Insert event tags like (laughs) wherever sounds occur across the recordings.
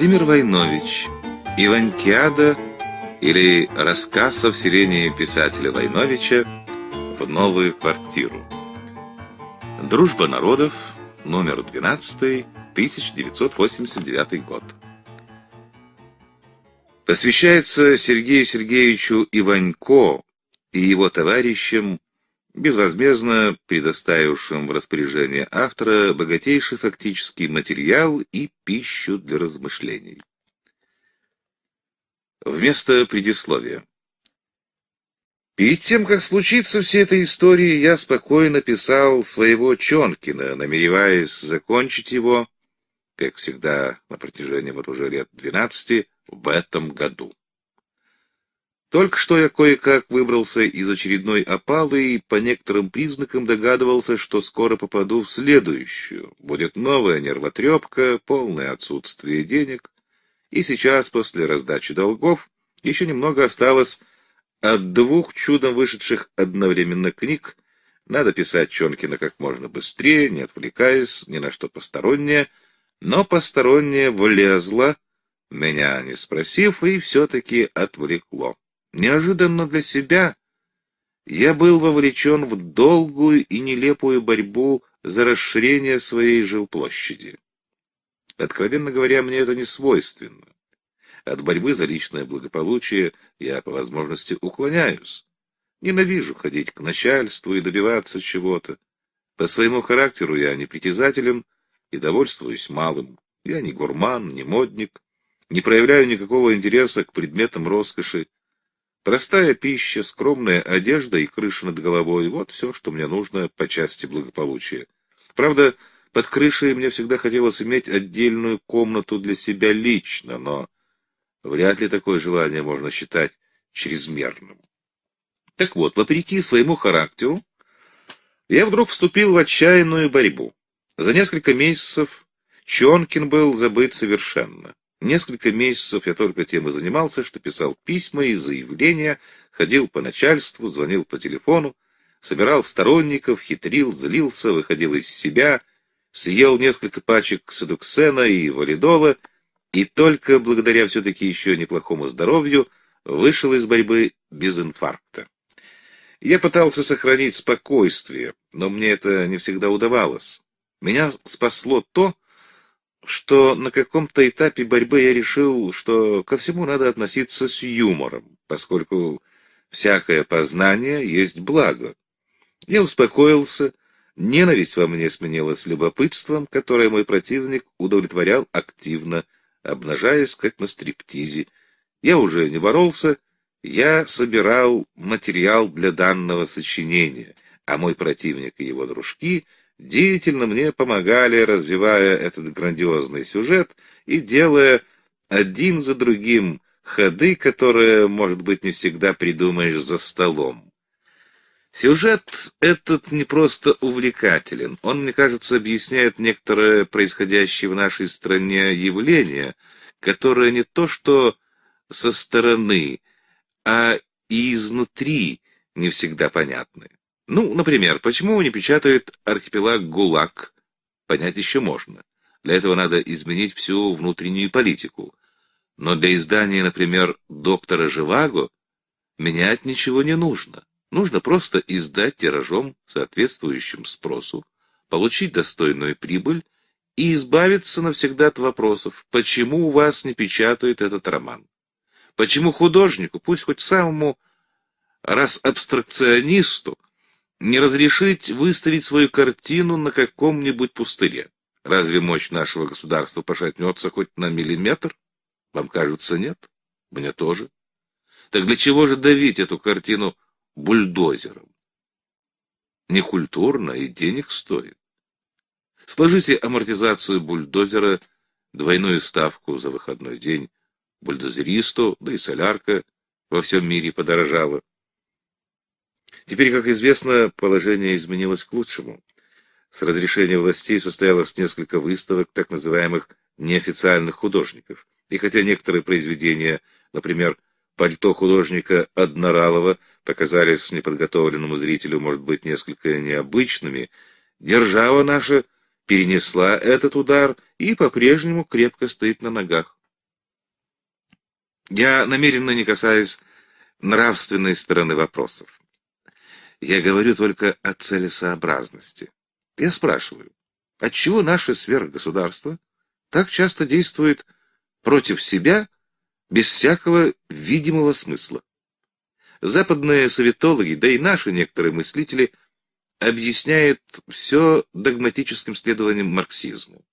Владимир Войнович. Ивантиада или рассказ о вселении писателя Войновича в новую квартиру. Дружба народов, номер 12, 1989 год. Посвящается Сергею Сергеевичу Иванько и его товарищам безвозмездно предоставившим в распоряжение автора богатейший фактический материал и пищу для размышлений. Вместо предисловия. Перед тем, как случится все эта история, я спокойно писал своего Чонкина, намереваясь закончить его, как всегда на протяжении вот уже лет 12, в этом году. Только что я кое-как выбрался из очередной опалы и по некоторым признакам догадывался, что скоро попаду в следующую. Будет новая нервотрепка, полное отсутствие денег. И сейчас, после раздачи долгов, еще немного осталось от двух чудом вышедших одновременно книг. Надо писать Чонкина как можно быстрее, не отвлекаясь ни на что постороннее. Но постороннее влезло, меня не спросив, и все-таки отвлекло. Неожиданно для себя я был вовлечен в долгую и нелепую борьбу за расширение своей жилплощади. Откровенно говоря, мне это не свойственно. От борьбы за личное благополучие я, по возможности, уклоняюсь. Ненавижу ходить к начальству и добиваться чего-то. По своему характеру я непритязателен и довольствуюсь малым. Я не гурман, не модник, не проявляю никакого интереса к предметам роскоши, Простая пища, скромная одежда и крыша над головой — вот все, что мне нужно по части благополучия. Правда, под крышей мне всегда хотелось иметь отдельную комнату для себя лично, но вряд ли такое желание можно считать чрезмерным. Так вот, вопреки своему характеру, я вдруг вступил в отчаянную борьбу. За несколько месяцев Чонкин был забыт совершенно. Несколько месяцев я только тем и занимался, что писал письма и заявления, ходил по начальству, звонил по телефону, собирал сторонников, хитрил, злился, выходил из себя, съел несколько пачек седуксена и валидола, и только благодаря все-таки еще неплохому здоровью вышел из борьбы без инфаркта. Я пытался сохранить спокойствие, но мне это не всегда удавалось. Меня спасло то, что на каком-то этапе борьбы я решил, что ко всему надо относиться с юмором, поскольку всякое познание есть благо. Я успокоился, ненависть во мне сменилась любопытством, которое мой противник удовлетворял активно, обнажаясь, как на стриптизе. Я уже не боролся, я собирал материал для данного сочинения, а мой противник и его дружки — деятельно мне помогали, развивая этот грандиозный сюжет и делая один за другим ходы, которые, может быть, не всегда придумаешь за столом. Сюжет этот не просто увлекателен, он, мне кажется, объясняет некоторые происходящие в нашей стране явления, которые не то что со стороны, а и изнутри не всегда понятны. Ну, например, почему не печатают архипелаг ГУЛАГ? Понять еще можно. Для этого надо изменить всю внутреннюю политику. Но для издания, например, «Доктора Живаго» менять ничего не нужно. Нужно просто издать тиражом, соответствующим спросу, получить достойную прибыль и избавиться навсегда от вопросов, почему у вас не печатают этот роман. Почему художнику, пусть хоть самому раз абстракционисту, не разрешить выставить свою картину на каком-нибудь пустыре? Разве мощь нашего государства пошатнется хоть на миллиметр? Вам кажется, нет? Мне тоже. Так для чего же давить эту картину бульдозером? Некультурно и денег стоит. Сложите амортизацию бульдозера, двойную ставку за выходной день, бульдозеристу, да и солярка во всем мире подорожала. Теперь, как известно, положение изменилось к лучшему. С разрешения властей состоялось несколько выставок так называемых неофициальных художников. И хотя некоторые произведения, например, пальто художника Одноралова, показались неподготовленному зрителю, может быть, несколько необычными, держава наша перенесла этот удар и по-прежнему крепко стоит на ногах. Я намеренно не касаюсь нравственной стороны вопросов. Я говорю только о целесообразности. Я спрашиваю, отчего наше сверхгосударство так часто действует против себя без всякого видимого смысла? Западные советологи, да и наши некоторые мыслители объясняют все догматическим следованием марксизму.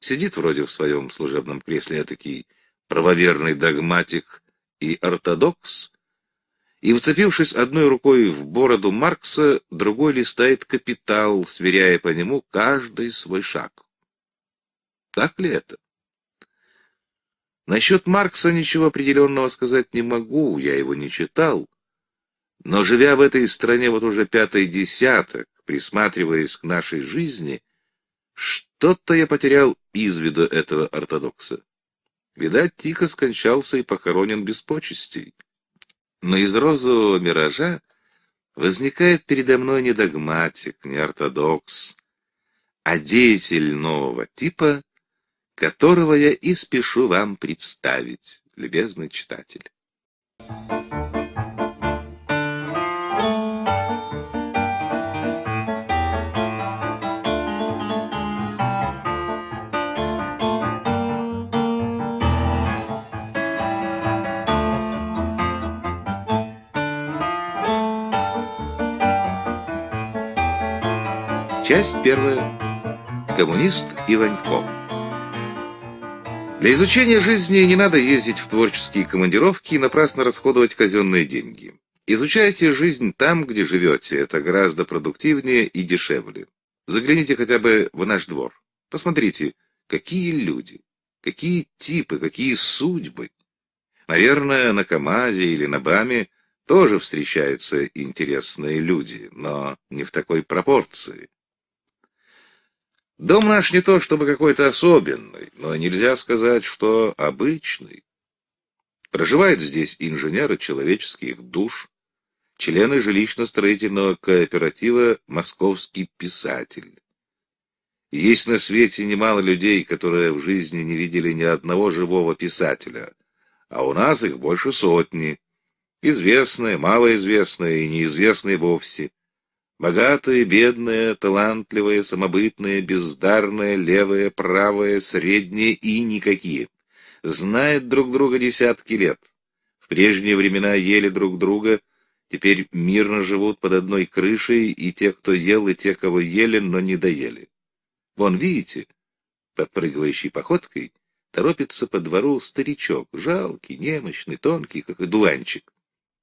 Сидит вроде в своем служебном кресле этакий правоверный догматик и ортодокс, и, вцепившись одной рукой в бороду Маркса, другой листает «Капитал», сверяя по нему каждый свой шаг. Так ли это? Насчет Маркса ничего определенного сказать не могу, я его не читал. Но, живя в этой стране вот уже пятый десяток, присматриваясь к нашей жизни, что-то я потерял из виду этого ортодокса. Видать, тихо скончался и похоронен без почестей. Но из розового миража возникает передо мной не догматик, не ортодокс, а деятель нового типа, которого я и спешу вам представить, любезный читатель. Часть первая. Коммунист Иванько. Для изучения жизни не надо ездить в творческие командировки и напрасно расходовать казенные деньги. Изучайте жизнь там, где живете. Это гораздо продуктивнее и дешевле. Загляните хотя бы в наш двор. Посмотрите, какие люди, какие типы, какие судьбы. Наверное, на КамАЗе или на БАМе тоже встречаются интересные люди, но не в такой пропорции. Дом наш не то чтобы какой-то особенный, но нельзя сказать, что обычный. Проживают здесь инженеры человеческих душ, члены жилищно-строительного кооператива «Московский писатель». Есть на свете немало людей, которые в жизни не видели ни одного живого писателя, а у нас их больше сотни. Известные, малоизвестные и неизвестные вовсе. Богатые, бедные, талантливые, самобытные, бездарные, левые, правые, средние и никакие. Знают друг друга десятки лет. В прежние времена ели друг друга, теперь мирно живут под одной крышей и те, кто ел, и те, кого ели, но не доели. Вон, видите, подпрыгивающей походкой, торопится по двору старичок, жалкий, немощный, тонкий, как одуванчик.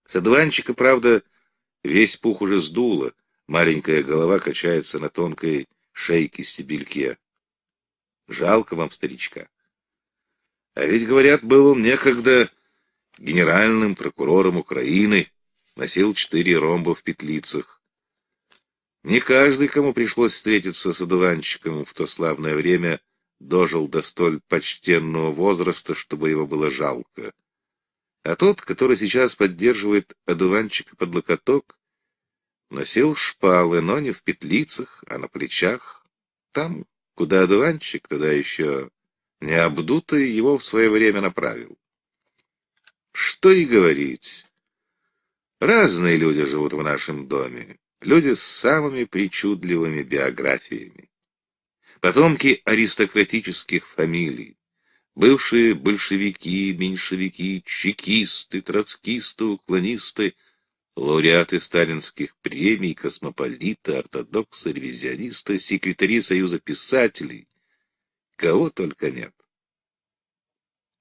С одуванчика, правда, весь пух уже сдуло, Маленькая голова качается на тонкой шейке-стебельке. Жалко вам старичка. А ведь, говорят, был он некогда генеральным прокурором Украины, носил четыре ромба в петлицах. Не каждый, кому пришлось встретиться с одуванчиком в то славное время, дожил до столь почтенного возраста, чтобы его было жалко. А тот, который сейчас поддерживает одуванчика под локоток, Носил шпалы, но не в петлицах, а на плечах. Там, куда одуванчик тогда еще не обдутый его в свое время направил. Что и говорить. Разные люди живут в нашем доме. Люди с самыми причудливыми биографиями. Потомки аристократических фамилий. Бывшие большевики, меньшевики, чекисты, троцкисты, уклонисты — лауреаты сталинских премий, космополиты, ортодоксы, ревизионисты, секретари Союза писателей. Кого только нет.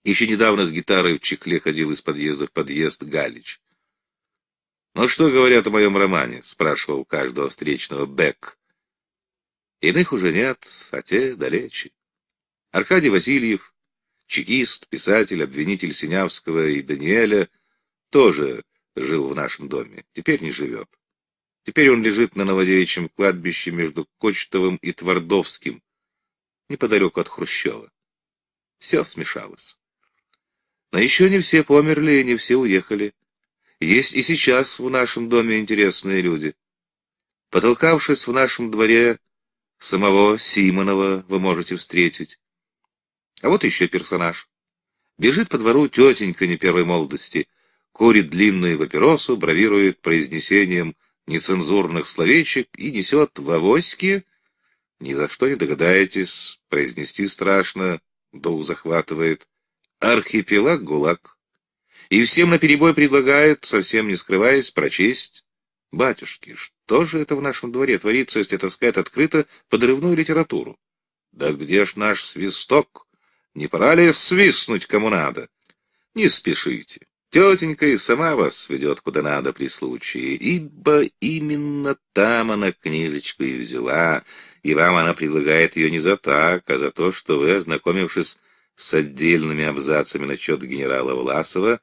Еще недавно с гитарой в чехле ходил из подъезда в подъезд Галич. «Ну что говорят о моем романе?» — спрашивал каждого встречного Бек. Иных уже нет, а те далече. Аркадий Васильев, чекист, писатель, обвинитель Синявского и Даниэля, тоже жил в нашем доме. Теперь не живет. Теперь он лежит на Новодевичьем кладбище между Кочетовым и Твардовским, неподалеку от Хрущева. Все смешалось. Но еще не все померли и не все уехали. Есть и сейчас в нашем доме интересные люди. Потолкавшись в нашем дворе, самого Симонова вы можете встретить. А вот еще персонаж. Бежит по двору тетенька не первой молодости — курит длинную папиросу, бравирует произнесением нецензурных словечек и несет в авоське, ни за что не догадаетесь, произнести страшно, дух захватывает, архипелаг ГУЛАГ. И всем наперебой предлагает, совсем не скрываясь, прочесть. «Батюшки, что же это в нашем дворе творится, если таскает открыто подрывную литературу? Да где ж наш свисток? Не пора ли свистнуть кому надо? Не спешите. Тетенька и сама вас сведет куда надо при случае, ибо именно там она книжечку и взяла, и вам она предлагает ее не за так, а за то, что вы, ознакомившись с отдельными абзацами насчет генерала Власова,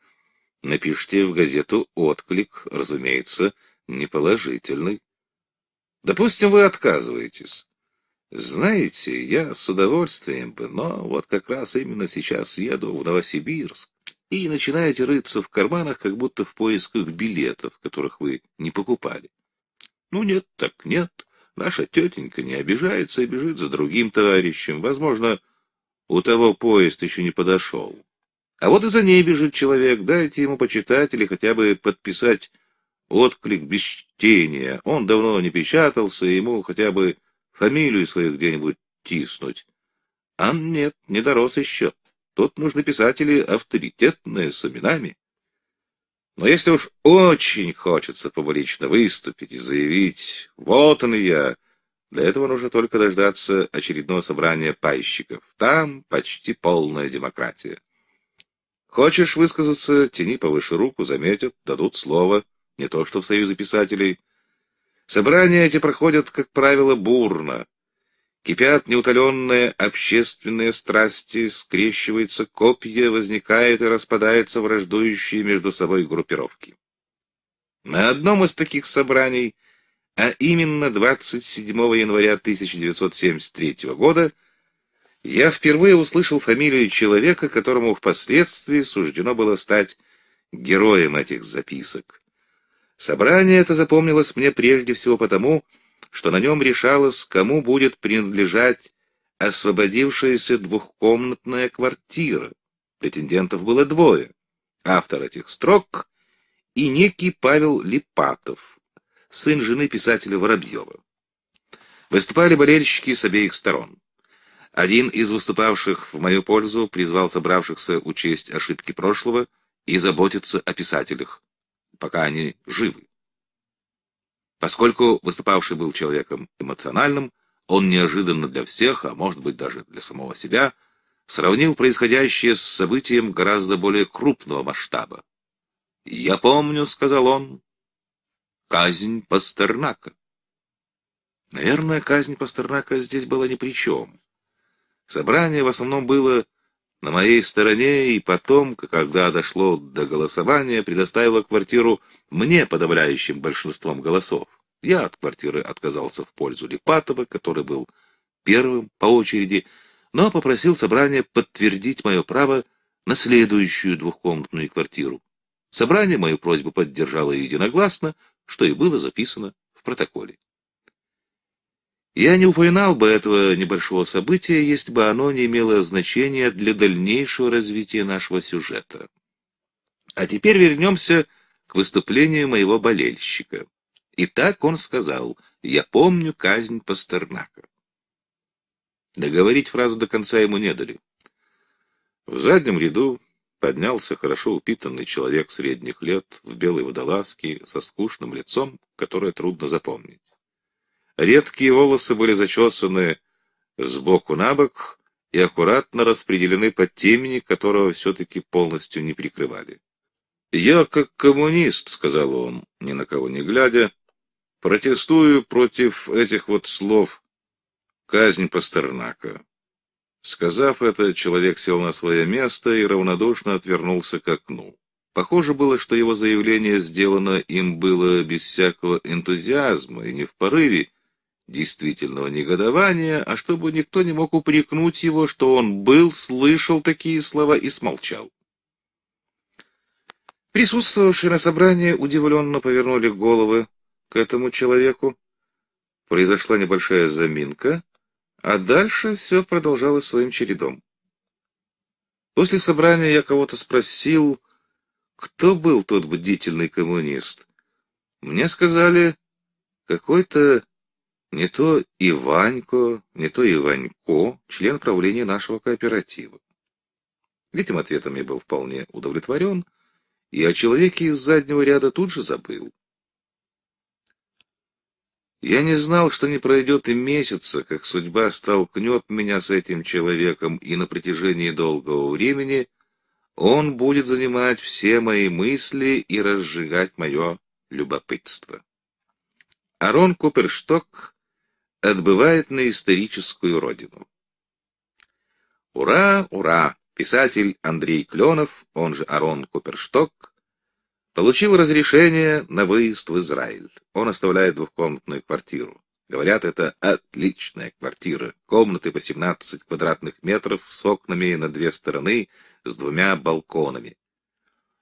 напишите в газету отклик, разумеется, неположительный. Допустим, вы отказываетесь. Знаете, я с удовольствием бы, но вот как раз именно сейчас еду в Новосибирск и начинаете рыться в карманах, как будто в поисках билетов, которых вы не покупали. Ну нет, так нет. Наша тетенька не обижается и бежит за другим товарищем. Возможно, у того поезд еще не подошел. А вот и за ней бежит человек. Дайте ему почитать или хотя бы подписать отклик без чтения. Он давно не печатался, ему хотя бы фамилию свою где-нибудь тиснуть. А нет, не дорос еще. Тут нужны писатели авторитетные, с именами. Но если уж очень хочется публично выступить и заявить «Вот он и я», для этого нужно только дождаться очередного собрания пайщиков. Там почти полная демократия. Хочешь высказаться, тяни повыше руку, заметят, дадут слово. Не то что в Союзе писателей. Собрания эти проходят, как правило, бурно. Кипят неутоленные общественные страсти, скрещивается, копья, возникает и распадается враждующие между собой группировки. На одном из таких собраний, а именно 27 января 1973 года, я впервые услышал фамилию человека, которому впоследствии суждено было стать героем этих записок. Собрание это запомнилось мне прежде всего потому, что что на нем решалось, кому будет принадлежать освободившаяся двухкомнатная квартира. Претендентов было двое. Автор этих строк и некий Павел Липатов, сын жены писателя Воробьева. Выступали болельщики с обеих сторон. Один из выступавших в мою пользу призвал собравшихся учесть ошибки прошлого и заботиться о писателях, пока они живы. Поскольку выступавший был человеком эмоциональным, он неожиданно для всех, а может быть даже для самого себя, сравнил происходящее с событием гораздо более крупного масштаба. «Я помню», — сказал он, — «казнь Пастернака». Наверное, казнь Пастернака здесь была ни при чем. Собрание в основном было на моей стороне и потом, когда дошло до голосования, предоставила квартиру мне подавляющим большинством голосов. Я от квартиры отказался в пользу Липатова, который был первым по очереди, но попросил собрание подтвердить мое право на следующую двухкомнатную квартиру. Собрание мою просьбу поддержало единогласно, что и было записано в протоколе. Я не упоминал бы этого небольшого события, если бы оно не имело значения для дальнейшего развития нашего сюжета. А теперь вернемся к выступлению моего болельщика. И так он сказал, я помню казнь Пастернака. Договорить фразу до конца ему не дали. В заднем ряду поднялся хорошо упитанный человек средних лет в белой водолазке со скучным лицом, которое трудно запомнить. Редкие волосы были зачесаны сбоку на бок и аккуратно распределены под темени, которого все-таки полностью не прикрывали. «Я как коммунист», — сказал он, ни на кого не глядя, — «протестую против этих вот слов «казнь Пастернака». Сказав это, человек сел на свое место и равнодушно отвернулся к окну. Похоже было, что его заявление сделано им было без всякого энтузиазма и не в порыве, действительного негодования, а чтобы никто не мог упрекнуть его, что он был, слышал такие слова и смолчал. Присутствовавшие на собрании удивленно повернули головы к этому человеку. Произошла небольшая заминка, а дальше все продолжалось своим чередом. После собрания я кого-то спросил, кто был тот бдительный коммунист. Мне сказали, какой-то не то Иванько, не то Иванько, член правления нашего кооператива. Этим ответом я был вполне удовлетворен, и о человеке из заднего ряда тут же забыл. Я не знал, что не пройдет и месяца, как судьба столкнет меня с этим человеком, и на протяжении долгого времени он будет занимать все мои мысли и разжигать мое любопытство. Арон Купершток отбывает на историческую родину. Ура, ура! Писатель Андрей Кленов, он же Арон Купершток, получил разрешение на выезд в Израиль. Он оставляет двухкомнатную квартиру. Говорят, это отличная квартира. Комнаты по 17 квадратных метров с окнами на две стороны, с двумя балконами.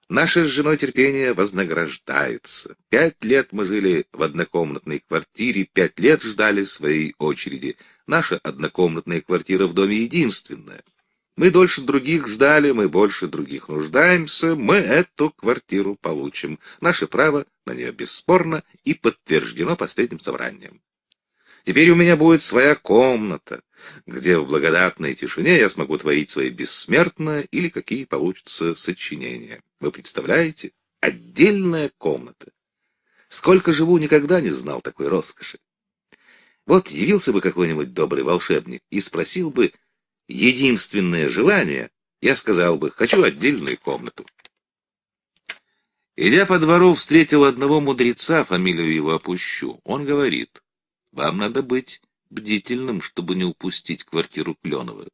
Наше с женой терпение вознаграждается. Пять лет мы жили в однокомнатной квартире, пять лет ждали своей очереди. Наша однокомнатная квартира в доме единственная. Мы дольше других ждали, мы больше других нуждаемся, мы эту квартиру получим. Наше право на нее бесспорно и подтверждено последним собранием. Теперь у меня будет своя комната, где в благодатной тишине я смогу творить свои бессмертные или какие получатся сочинения. Вы представляете? Отдельная комната. Сколько живу, никогда не знал такой роскоши. Вот явился бы какой-нибудь добрый волшебник и спросил бы единственное желание, я сказал бы, хочу отдельную комнату. Идя по двору, встретил одного мудреца, фамилию его опущу. Он говорит, вам надо быть бдительным, чтобы не упустить квартиру Кленова.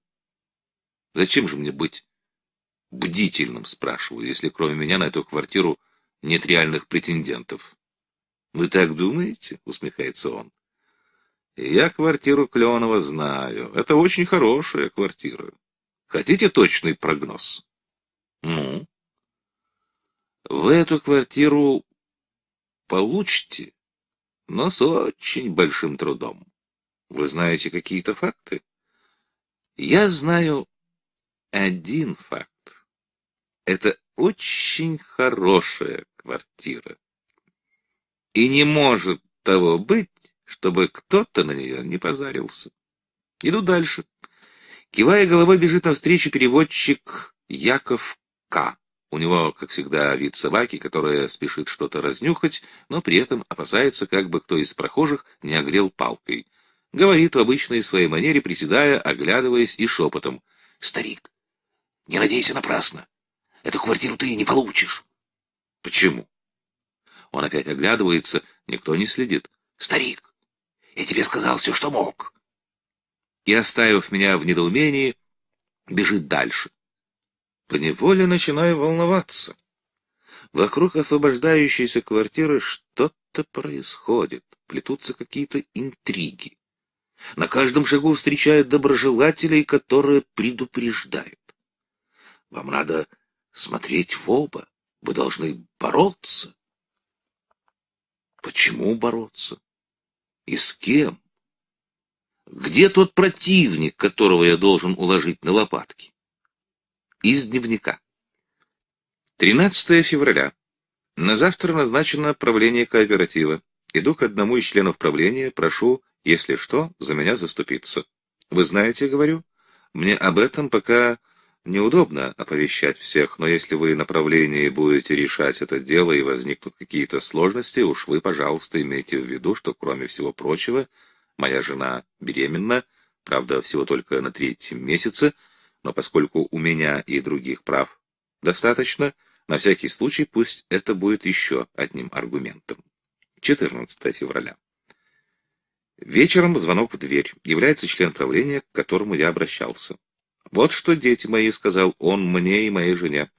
Зачем же мне быть бдительным, спрашиваю, если кроме меня на эту квартиру нет реальных претендентов. «Вы так думаете?» — усмехается он. «Я квартиру Кленова знаю. Это очень хорошая квартира. Хотите точный прогноз?» «Ну?» в эту квартиру получите, но с очень большим трудом. Вы знаете какие-то факты?» «Я знаю один факт. Это очень хорошая квартира. И не может того быть, чтобы кто-то на нее не позарился. Иду дальше. Кивая головой, бежит навстречу переводчик Яков К. У него, как всегда, вид собаки, которая спешит что-то разнюхать, но при этом опасается, как бы кто из прохожих не огрел палкой. Говорит в обычной своей манере, приседая, оглядываясь и шепотом. «Старик, не надейся напрасно. Эту квартиру ты не получишь. Почему? Он опять оглядывается, никто не следит. Старик, я тебе сказал все, что мог. И, оставив меня в недоумении, бежит дальше. Поневоле начинаю волноваться. Вокруг освобождающейся квартиры что-то происходит, плетутся какие-то интриги. На каждом шагу встречают доброжелателей, которые предупреждают. Вам надо смотреть в оба. Вы должны бороться. Почему бороться? И с кем? Где тот противник, которого я должен уложить на лопатки? Из дневника. 13 февраля. На завтра назначено правление кооператива. Иду к одному из членов правления, прошу, если что, за меня заступиться. Вы знаете, говорю, мне об этом пока Неудобно оповещать всех, но если вы на правлении будете решать это дело и возникнут какие-то сложности, уж вы, пожалуйста, имейте в виду, что, кроме всего прочего, моя жена беременна, правда, всего только на третьем месяце, но поскольку у меня и других прав достаточно, на всякий случай пусть это будет еще одним аргументом. 14 февраля. Вечером звонок в дверь. Является член правления, к которому я обращался. «Вот что, дети мои», — сказал он мне и моей жене.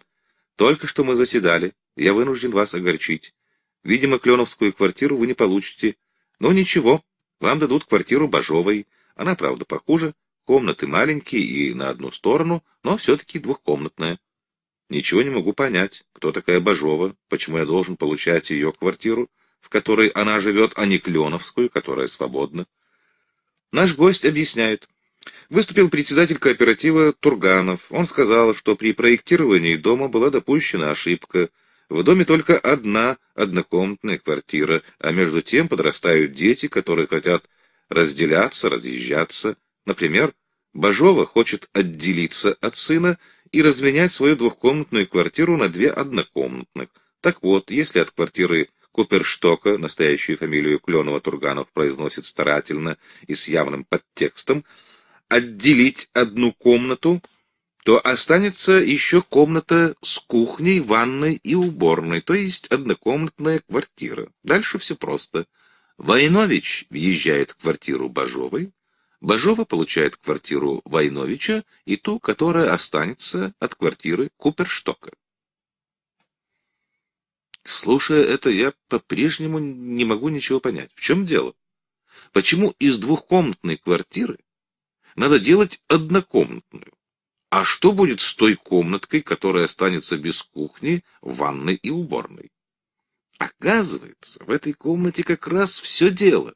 «Только что мы заседали. Я вынужден вас огорчить. Видимо, кленовскую квартиру вы не получите. Но ничего, вам дадут квартиру Бажовой. Она, правда, похуже. Комнаты маленькие и на одну сторону, но все-таки двухкомнатная. Ничего не могу понять, кто такая Бажова, почему я должен получать ее квартиру, в которой она живет, а не Кленовскую, которая свободна. Наш гость объясняет. Выступил председатель кооператива Турганов. Он сказал, что при проектировании дома была допущена ошибка. В доме только одна однокомнатная квартира, а между тем подрастают дети, которые хотят разделяться, разъезжаться. Например, Бажова хочет отделиться от сына и разменять свою двухкомнатную квартиру на две однокомнатных. Так вот, если от квартиры Куперштока, настоящую фамилию Кленова Турганов произносит старательно и с явным подтекстом, отделить одну комнату, то останется еще комната с кухней, ванной и уборной, то есть однокомнатная квартира. Дальше все просто. Войнович въезжает в квартиру Бажовой, Бажова получает квартиру Войновича и ту, которая останется от квартиры Куперштока. Слушая это, я по-прежнему не могу ничего понять. В чем дело? Почему из двухкомнатной квартиры надо делать однокомнатную. А что будет с той комнаткой, которая останется без кухни, ванной и уборной? Оказывается, в этой комнате как раз все дело.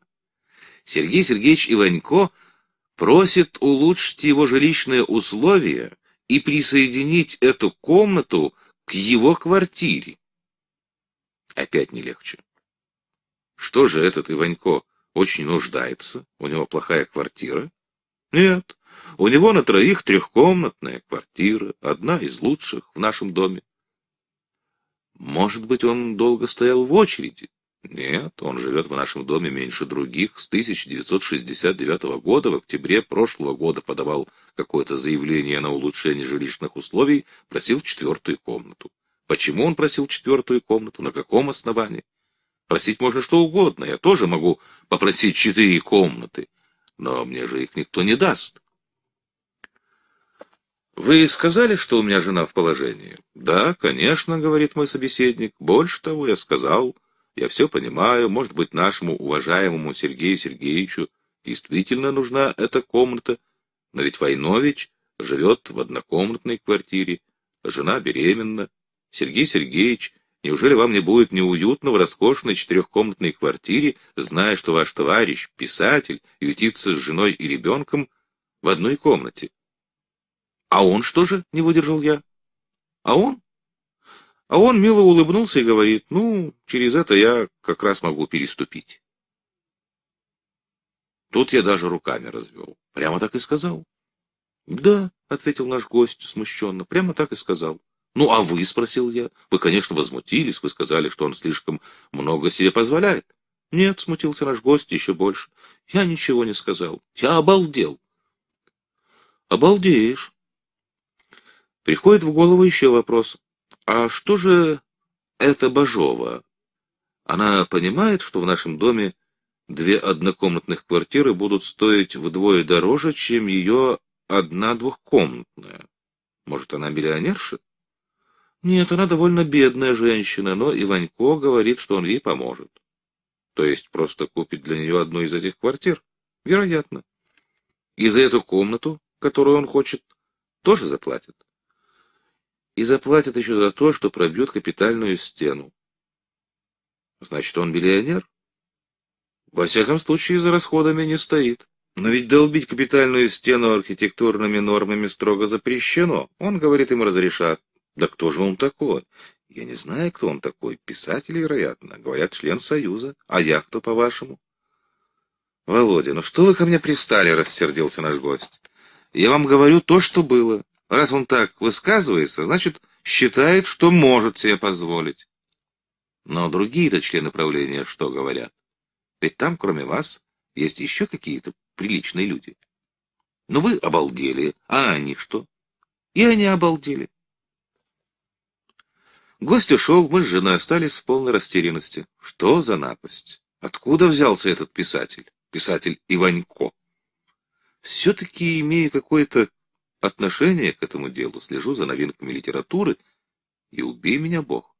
Сергей Сергеевич Иванько просит улучшить его жилищные условия и присоединить эту комнату к его квартире. Опять не легче. Что же этот Иванько очень нуждается, у него плохая квартира? Нет, у него на троих трехкомнатная квартира, одна из лучших в нашем доме. Может быть, он долго стоял в очереди? Нет, он живет в нашем доме меньше других. С 1969 года, в октябре прошлого года подавал какое-то заявление на улучшение жилищных условий, просил четвертую комнату. Почему он просил четвертую комнату? На каком основании? Просить можно что угодно. Я тоже могу попросить четыре комнаты но мне же их никто не даст. «Вы сказали, что у меня жена в положении?» «Да, конечно», — говорит мой собеседник. «Больше того, я сказал. Я все понимаю. Может быть, нашему уважаемому Сергею Сергеевичу действительно нужна эта комната. Но ведь Войнович живет в однокомнатной квартире. Жена беременна. Сергей Сергеевич Неужели вам не будет неуютно в роскошной четырехкомнатной квартире, зная, что ваш товарищ, писатель, ютится с женой и ребенком в одной комнате? А он что же, не выдержал я? А он? А он мило улыбнулся и говорит, ну, через это я как раз могу переступить. Тут я даже руками развел. Прямо так и сказал. Да, — ответил наш гость смущенно, — прямо так и сказал. «Ну, а вы?» — спросил я. «Вы, конечно, возмутились. Вы сказали, что он слишком много себе позволяет». «Нет», — смутился наш гость еще больше. «Я ничего не сказал. Я обалдел». «Обалдеешь». Приходит в голову еще вопрос. «А что же это Бажова? Она понимает, что в нашем доме две однокомнатных квартиры будут стоить вдвое дороже, чем ее одна двухкомнатная? Может, она миллионерша?» Нет, она довольно бедная женщина, но Иванько говорит, что он ей поможет. То есть просто купит для нее одну из этих квартир? Вероятно. И за эту комнату, которую он хочет, тоже заплатит. И заплатит еще за то, что пробьет капитальную стену. Значит, он миллионер? Во всяком случае, за расходами не стоит. Но ведь долбить капитальную стену архитектурными нормами строго запрещено. Он говорит, им разрешат. Да кто же он такой? Я не знаю, кто он такой. Писатель, вероятно. Говорят, член Союза. А я кто, по-вашему? Володя, ну что вы ко мне пристали, рассердился наш гость. Я вам говорю то, что было. Раз он так высказывается, значит, считает, что может себе позволить. Но другие-то члены правления что говорят? Ведь там, кроме вас, есть еще какие-то приличные люди. Ну вы обалдели, а они что? И они обалдели. Гость ушел, мы с женой остались в полной растерянности. Что за напасть? Откуда взялся этот писатель? Писатель Иванько. Все-таки, имея какое-то отношение к этому делу, слежу за новинками литературы, и убей меня, Бог,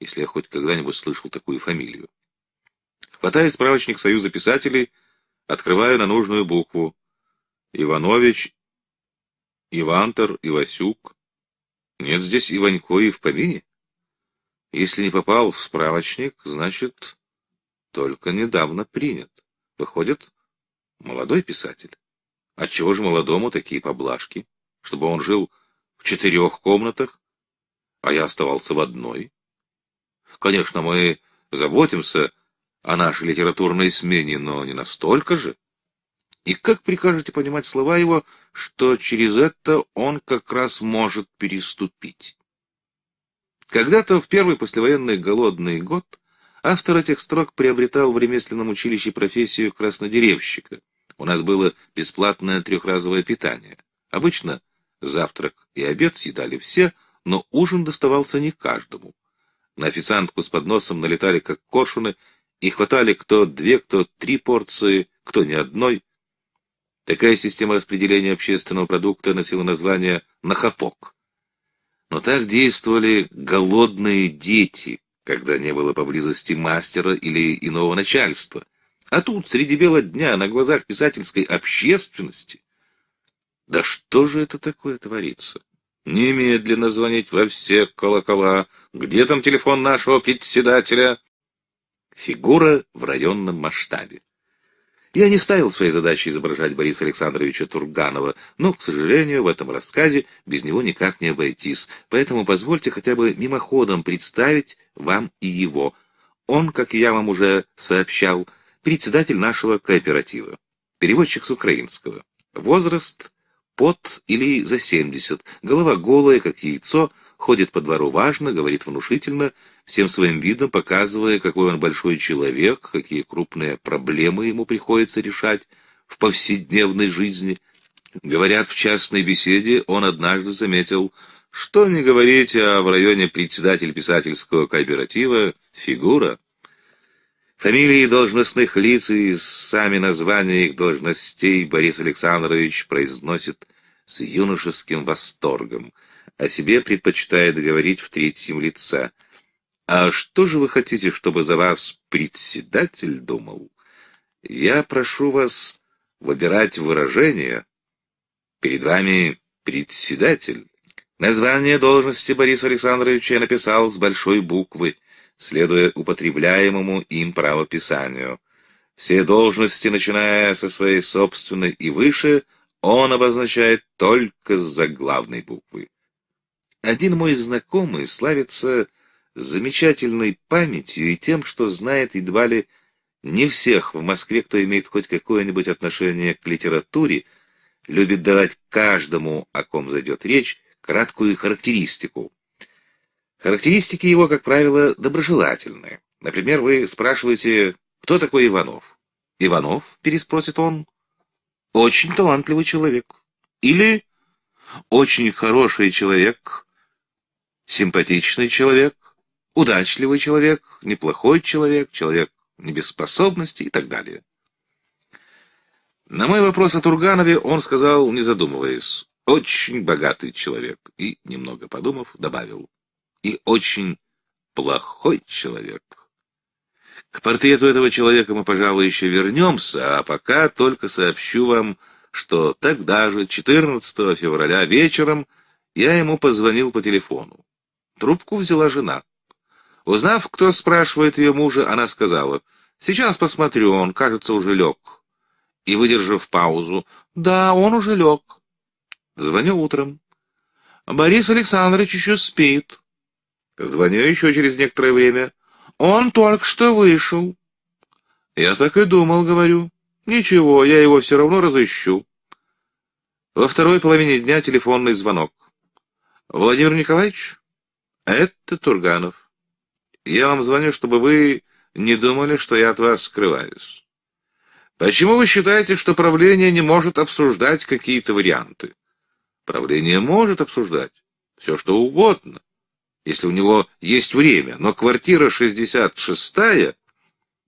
если я хоть когда-нибудь слышал такую фамилию. Хватая справочник Союза писателей, открываю на нужную букву. Иванович, Ивантер, Ивасюк. Нет здесь Иванько и в помине. Если не попал в справочник, значит, только недавно принят. Выходит, молодой писатель. Отчего же молодому такие поблажки? Чтобы он жил в четырех комнатах, а я оставался в одной? Конечно, мы заботимся о нашей литературной смене, но не настолько же. И как прикажете понимать слова его, что через это он как раз может переступить? Когда-то в первый послевоенный голодный год автор этих строк приобретал в ремесленном училище профессию краснодеревщика. У нас было бесплатное трехразовое питание. Обычно завтрак и обед съедали все, но ужин доставался не каждому. На официантку с подносом налетали как коршуны и хватали кто две, кто три порции, кто ни одной. Такая система распределения общественного продукта носила название «нахапок». Но так действовали голодные дети, когда не было поблизости мастера или иного начальства. А тут, среди бела дня, на глазах писательской общественности... Да что же это такое творится? Немедленно звонить во все колокола. Где там телефон нашего председателя? Фигура в районном масштабе. Я не ставил своей задачей изображать Бориса Александровича Турганова, но, к сожалению, в этом рассказе без него никак не обойтись, поэтому позвольте хотя бы мимоходом представить вам и его. Он, как я вам уже сообщал, председатель нашего кооператива, переводчик с украинского. Возраст под или за 70, голова голая, как яйцо, ходит по двору важно, говорит внушительно, всем своим видом показывая, какой он большой человек, какие крупные проблемы ему приходится решать в повседневной жизни. Говорят, в частной беседе он однажды заметил, что не говорите, а в районе председатель писательского кооператива фигура. Фамилии должностных лиц и сами названия их должностей Борис Александрович произносит с юношеским восторгом — о себе предпочитает говорить в третьем лице. «А что же вы хотите, чтобы за вас председатель думал? Я прошу вас выбирать выражение. Перед вами председатель». Название должности Борис Александрович я написал с большой буквы, следуя употребляемому им правописанию. Все должности, начиная со своей собственной и выше, он обозначает только с заглавной буквы. Один мой знакомый славится замечательной памятью и тем, что знает едва ли не всех в Москве, кто имеет хоть какое-нибудь отношение к литературе, любит давать каждому, о ком зайдет речь, краткую характеристику. Характеристики его, как правило, доброжелательные. Например, вы спрашиваете, кто такой Иванов? Иванов, переспросит он, очень талантливый человек. Или очень хороший человек, симпатичный человек, удачливый человек, неплохой человек, человек не без способностей и так далее. На мой вопрос о Турганове он сказал, не задумываясь, «Очень богатый человек» и, немного подумав, добавил, «И очень плохой человек». К портрету этого человека мы, пожалуй, еще вернемся, а пока только сообщу вам, что тогда же, 14 февраля вечером, я ему позвонил по телефону. Трубку взяла жена. Узнав, кто спрашивает ее мужа, она сказала, «Сейчас посмотрю, он, кажется, уже лег». И, выдержав паузу, «Да, он уже лег». Звоню утром. «Борис Александрович еще спит». Звоню еще через некоторое время. «Он только что вышел». «Я так и думал», — говорю. «Ничего, я его все равно разыщу». Во второй половине дня телефонный звонок. «Владимир Николаевич?» А это Турганов. Я вам звоню, чтобы вы не думали, что я от вас скрываюсь. Почему вы считаете, что правление не может обсуждать какие-то варианты? Правление может обсуждать все, что угодно, если у него есть время, но квартира 66-я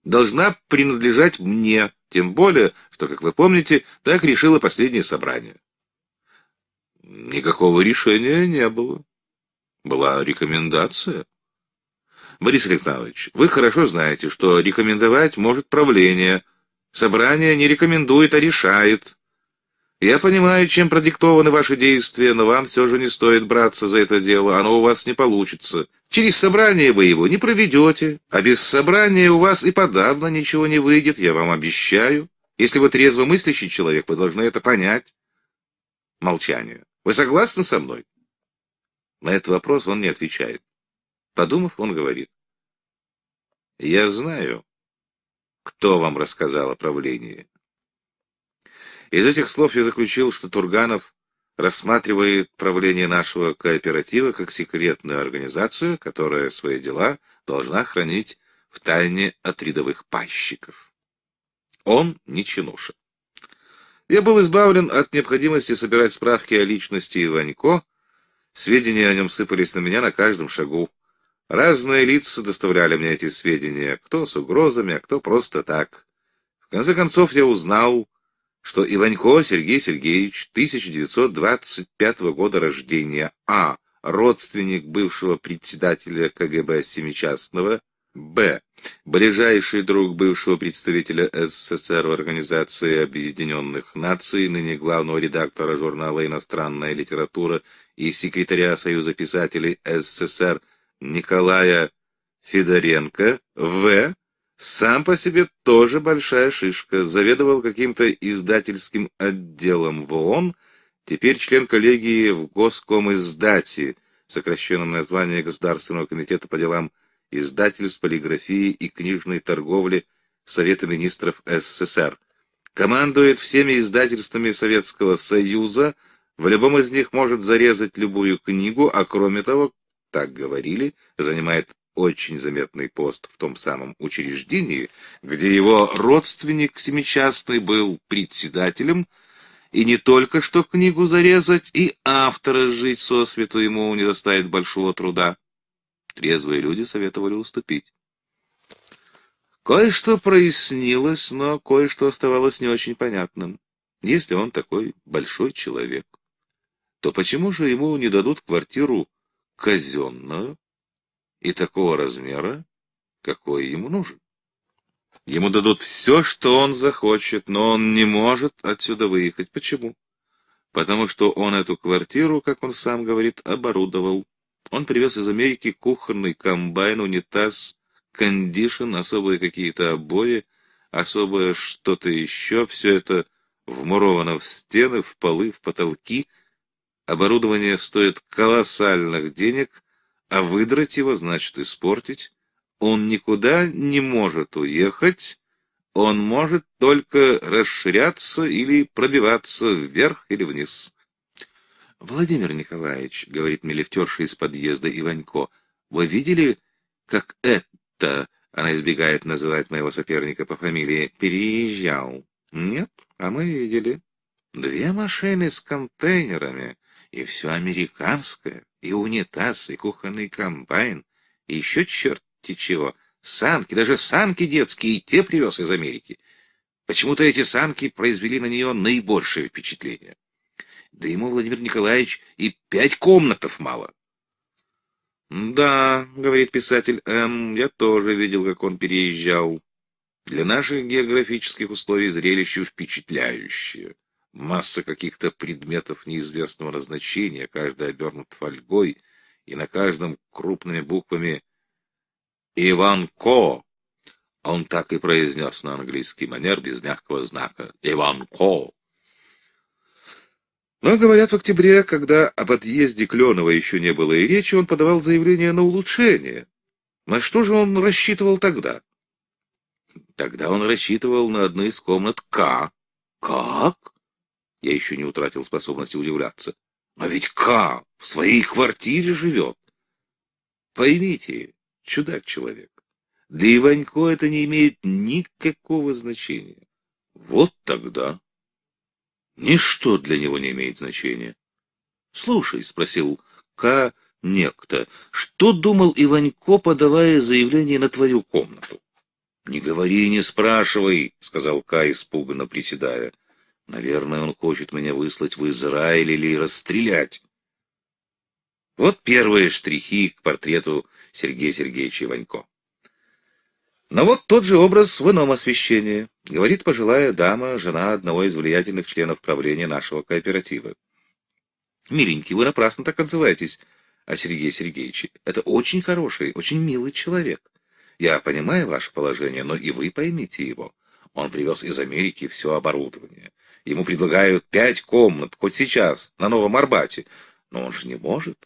должна принадлежать мне, тем более, что, как вы помните, так решило последнее собрание. Никакого решения не было была рекомендация. Борис Александрович, вы хорошо знаете, что рекомендовать может правление. Собрание не рекомендует, а решает. Я понимаю, чем продиктованы ваши действия, но вам все же не стоит браться за это дело, оно у вас не получится. Через собрание вы его не проведете, а без собрания у вас и подавно ничего не выйдет, я вам обещаю. Если вы трезвомыслящий человек, вы должны это понять. Молчание. Вы согласны со мной? На этот вопрос он не отвечает. Подумав, он говорит. «Я знаю, кто вам рассказал о правлении». Из этих слов я заключил, что Турганов рассматривает правление нашего кооператива как секретную организацию, которая свои дела должна хранить в тайне от рядовых пащиков. Он не чинуша. Я был избавлен от необходимости собирать справки о личности Иванько, Сведения о нем сыпались на меня на каждом шагу. Разные лица доставляли мне эти сведения, кто с угрозами, а кто просто так. В конце концов я узнал, что Иванько Сергей Сергеевич, 1925 года рождения, а. родственник бывшего председателя КГБ Семичастного, б. ближайший друг бывшего представителя СССР в Организации Объединенных Наций, ныне главного редактора журнала «Иностранная литература» и секретаря Союза писателей СССР Николая Федоренко, В. Сам по себе тоже большая шишка, заведовал каким-то издательским отделом в ООН, теперь член коллегии в Госкомиздате, сокращенном названии Государственного комитета по делам издательств, полиграфии и книжной торговли Совета министров СССР. Командует всеми издательствами Советского Союза, в любом из них может зарезать любую книгу, а кроме того, так говорили, занимает очень заметный пост в том самом учреждении, где его родственник семичастный был председателем, и не только что книгу зарезать, и автора жить со свету ему не доставит большого труда. Трезвые люди советовали уступить. Кое-что прояснилось, но кое-что оставалось не очень понятным. Если он такой большой человек, то почему же ему не дадут квартиру казенную и такого размера, какой ему нужен? Ему дадут все, что он захочет, но он не может отсюда выехать. Почему? Потому что он эту квартиру, как он сам говорит, оборудовал. Он привез из Америки кухонный комбайн, унитаз, кондишн, особые какие-то обои, особое что-то еще. Все это вмуровано в стены, в полы, в потолки — Оборудование стоит колоссальных денег, а выдрать его значит испортить. Он никуда не может уехать, он может только расширяться или пробиваться вверх или вниз. «Владимир Николаевич», — говорит милифтерша из подъезда Иванько, — «вы видели, как это...» — она избегает называть моего соперника по фамилии — «переезжал». «Нет, а мы видели. Две машины с контейнерами». И все американское, и унитаз, и кухонный комбайн, и еще черти чего, санки, даже санки детские, и те привез из Америки. Почему-то эти санки произвели на нее наибольшее впечатление. Да ему, Владимир Николаевич, и пять комнатов мало. «Да», — говорит писатель М., — «эм, «я тоже видел, как он переезжал. Для наших географических условий зрелище впечатляющее масса каких-то предметов неизвестного назначения, каждый обернут фольгой, и на каждом крупными буквами «Иванко». А он так и произнес на английский манер без мягкого знака «Иванко». Но, говорят, в октябре, когда об отъезде Кленова еще не было и речи, он подавал заявление на улучшение. На что же он рассчитывал тогда? Тогда он рассчитывал на одну из комнат К. Как? Я еще не утратил способности удивляться. Но ведь Ка в своей квартире живет. Поймите, чудак-человек, Да Иванько это не имеет никакого значения. Вот тогда ничто для него не имеет значения. Слушай, — спросил К. некто, — что думал Иванько, подавая заявление на твою комнату? — Не говори, не спрашивай, — сказал К, испуганно приседая. Наверное, он хочет меня выслать в Израиль или расстрелять. Вот первые штрихи к портрету Сергея Сергеевича Иванько. Но вот тот же образ в ином освещении, говорит пожилая дама, жена одного из влиятельных членов правления нашего кооператива. «Миленький, вы напрасно так отзываетесь о Сергее Сергеевиче. Это очень хороший, очень милый человек. Я понимаю ваше положение, но и вы поймите его. Он привез из Америки все оборудование, Ему предлагают пять комнат, хоть сейчас, на Новом Арбате. Но он же не может.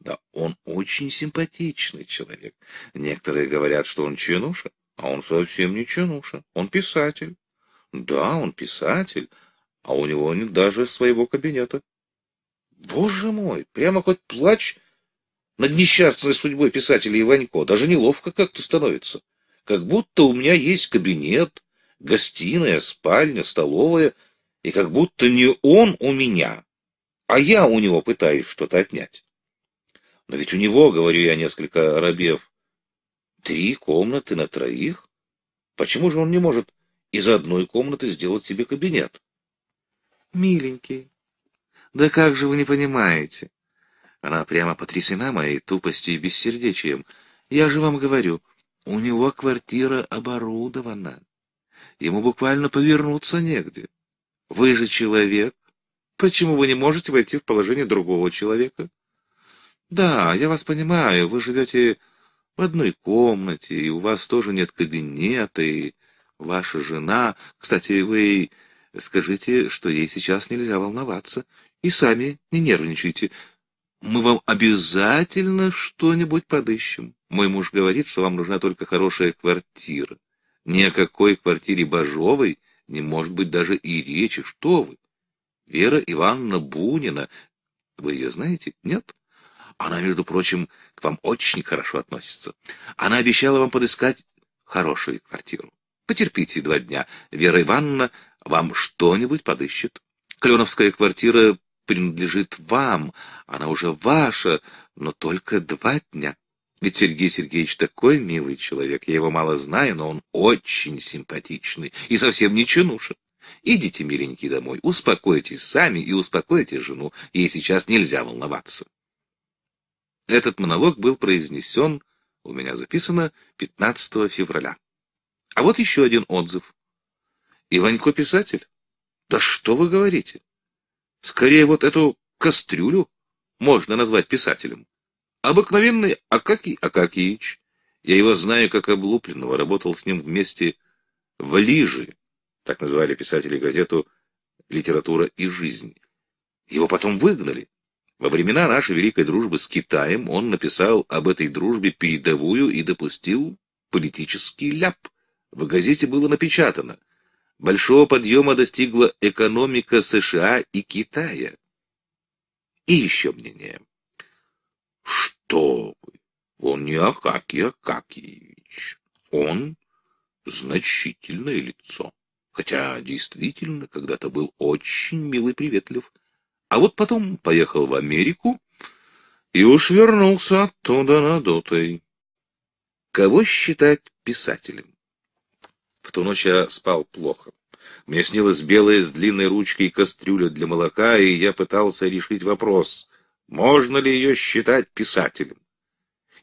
Да он очень симпатичный человек. Некоторые говорят, что он чинуша, а он совсем не чинуша. Он писатель. Да, он писатель, а у него нет даже своего кабинета. Боже мой, прямо хоть плачь над несчастной судьбой писателя Иванько. Даже неловко как-то становится. Как будто у меня есть кабинет, гостиная, спальня, столовая — и как будто не он у меня, а я у него пытаюсь что-то отнять. Но ведь у него, говорю я несколько рабев, три комнаты на троих. Почему же он не может из одной комнаты сделать себе кабинет? Миленький, да как же вы не понимаете? Она прямо потрясена моей тупостью и бессердечием. Я же вам говорю, у него квартира оборудована. Ему буквально повернуться негде. Вы же человек. Почему вы не можете войти в положение другого человека? Да, я вас понимаю, вы живете в одной комнате, и у вас тоже нет кабинета, и ваша жена... Кстати, вы скажите, что ей сейчас нельзя волноваться, и сами не нервничайте. Мы вам обязательно что-нибудь подыщем. Мой муж говорит, что вам нужна только хорошая квартира. Ни о какой квартире Бажовой не может быть даже и речи, что вы. Вера Ивановна Бунина, вы ее знаете? Нет? Она, между прочим, к вам очень хорошо относится. Она обещала вам подыскать хорошую квартиру. Потерпите два дня. Вера Ивановна вам что-нибудь подыщет. Кленовская квартира принадлежит вам, она уже ваша, но только два дня. Ведь Сергей Сергеевич такой милый человек. Я его мало знаю, но он очень симпатичный и совсем не чинушен. Идите, миленький, домой, успокойтесь сами и успокойте жену. Ей сейчас нельзя волноваться. Этот монолог был произнесен, у меня записано, 15 февраля. А вот еще один отзыв. Иванько писатель? Да что вы говорите? Скорее вот эту кастрюлю можно назвать писателем. Обыкновенный Акакий Акакиевич. Я его знаю как облупленного, работал с ним вместе в Лиже, так называли писатели газету «Литература и жизнь». Его потом выгнали. Во времена нашей великой дружбы с Китаем он написал об этой дружбе передовую и допустил политический ляп. В газете было напечатано. Большого подъема достигла экономика США и Китая. И еще мнение. Что вы? Он не Акакий Акакиевич. Он значительное лицо. Хотя действительно когда-то был очень милый, приветлив. А вот потом поехал в Америку и уж вернулся оттуда надутый. Кого считать писателем? В ту ночь я спал плохо. Мне снилась белая с длинной ручкой кастрюля для молока, и я пытался решить вопрос. Можно ли ее считать писателем?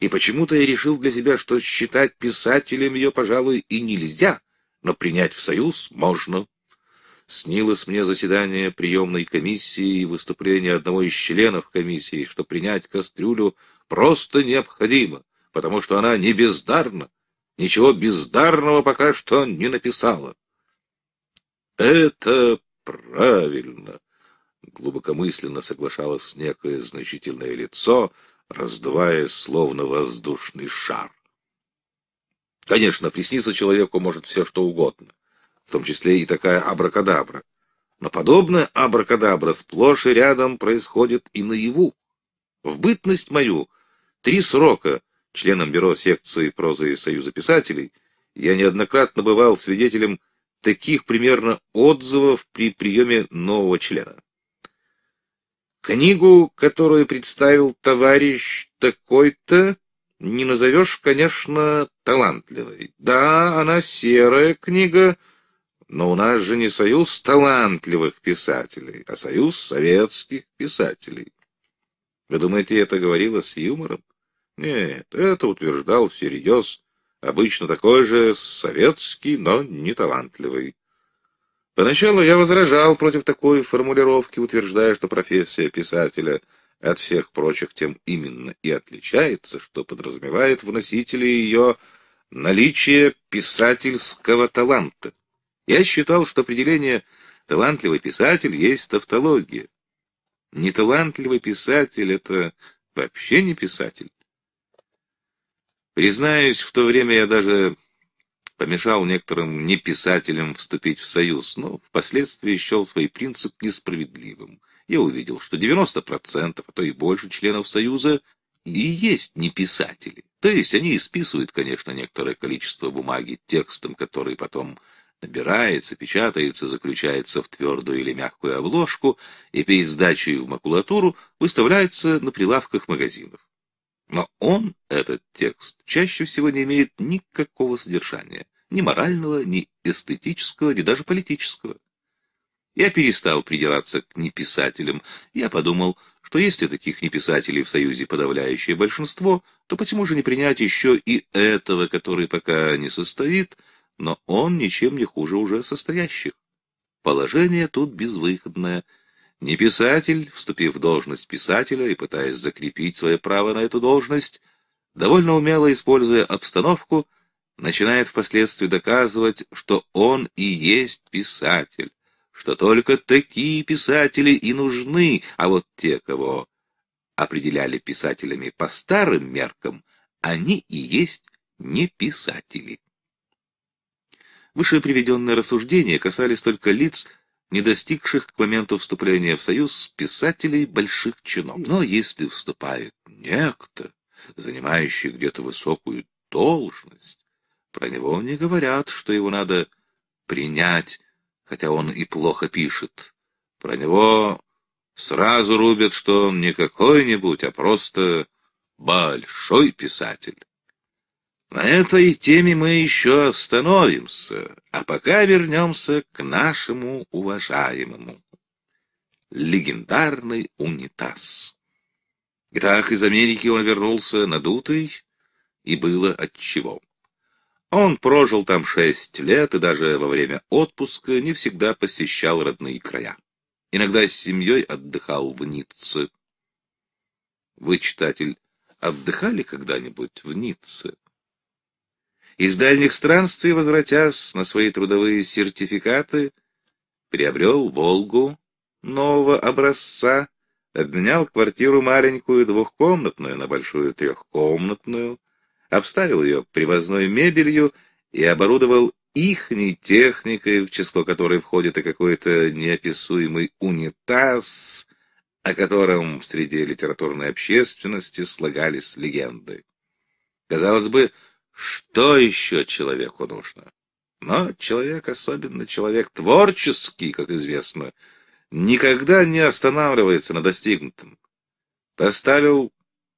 И почему-то я решил для себя, что считать писателем ее, пожалуй, и нельзя, но принять в союз можно. Снилось мне заседание приемной комиссии и выступление одного из членов комиссии, что принять кастрюлю просто необходимо, потому что она не бездарна. Ничего бездарного пока что не написала. Это правильно. Глубокомысленно соглашалось с некое значительное лицо, раздувая словно воздушный шар. Конечно, присниться человеку может все что угодно, в том числе и такая абракадабра. Но подобная абракадабра сплошь и рядом происходит и наяву. В бытность мою три срока членом бюро секции прозы и Союза писателей я неоднократно бывал свидетелем таких примерно отзывов при приеме нового члена. Книгу, которую представил товарищ такой-то, не назовешь, конечно, талантливой. Да, она серая книга, но у нас же не союз талантливых писателей, а союз советских писателей. Вы думаете, это говорила с юмором? Нет, это утверждал всерьез, обычно такой же советский, но не талантливый Поначалу я возражал против такой формулировки, утверждая, что профессия писателя от всех прочих тем именно и отличается, что подразумевает в носителе ее наличие писательского таланта. Я считал, что определение «талантливый писатель» есть тавтология. Неталантливый писатель — это вообще не писатель. Признаюсь, в то время я даже помешал некоторым неписателям вступить в союз, но впоследствии счел свой принцип несправедливым. Я увидел, что 90%, а то и больше членов союза и есть неписатели. То есть они исписывают, конечно, некоторое количество бумаги текстом, который потом набирается, печатается, заключается в твердую или мягкую обложку и перед сдачей в макулатуру выставляется на прилавках магазинов. Но он, этот текст, чаще всего не имеет никакого содержания, ни морального, ни эстетического, ни даже политического. Я перестал придираться к неписателям. Я подумал, что если таких неписателей в Союзе подавляющее большинство, то почему же не принять еще и этого, который пока не состоит, но он ничем не хуже уже состоящих? Положение тут безвыходное — не писатель, вступив в должность писателя и пытаясь закрепить свое право на эту должность, довольно умело используя обстановку, начинает впоследствии доказывать, что он и есть писатель, что только такие писатели и нужны, а вот те, кого определяли писателями по старым меркам, они и есть не писатели. Выше приведенные рассуждения касались только лиц, не достигших к моменту вступления в Союз писателей больших чинов. Но если вступает некто, занимающий где-то высокую должность, про него не говорят, что его надо принять, хотя он и плохо пишет. Про него сразу рубят, что он не какой-нибудь, а просто большой писатель. На этой теме мы еще остановимся, а пока вернемся к нашему уважаемому. Легендарный унитаз. Итак, из Америки он вернулся надутый, и было отчего. Он прожил там шесть лет и даже во время отпуска не всегда посещал родные края. Иногда с семьей отдыхал в Ницце. Вы, читатель, отдыхали когда-нибудь в Ницце? из дальних странствий, возвратясь на свои трудовые сертификаты, приобрел «Волгу» нового образца, обменял квартиру маленькую двухкомнатную на большую трехкомнатную, обставил ее привозной мебелью и оборудовал ихней техникой, в число которой входит и какой-то неописуемый унитаз, о котором в среде литературной общественности слагались легенды. Казалось бы, что еще человеку нужно? Но человек, особенно человек творческий, как известно, никогда не останавливается на достигнутом. Поставил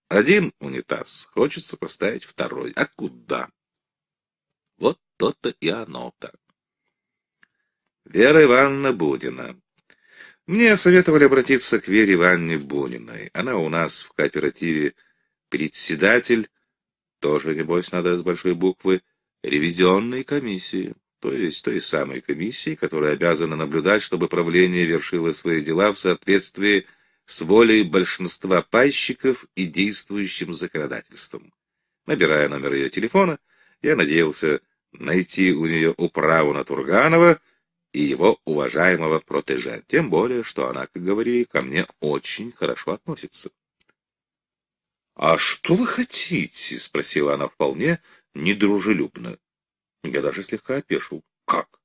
один унитаз, хочется поставить второй. А куда? Вот то-то и оно-то. Вера Ивановна Будина. Мне советовали обратиться к Вере Ивановне Буниной. Она у нас в кооперативе председатель тоже, небось, надо с большой буквы ревизионной комиссии, то есть той самой комиссии, которая обязана наблюдать, чтобы правление вершило свои дела в соответствии с волей большинства пайщиков и действующим законодательством. Набирая номер ее телефона, я надеялся найти у нее управу на Турганова и его уважаемого протеже, тем более, что она, как говорили, ко мне очень хорошо относится. «А что вы хотите?» — спросила она вполне недружелюбно. Я даже слегка опешил. «Как?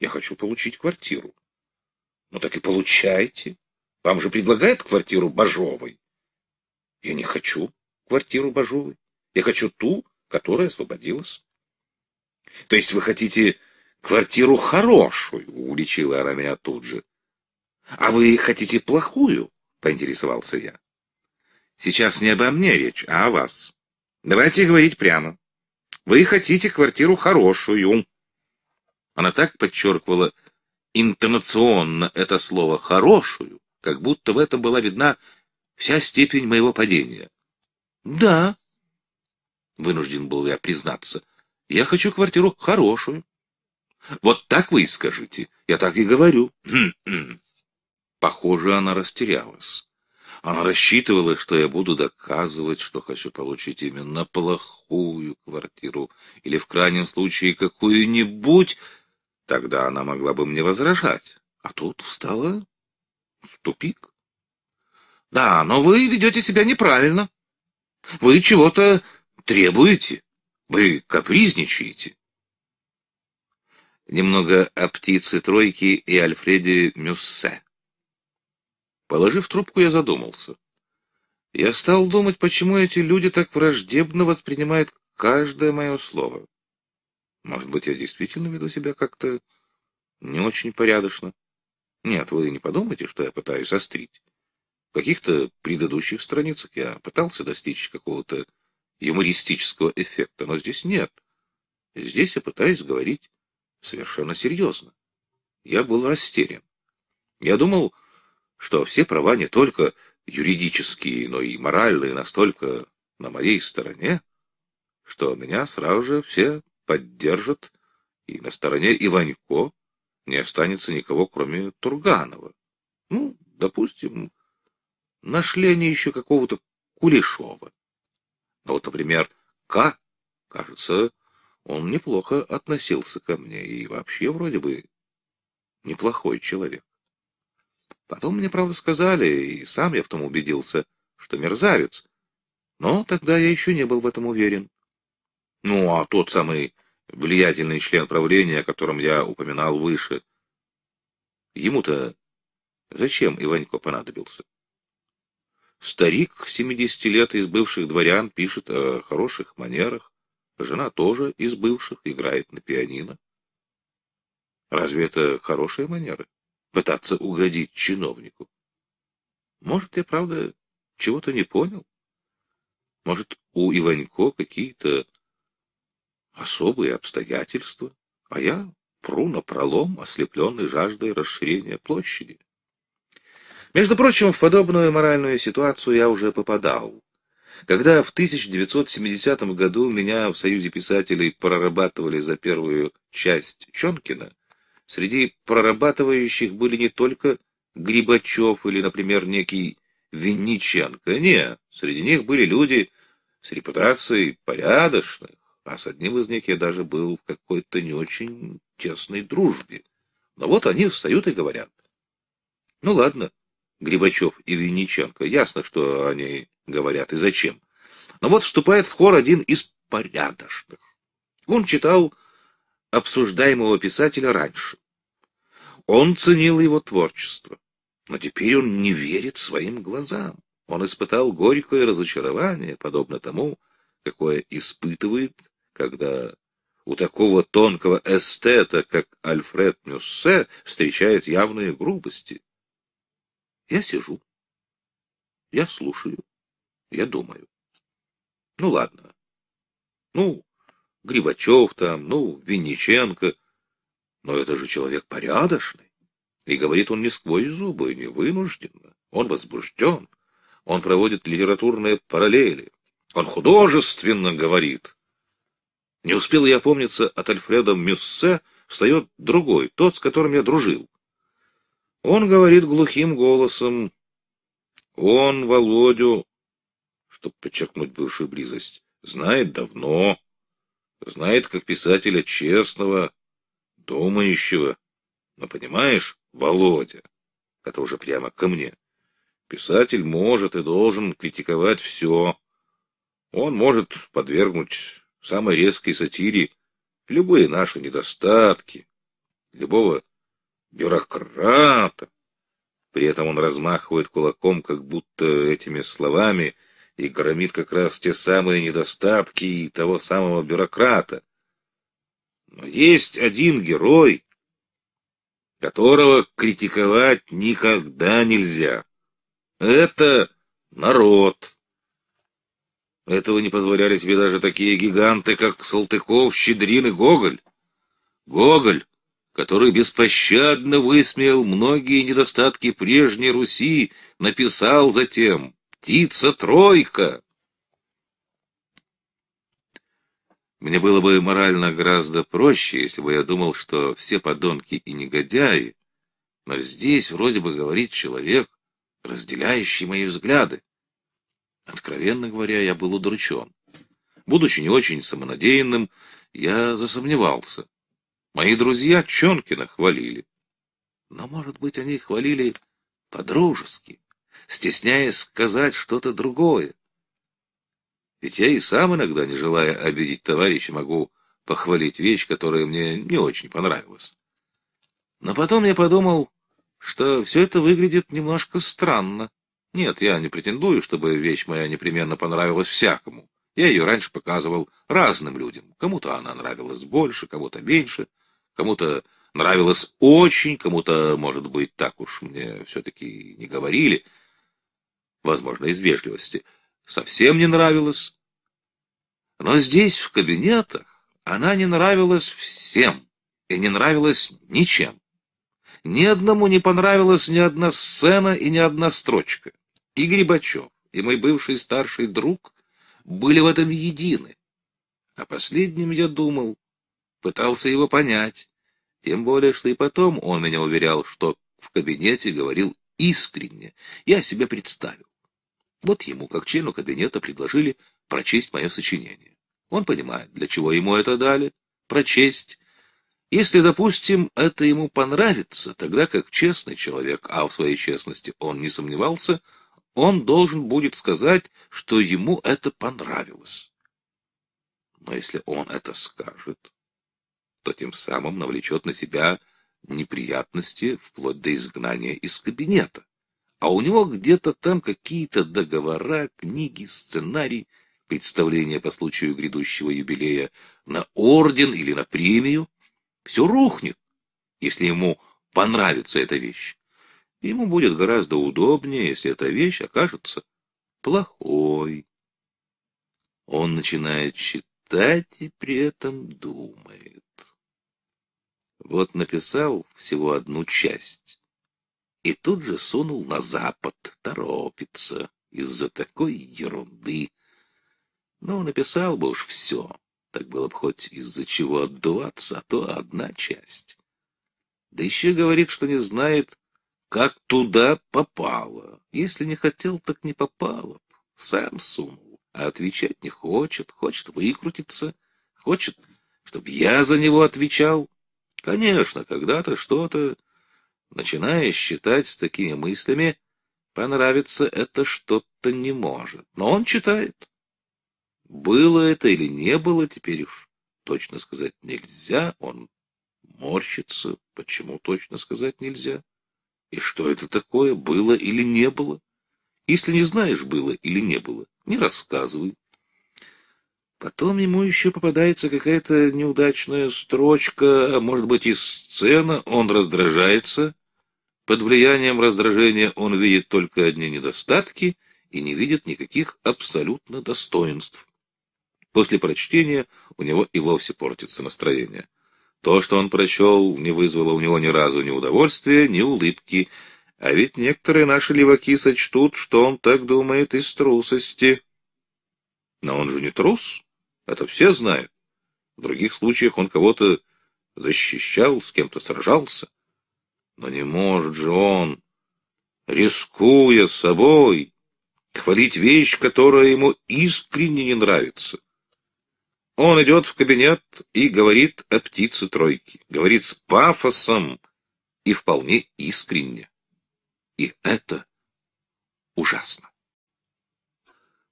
Я хочу получить квартиру». «Ну так и получайте. Вам же предлагают квартиру Бажовой». «Я не хочу квартиру Бажовой. Я хочу ту, которая освободилась». «То есть вы хотите квартиру хорошую?» — уличила она меня тут же. «А вы хотите плохую?» — поинтересовался я. Сейчас не обо мне речь, а о вас. Давайте говорить прямо. Вы хотите квартиру хорошую. Она так подчеркивала интонационно это слово «хорошую», как будто в этом была видна вся степень моего падения. «Да», — вынужден был я признаться, — «я хочу квартиру хорошую». «Вот так вы и скажите, я так и говорю». Хм -хм. Похоже, она растерялась. Она рассчитывала, что я буду доказывать, что хочу получить именно плохую квартиру, или в крайнем случае какую-нибудь. Тогда она могла бы мне возражать. А тут встала в тупик. Да, но вы ведете себя неправильно. Вы чего-то требуете. Вы капризничаете. Немного о птице тройки и Альфреде Мюссе. Положив трубку, я задумался. Я стал думать, почему эти люди так враждебно воспринимают каждое мое слово. Может быть, я действительно веду себя как-то не очень порядочно. Нет, вы не подумайте, что я пытаюсь острить. В каких-то предыдущих страницах я пытался достичь какого-то юмористического эффекта, но здесь нет. Здесь я пытаюсь говорить совершенно серьезно. Я был растерян. Я думал, что все права не только юридические, но и моральные настолько на моей стороне, что меня сразу же все поддержат, и на стороне Иванько не останется никого, кроме Турганова. Ну, допустим, нашли они еще какого-то Кулешова. Но вот, например, К, кажется, он неплохо относился ко мне и вообще вроде бы неплохой человек. Потом мне, правда, сказали, и сам я в том убедился, что мерзавец. Но тогда я еще не был в этом уверен. Ну, а тот самый влиятельный член правления, о котором я упоминал выше, ему-то зачем Иванько понадобился? Старик 70 лет из бывших дворян пишет о хороших манерах, жена тоже из бывших играет на пианино. Разве это хорошие манеры? пытаться угодить чиновнику. Может, я, правда, чего-то не понял? Может, у Иванько какие-то особые обстоятельства, а я пру на пролом, ослепленный жаждой расширения площади. Между прочим, в подобную моральную ситуацию я уже попадал. Когда в 1970 году меня в Союзе писателей прорабатывали за первую часть Чонкина, Среди прорабатывающих были не только Грибачев или, например, некий Винниченко. Нет, среди них были люди с репутацией порядочных, а с одним из них я даже был в какой-то не очень тесной дружбе. Но вот они встают и говорят. Ну ладно, Грибачев и Винниченко, ясно, что они говорят и зачем. Но вот вступает в хор один из порядочных. Он читал обсуждаемого писателя раньше. Он ценил его творчество, но теперь он не верит своим глазам. Он испытал горькое разочарование, подобно тому, какое испытывает, когда у такого тонкого эстета, как Альфред Мюссе, встречает явные грубости. Я сижу, я слушаю, я думаю. Ну ладно. Ну, Грибачев там, ну, Винниченко. Но это же человек порядочный. И говорит он не сквозь зубы, не вынужденно. Он возбужден. Он проводит литературные параллели. Он художественно говорит. Не успел я помниться от Альфреда Мюссе, встает другой, тот, с которым я дружил. Он говорит глухим голосом. Он Володю, чтобы подчеркнуть бывшую близость, знает давно. Знает как писателя честного, думающего. Но понимаешь, Володя, это уже прямо ко мне, писатель может и должен критиковать все. Он может подвергнуть самой резкой сатире любые наши недостатки, любого бюрократа. При этом он размахивает кулаком, как будто этими словами — и громит как раз те самые недостатки и того самого бюрократа. Но есть один герой, которого критиковать никогда нельзя. Это народ. Этого не позволяли себе даже такие гиганты, как Салтыков, Щедрин и Гоголь. Гоголь, который беспощадно высмеял многие недостатки прежней Руси, написал затем птица-тройка. Мне было бы морально гораздо проще, если бы я думал, что все подонки и негодяи, но здесь вроде бы говорит человек, разделяющий мои взгляды. Откровенно говоря, я был удручен. Будучи не очень самонадеянным, я засомневался. Мои друзья Чонкина хвалили. Но, может быть, они хвалили по-дружески стесняясь сказать что-то другое. Ведь я и сам иногда, не желая обидеть товарища, могу похвалить вещь, которая мне не очень понравилась. Но потом я подумал, что все это выглядит немножко странно. Нет, я не претендую, чтобы вещь моя непременно понравилась всякому. Я ее раньше показывал разным людям. Кому-то она нравилась больше, кому-то меньше, кому-то нравилась очень, кому-то, может быть, так уж мне все-таки не говорили — возможно, из вежливости, совсем не нравилась. Но здесь, в кабинетах, она не нравилась всем и не нравилась ничем. Ни одному не понравилась ни одна сцена и ни одна строчка. И Грибачев, и мой бывший старший друг были в этом едины. О а последнем я думал, пытался его понять, тем более, что и потом он меня уверял, что в кабинете говорил искренне. Я себе представил. Вот ему, как члену кабинета, предложили прочесть мое сочинение. Он понимает, для чего ему это дали, прочесть. Если, допустим, это ему понравится, тогда как честный человек, а в своей честности он не сомневался, он должен будет сказать, что ему это понравилось. Но если он это скажет, то тем самым навлечет на себя неприятности вплоть до изгнания из кабинета а у него где-то там какие-то договора, книги, сценарий, представления по случаю грядущего юбилея на орден или на премию. Все рухнет, если ему понравится эта вещь. Ему будет гораздо удобнее, если эта вещь окажется плохой. Он начинает читать и при этом думает. Вот написал всего одну часть, и тут же сунул на запад, торопится из-за такой ерунды. Ну, написал бы уж все, так было бы хоть из-за чего отдуваться, а то одна часть. Да еще говорит, что не знает, как туда попало. Если не хотел, так не попало. Сам сунул, а отвечать не хочет, хочет выкрутиться, хочет, чтобы я за него отвечал. Конечно, когда-то что-то начиная считать с такими мыслями, понравится это что-то не может. Но он читает. Было это или не было, теперь уж точно сказать нельзя. Он морщится. Почему точно сказать нельзя? И что это такое, было или не было? Если не знаешь, было или не было, не рассказывай. Потом ему еще попадается какая-то неудачная строчка, а может быть и сцена, он раздражается под влиянием раздражения он видит только одни недостатки и не видит никаких абсолютно достоинств. После прочтения у него и вовсе портится настроение. То, что он прочел, не вызвало у него ни разу ни удовольствия, ни улыбки, а ведь некоторые наши леваки сочтут, что он так думает из трусости. Но он же не трус, это а все знают. В других случаях он кого-то защищал, с кем-то сражался. Но не может же он, рискуя собой, хвалить вещь, которая ему искренне не нравится. Он идет в кабинет и говорит о птице тройки, говорит с пафосом и вполне искренне. И это ужасно.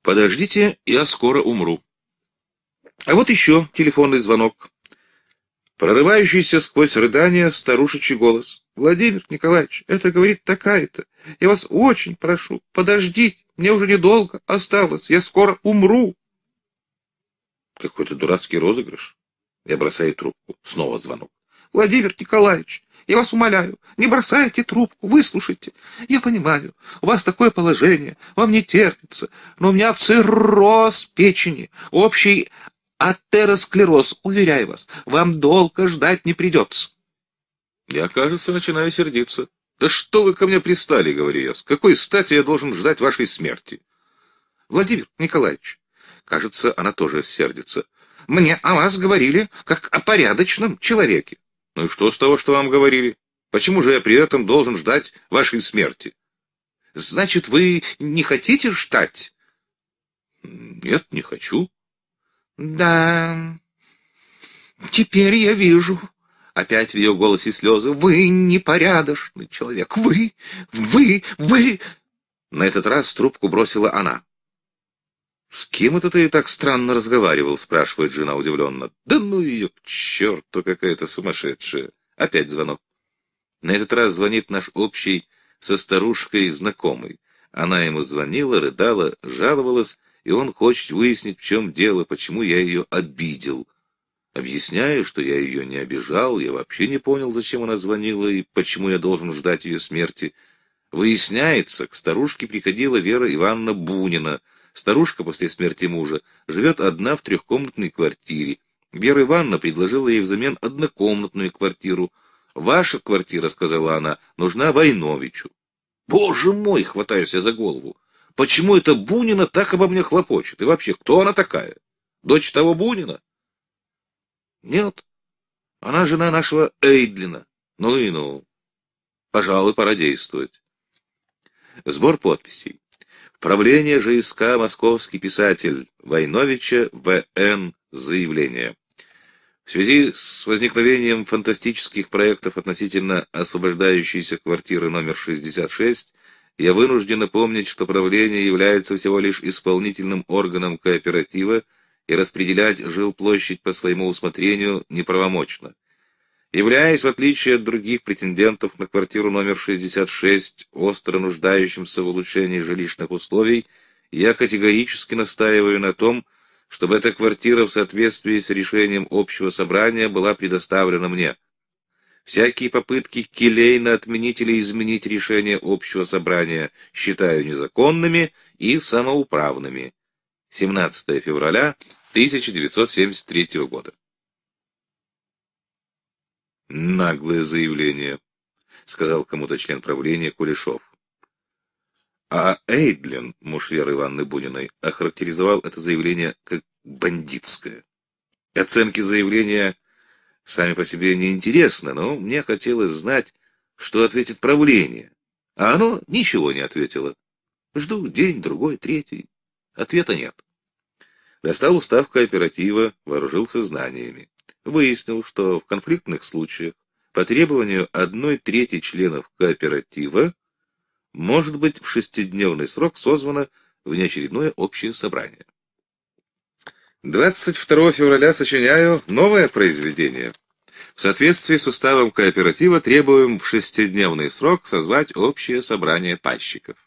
Подождите, я скоро умру. А вот еще телефонный звонок. Прорывающийся сквозь рыдания старушечий голос. Владимир Николаевич, это говорит такая-то. Я вас очень прошу, подождите, мне уже недолго осталось, я скоро умру. Какой-то дурацкий розыгрыш. Я бросаю трубку. Снова звонок. Владимир Николаевич, я вас умоляю, не бросайте трубку, выслушайте. Я понимаю, у вас такое положение, вам не терпится, но у меня цирроз печени, общий атеросклероз, уверяю вас, вам долго ждать не придется. Я, кажется, начинаю сердиться. «Да что вы ко мне пристали?» — говорю я. «С какой стати я должен ждать вашей смерти?» «Владимир Николаевич». Кажется, она тоже сердится. «Мне о вас говорили, как о порядочном человеке». «Ну и что с того, что вам говорили? Почему же я при этом должен ждать вашей смерти?» «Значит, вы не хотите ждать?» «Нет, не хочу». «Да...» «Теперь я вижу», Опять в ее голосе слезы. «Вы непорядочный человек! Вы! Вы! Вы!» На этот раз трубку бросила она. «С кем это ты так странно разговаривал?» — спрашивает жена удивленно. «Да ну ее к черту, какая-то сумасшедшая!» Опять звонок. На этот раз звонит наш общий со старушкой знакомый. Она ему звонила, рыдала, жаловалась, и он хочет выяснить, в чем дело, почему я ее обидел. Объясняю, что я ее не обижал, я вообще не понял, зачем она звонила и почему я должен ждать ее смерти. Выясняется, к старушке приходила Вера Ивановна Бунина. Старушка после смерти мужа живет одна в трехкомнатной квартире. Вера Ивановна предложила ей взамен однокомнатную квартиру. «Ваша квартира, — сказала она, — нужна Войновичу». «Боже мой!» — хватаюсь я за голову. «Почему эта Бунина так обо мне хлопочет? И вообще, кто она такая? Дочь того Бунина?» Нет. Она жена нашего Эйдлина. Ну и ну. Пожалуй, пора действовать. Сбор подписей. Правление ЖСК «Московский писатель» Войновича В.Н. Заявление. В связи с возникновением фантастических проектов относительно освобождающейся квартиры номер 66, я вынужден напомнить, что правление является всего лишь исполнительным органом кооператива, и распределять жилплощадь по своему усмотрению неправомочно. Являясь, в отличие от других претендентов на квартиру номер 66, остро нуждающимся в улучшении жилищных условий, я категорически настаиваю на том, чтобы эта квартира в соответствии с решением общего собрания была предоставлена мне. Всякие попытки келейно отменить или изменить решение общего собрания считаю незаконными и самоуправными. 17 февраля 1973 года. «Наглое заявление», — сказал кому-то член правления Кулешов. А Эйдлин, муж Веры Ивановны Буниной, охарактеризовал это заявление как бандитское. Оценки заявления сами по себе неинтересны, но мне хотелось знать, что ответит правление. А оно ничего не ответило. Жду день, другой, третий. Ответа нет. Достал устав кооператива, вооружился знаниями. Выяснил, что в конфликтных случаях по требованию одной трети членов кооператива может быть в шестидневный срок созвано внеочередное общее собрание. 22 февраля сочиняю новое произведение. В соответствии с уставом кооператива требуем в шестидневный срок созвать общее собрание пайщиков.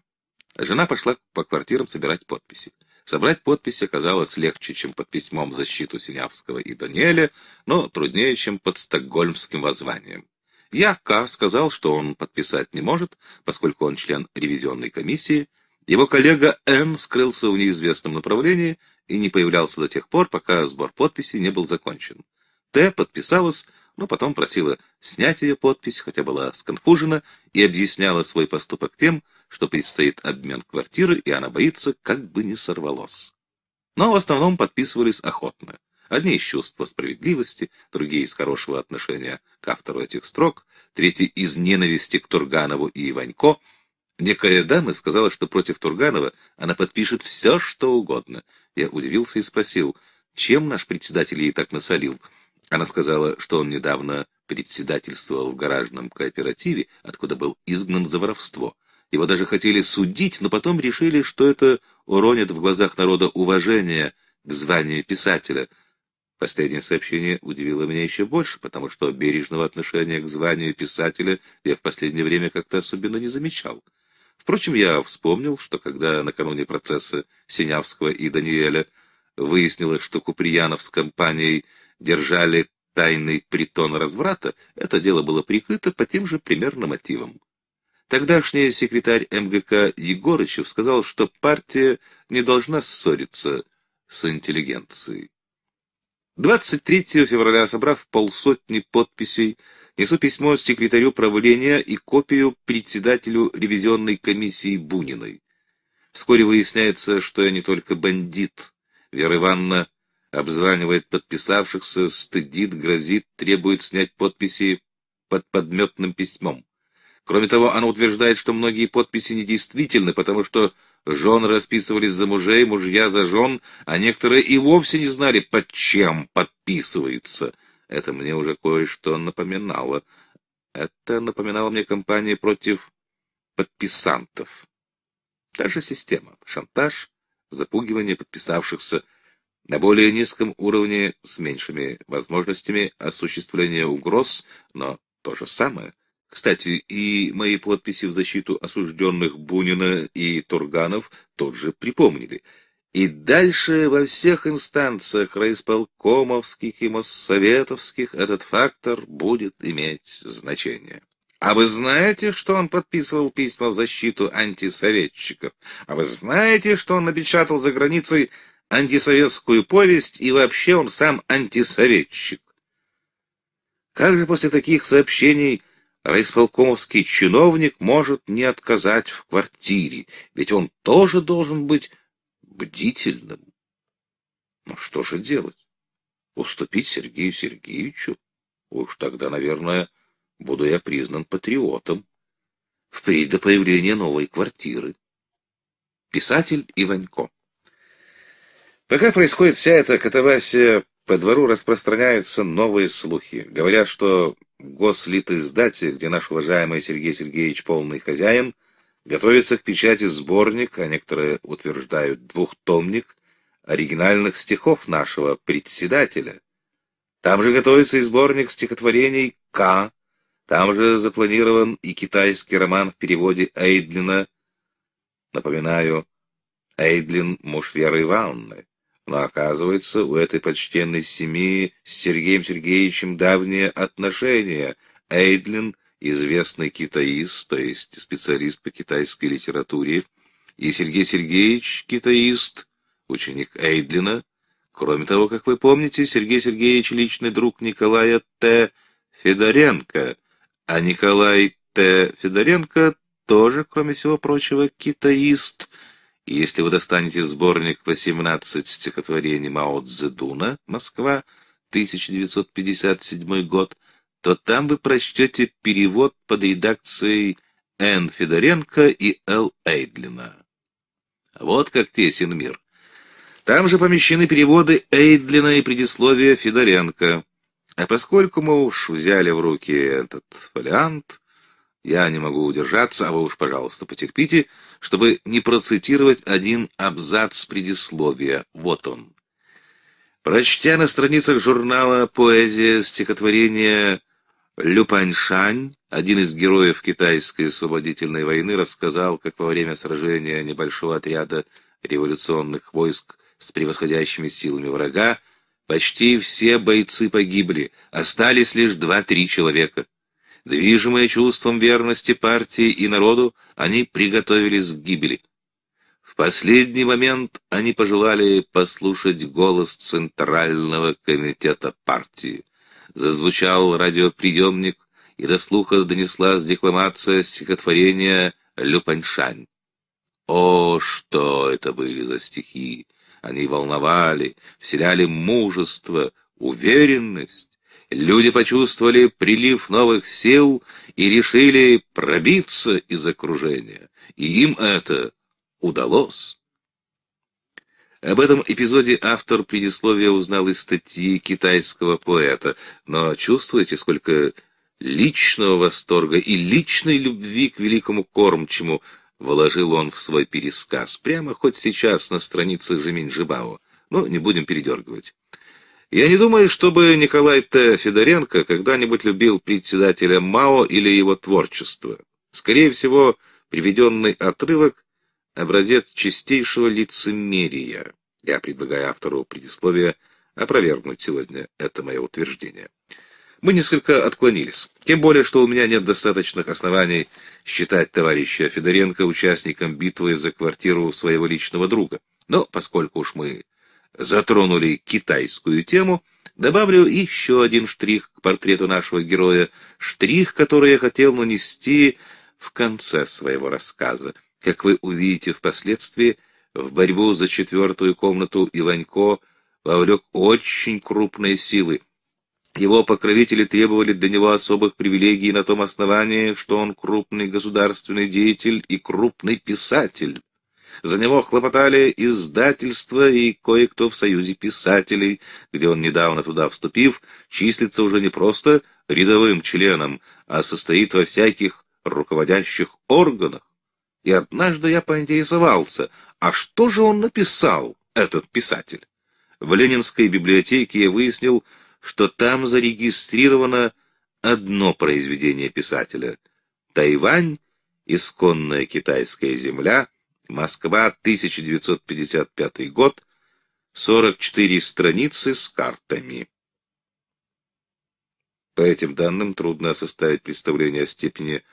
Жена пошла по квартирам собирать подписи. Собрать подписи оказалось легче, чем под письмом в защиту Синявского и Даниэля, но труднее, чем под стокгольмским воззванием. Я сказал, что он подписать не может, поскольку он член ревизионной комиссии. Его коллега Н. скрылся в неизвестном направлении и не появлялся до тех пор, пока сбор подписей не был закончен. Т. подписалась, но потом просила снять ее подпись, хотя была сконфужена, и объясняла свой поступок тем, что предстоит обмен квартиры, и она боится, как бы не сорвалось. Но в основном подписывались охотно. Одни из чувства справедливости, другие из хорошего отношения к автору этих строк, третьи из ненависти к Турганову и Иванько. Некая дама сказала, что против Турганова она подпишет все, что угодно. Я удивился и спросил, чем наш председатель ей так насолил — она сказала, что он недавно председательствовал в гаражном кооперативе, откуда был изгнан за воровство. Его даже хотели судить, но потом решили, что это уронит в глазах народа уважение к званию писателя. Последнее сообщение удивило меня еще больше, потому что бережного отношения к званию писателя я в последнее время как-то особенно не замечал. Впрочем, я вспомнил, что когда накануне процесса Синявского и Даниэля выяснилось, что Куприянов с компанией держали тайный притон разврата, это дело было прикрыто по тем же примерно мотивам. Тогдашний секретарь МГК Егорычев сказал, что партия не должна ссориться с интеллигенцией. 23 февраля, собрав полсотни подписей, несу письмо секретарю правления и копию председателю ревизионной комиссии Буниной. Вскоре выясняется, что я не только бандит. Вера Ивановна обзванивает подписавшихся, стыдит, грозит, требует снять подписи под подметным письмом. Кроме того, она утверждает, что многие подписи недействительны, потому что жены расписывались за мужей, мужья за жен, а некоторые и вовсе не знали, под чем подписываются. Это мне уже кое-что напоминало. Это напоминало мне кампанию против подписантов. Та же система — шантаж, запугивание подписавшихся — на более низком уровне с меньшими возможностями осуществления угроз, но то же самое. Кстати, и мои подписи в защиту осужденных Бунина и Турганов тут же припомнили. И дальше во всех инстанциях райисполкомовских и моссоветовских этот фактор будет иметь значение. А вы знаете, что он подписывал письма в защиту антисоветчиков? А вы знаете, что он напечатал за границей антисоветскую повесть, и вообще он сам антисоветчик. Как же после таких сообщений райисполкомовский чиновник может не отказать в квартире, ведь он тоже должен быть бдительным. Но ну что же делать? Уступить Сергею Сергеевичу? Уж тогда, наверное, буду я признан патриотом. Впредь до появления новой квартиры. Писатель Иванько Пока происходит вся эта катавасия, по двору распространяются новые слухи. Говорят, что гослитиздате, где наш уважаемый Сергей Сергеевич полный хозяин, готовится к печати сборник, а некоторые утверждают двухтомник, оригинальных стихов нашего председателя. Там же готовится и сборник стихотворений К. Там же запланирован и китайский роман в переводе Эйдлина. Напоминаю, Эйдлин — муж Веры Ивановны. Но оказывается, у этой почтенной семьи с Сергеем Сергеевичем давние отношения. Эйдлин, известный китаист, то есть специалист по китайской литературе, и Сергей Сергеевич, китаист, ученик Эйдлина. Кроме того, как вы помните, Сергей Сергеевич — личный друг Николая Т. Федоренко, а Николай Т. Федоренко тоже, кроме всего прочего, китаист — и если вы достанете сборник 18 стихотворений Мао Цзэдуна «Москва», 1957 год, то там вы прочтете перевод под редакцией Н. Федоренко и Л. Эйдлина. Вот как тесен мир. Там же помещены переводы Эйдлина и предисловия Федоренко. А поскольку мы уж взяли в руки этот фолиант, я не могу удержаться, а вы уж, пожалуйста, потерпите, чтобы не процитировать один абзац предисловия. Вот он. Прочтя на страницах журнала «Поэзия» стихотворение Люпаньшань, один из героев китайской освободительной войны, рассказал, как во время сражения небольшого отряда революционных войск с превосходящими силами врага почти все бойцы погибли, остались лишь два-три человека. Движимые чувством верности партии и народу, они приготовились к гибели. В последний момент они пожелали послушать голос Центрального комитета партии. Зазвучал радиоприемник, и до слуха донеслась декламация стихотворения «Люпаньшань». О, что это были за стихи! Они волновали, вселяли мужество, уверенность. Люди почувствовали прилив новых сил и решили пробиться из окружения, и им это удалось. Об этом эпизоде автор предисловия узнал из статьи китайского поэта, но чувствуете, сколько личного восторга и личной любви к великому кормчему вложил он в свой пересказ, прямо хоть сейчас на страницах Жеминь Жибао, но ну, не будем передергивать. Я не думаю, чтобы Николай Т. Федоренко когда-нибудь любил председателя МАО или его творчество. Скорее всего, приведенный отрывок — образец чистейшего лицемерия. Я предлагаю автору предисловия опровергнуть сегодня это мое утверждение. Мы несколько отклонились, тем более, что у меня нет достаточных оснований считать товарища Федоренко участником битвы за квартиру своего личного друга. Но поскольку уж мы затронули китайскую тему, добавлю еще один штрих к портрету нашего героя, штрих, который я хотел нанести в конце своего рассказа. Как вы увидите впоследствии, в борьбу за четвертую комнату Иванько вовлек очень крупные силы. Его покровители требовали для него особых привилегий на том основании, что он крупный государственный деятель и крупный писатель. За него хлопотали издательства и кое-кто в Союзе писателей, где он, недавно туда вступив, числится уже не просто рядовым членом, а состоит во всяких руководящих органах. И однажды я поинтересовался, а что же он написал, этот писатель? В Ленинской библиотеке я выяснил, что там зарегистрировано одно произведение писателя — «Тайвань. Исконная китайская земля. Москва, 1955 год, 44 страницы с картами. По этим данным трудно составить представление о степени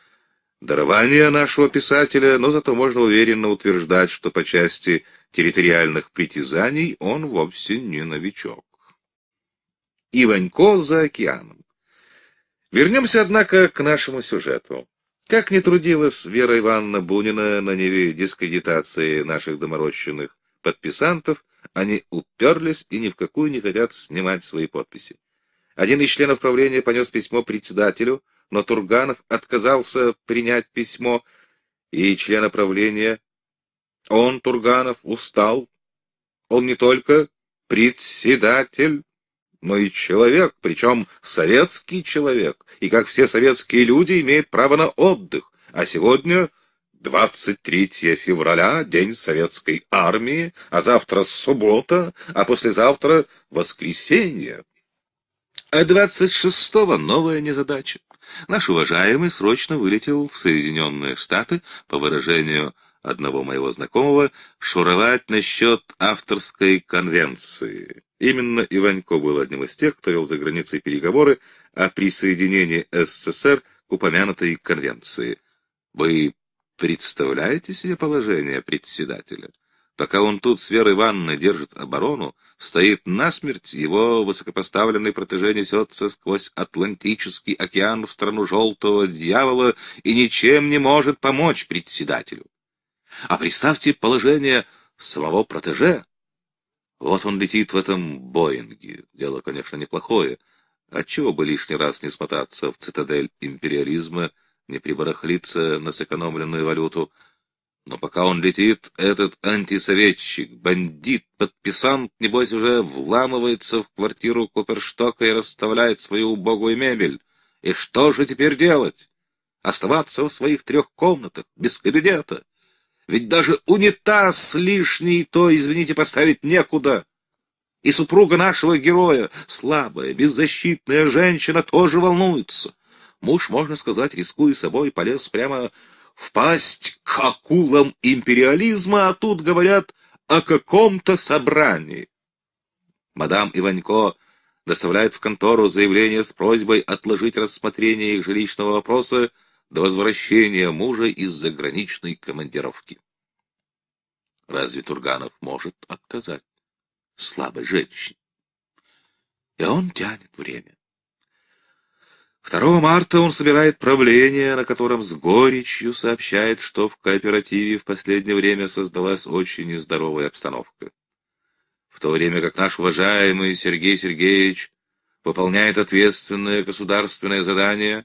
дарования нашего писателя, но зато можно уверенно утверждать, что по части территориальных притязаний он вовсе не новичок. Иванько за океаном. Вернемся, однако, к нашему сюжету. Как не трудилась Вера Ивановна Бунина на неве дискредитации наших доморощенных подписантов, они уперлись и ни в какую не хотят снимать свои подписи. Один из членов правления понес письмо председателю, но Турганов отказался принять письмо, и члена правления он, Турганов, устал. Он не только председатель, но и человек, причем советский человек, и, как все советские люди, имеет право на отдых. А сегодня 23 февраля, день советской армии, а завтра суббота, а послезавтра воскресенье. А 26-го новая незадача. Наш уважаемый срочно вылетел в Соединенные Штаты, по выражению одного моего знакомого, шуровать насчет авторской конвенции. Именно Иванько был одним из тех, кто вел за границей переговоры о присоединении СССР к упомянутой конвенции. Вы представляете себе положение председателя? Пока он тут с Верой Ивановной держит оборону, стоит насмерть, его высокопоставленный протеже несется сквозь Атлантический океан в страну желтого дьявола и ничем не может помочь председателю. А представьте положение самого протеже. Вот он летит в этом Боинге. Дело, конечно, неплохое. Отчего бы лишний раз не смотаться в цитадель империализма, не прибарахлиться на сэкономленную валюту. Но пока он летит, этот антисоветчик, бандит, подписант, небось, уже вламывается в квартиру Куперштока и расставляет свою убогую мебель. И что же теперь делать? Оставаться в своих трех комнатах, без кабинета? Ведь даже унитаз лишний то, извините, поставить некуда. И супруга нашего героя, слабая, беззащитная женщина, тоже волнуется. Муж, можно сказать, рискуя собой, полез прямо в пасть к акулам империализма, а тут говорят о каком-то собрании. Мадам Иванько доставляет в контору заявление с просьбой отложить рассмотрение их жилищного вопроса до возвращения мужа из заграничной командировки. Разве Турганов может отказать слабой женщине? И он тянет время. 2 марта он собирает правление, на котором с горечью сообщает, что в кооперативе в последнее время создалась очень нездоровая обстановка. В то время как наш уважаемый Сергей Сергеевич выполняет ответственное государственное задание,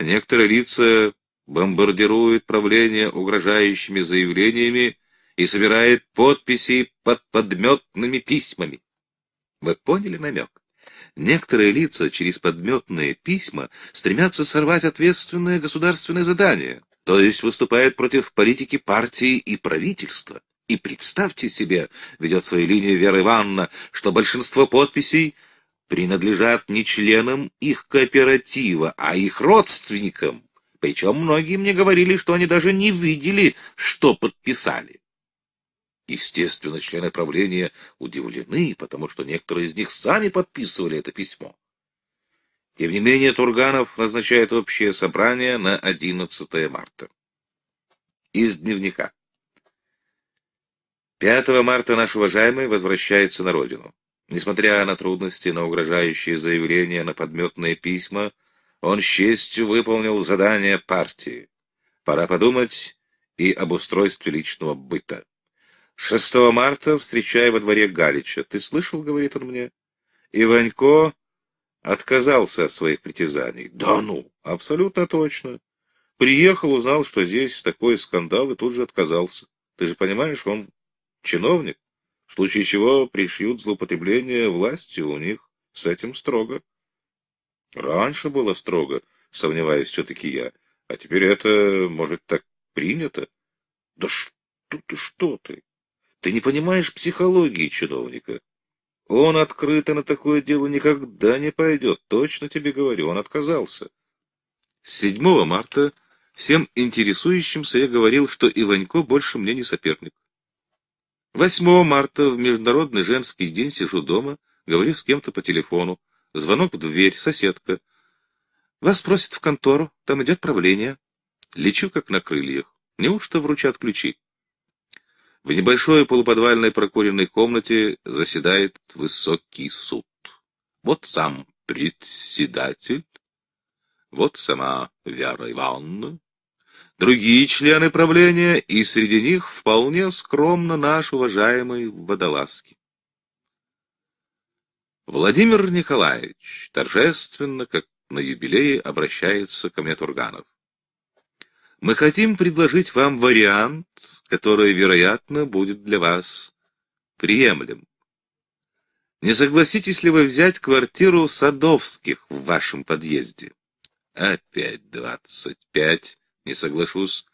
Некоторые лица бомбардируют правление угрожающими заявлениями и собирает подписи под подметными письмами. Вы поняли намек? Некоторые лица через подметные письма стремятся сорвать ответственное государственное задание, то есть выступают против политики партии и правительства. И представьте себе, ведет свою линию Вера Ивановна, что большинство подписей — принадлежат не членам их кооператива, а их родственникам. Причем многие мне говорили, что они даже не видели, что подписали. Естественно, члены правления удивлены, потому что некоторые из них сами подписывали это письмо. Тем не менее, Турганов назначает общее собрание на 11 марта. Из дневника. 5 марта наш уважаемый возвращается на родину. Несмотря на трудности, на угрожающие заявления, на подметные письма, он с честью выполнил задание партии. Пора подумать и об устройстве личного быта. 6 марта встречая во дворе Галича. «Ты слышал?» — говорит он мне. Иванько отказался от своих притязаний. «Да ну! Абсолютно точно!» Приехал, узнал, что здесь такой скандал, и тут же отказался. Ты же понимаешь, он чиновник в случае чего пришьют злоупотребление власти у них. С этим строго. Раньше было строго, сомневаюсь все-таки я, а теперь это, может, так принято? Да что ты, что ты? Ты не понимаешь психологии чиновника. Он открыто на такое дело никогда не пойдет, точно тебе говорю, он отказался. 7 марта всем интересующимся я говорил, что Иванько больше мне не соперник. 8 марта в Международный женский день сижу дома, говорю с кем-то по телефону. Звонок в дверь, соседка. Вас просят в контору, там идет правление. Лечу, как на крыльях. Неужто вручат ключи? В небольшой полуподвальной прокуренной комнате заседает высокий суд. Вот сам председатель, вот сама Вера Ивановна, другие члены правления, и среди них вполне скромно наш уважаемый Водолазки. Владимир Николаевич торжественно, как на юбилее, обращается ко мне Турганов. Мы хотим предложить вам вариант, который, вероятно, будет для вас приемлем. Не согласитесь ли вы взять квартиру Садовских в вашем подъезде? Опять двадцать пять не соглашусь.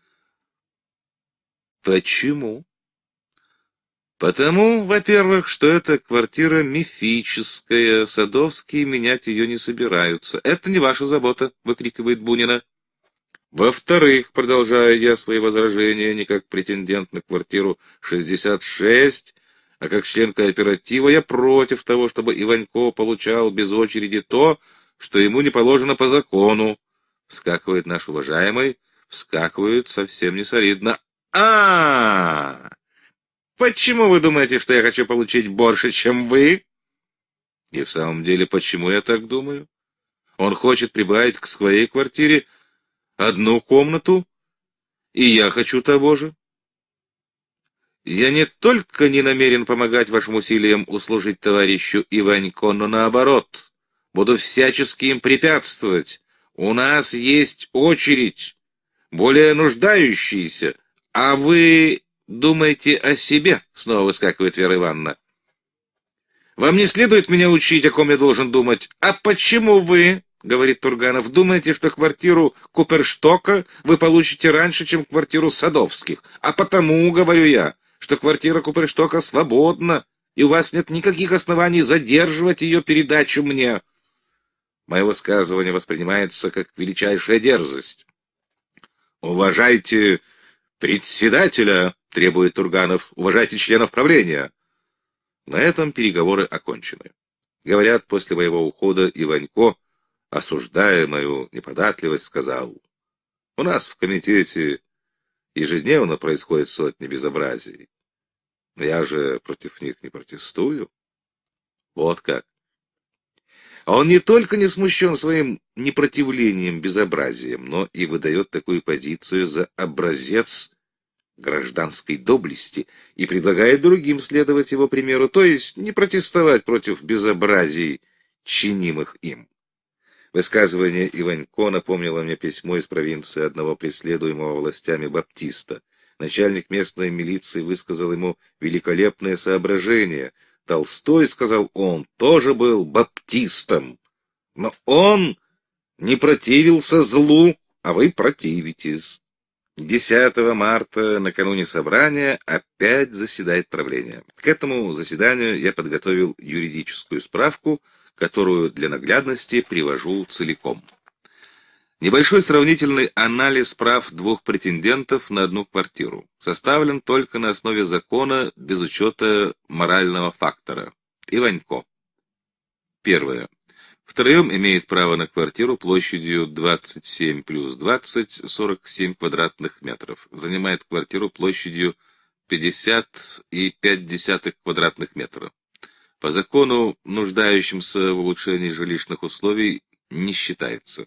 Почему? Потому, во-первых, что эта квартира мифическая, Садовские менять ее не собираются. Это не ваша забота, выкрикивает Бунина. Во-вторых, продолжаю я свои возражения не как претендент на квартиру 66, а как член кооператива, я против того, чтобы Иванько получал без очереди то, что ему не положено по закону, вскакивает наш уважаемый вскакивают совсем не солидно. а, -а, -а! Почему вы думаете, что я хочу получить больше, чем вы? И в самом деле, почему я так думаю? Он хочет прибавить к своей квартире одну комнату, и я хочу того же. Я не только не намерен помогать вашим усилиям услужить товарищу Иванько, но наоборот, буду всячески им препятствовать. У нас есть очередь более нуждающиеся. А вы думаете о себе, снова выскакивает Вера Ивановна. Вам не следует меня учить, о ком я должен думать. А почему вы, говорит Турганов, думаете, что квартиру Куперштока вы получите раньше, чем квартиру Садовских? А потому, говорю я, что квартира Куперштока свободна, и у вас нет никаких оснований задерживать ее передачу мне. Мое высказывание воспринимается как величайшая дерзость. «Уважайте председателя!» — требует Турганов. «Уважайте членов правления!» На этом переговоры окончены. Говорят, после моего ухода Иванько, осуждая мою неподатливость, сказал, «У нас в комитете ежедневно происходит сотни безобразий. Но я же против них не протестую». Вот как. А он не только не смущен своим непротивлением, безобразием, но и выдает такую позицию за образец гражданской доблести и предлагает другим следовать его примеру, то есть не протестовать против безобразий, чинимых им. Высказывание Иванько напомнило мне письмо из провинции одного преследуемого властями баптиста. Начальник местной милиции высказал ему великолепное соображение — Толстой, — сказал он, — тоже был баптистом. Но он не противился злу, а вы противитесь. 10 марта, накануне собрания, опять заседает правление. К этому заседанию я подготовил юридическую справку, которую для наглядности привожу целиком. Небольшой сравнительный анализ прав двух претендентов на одну квартиру составлен только на основе закона без учета морального фактора. Иванько. Первое. Втроем имеет право на квартиру площадью 27 плюс 20, 47 квадратных метров. Занимает квартиру площадью 50,5 квадратных метра. По закону, нуждающимся в улучшении жилищных условий, не считается.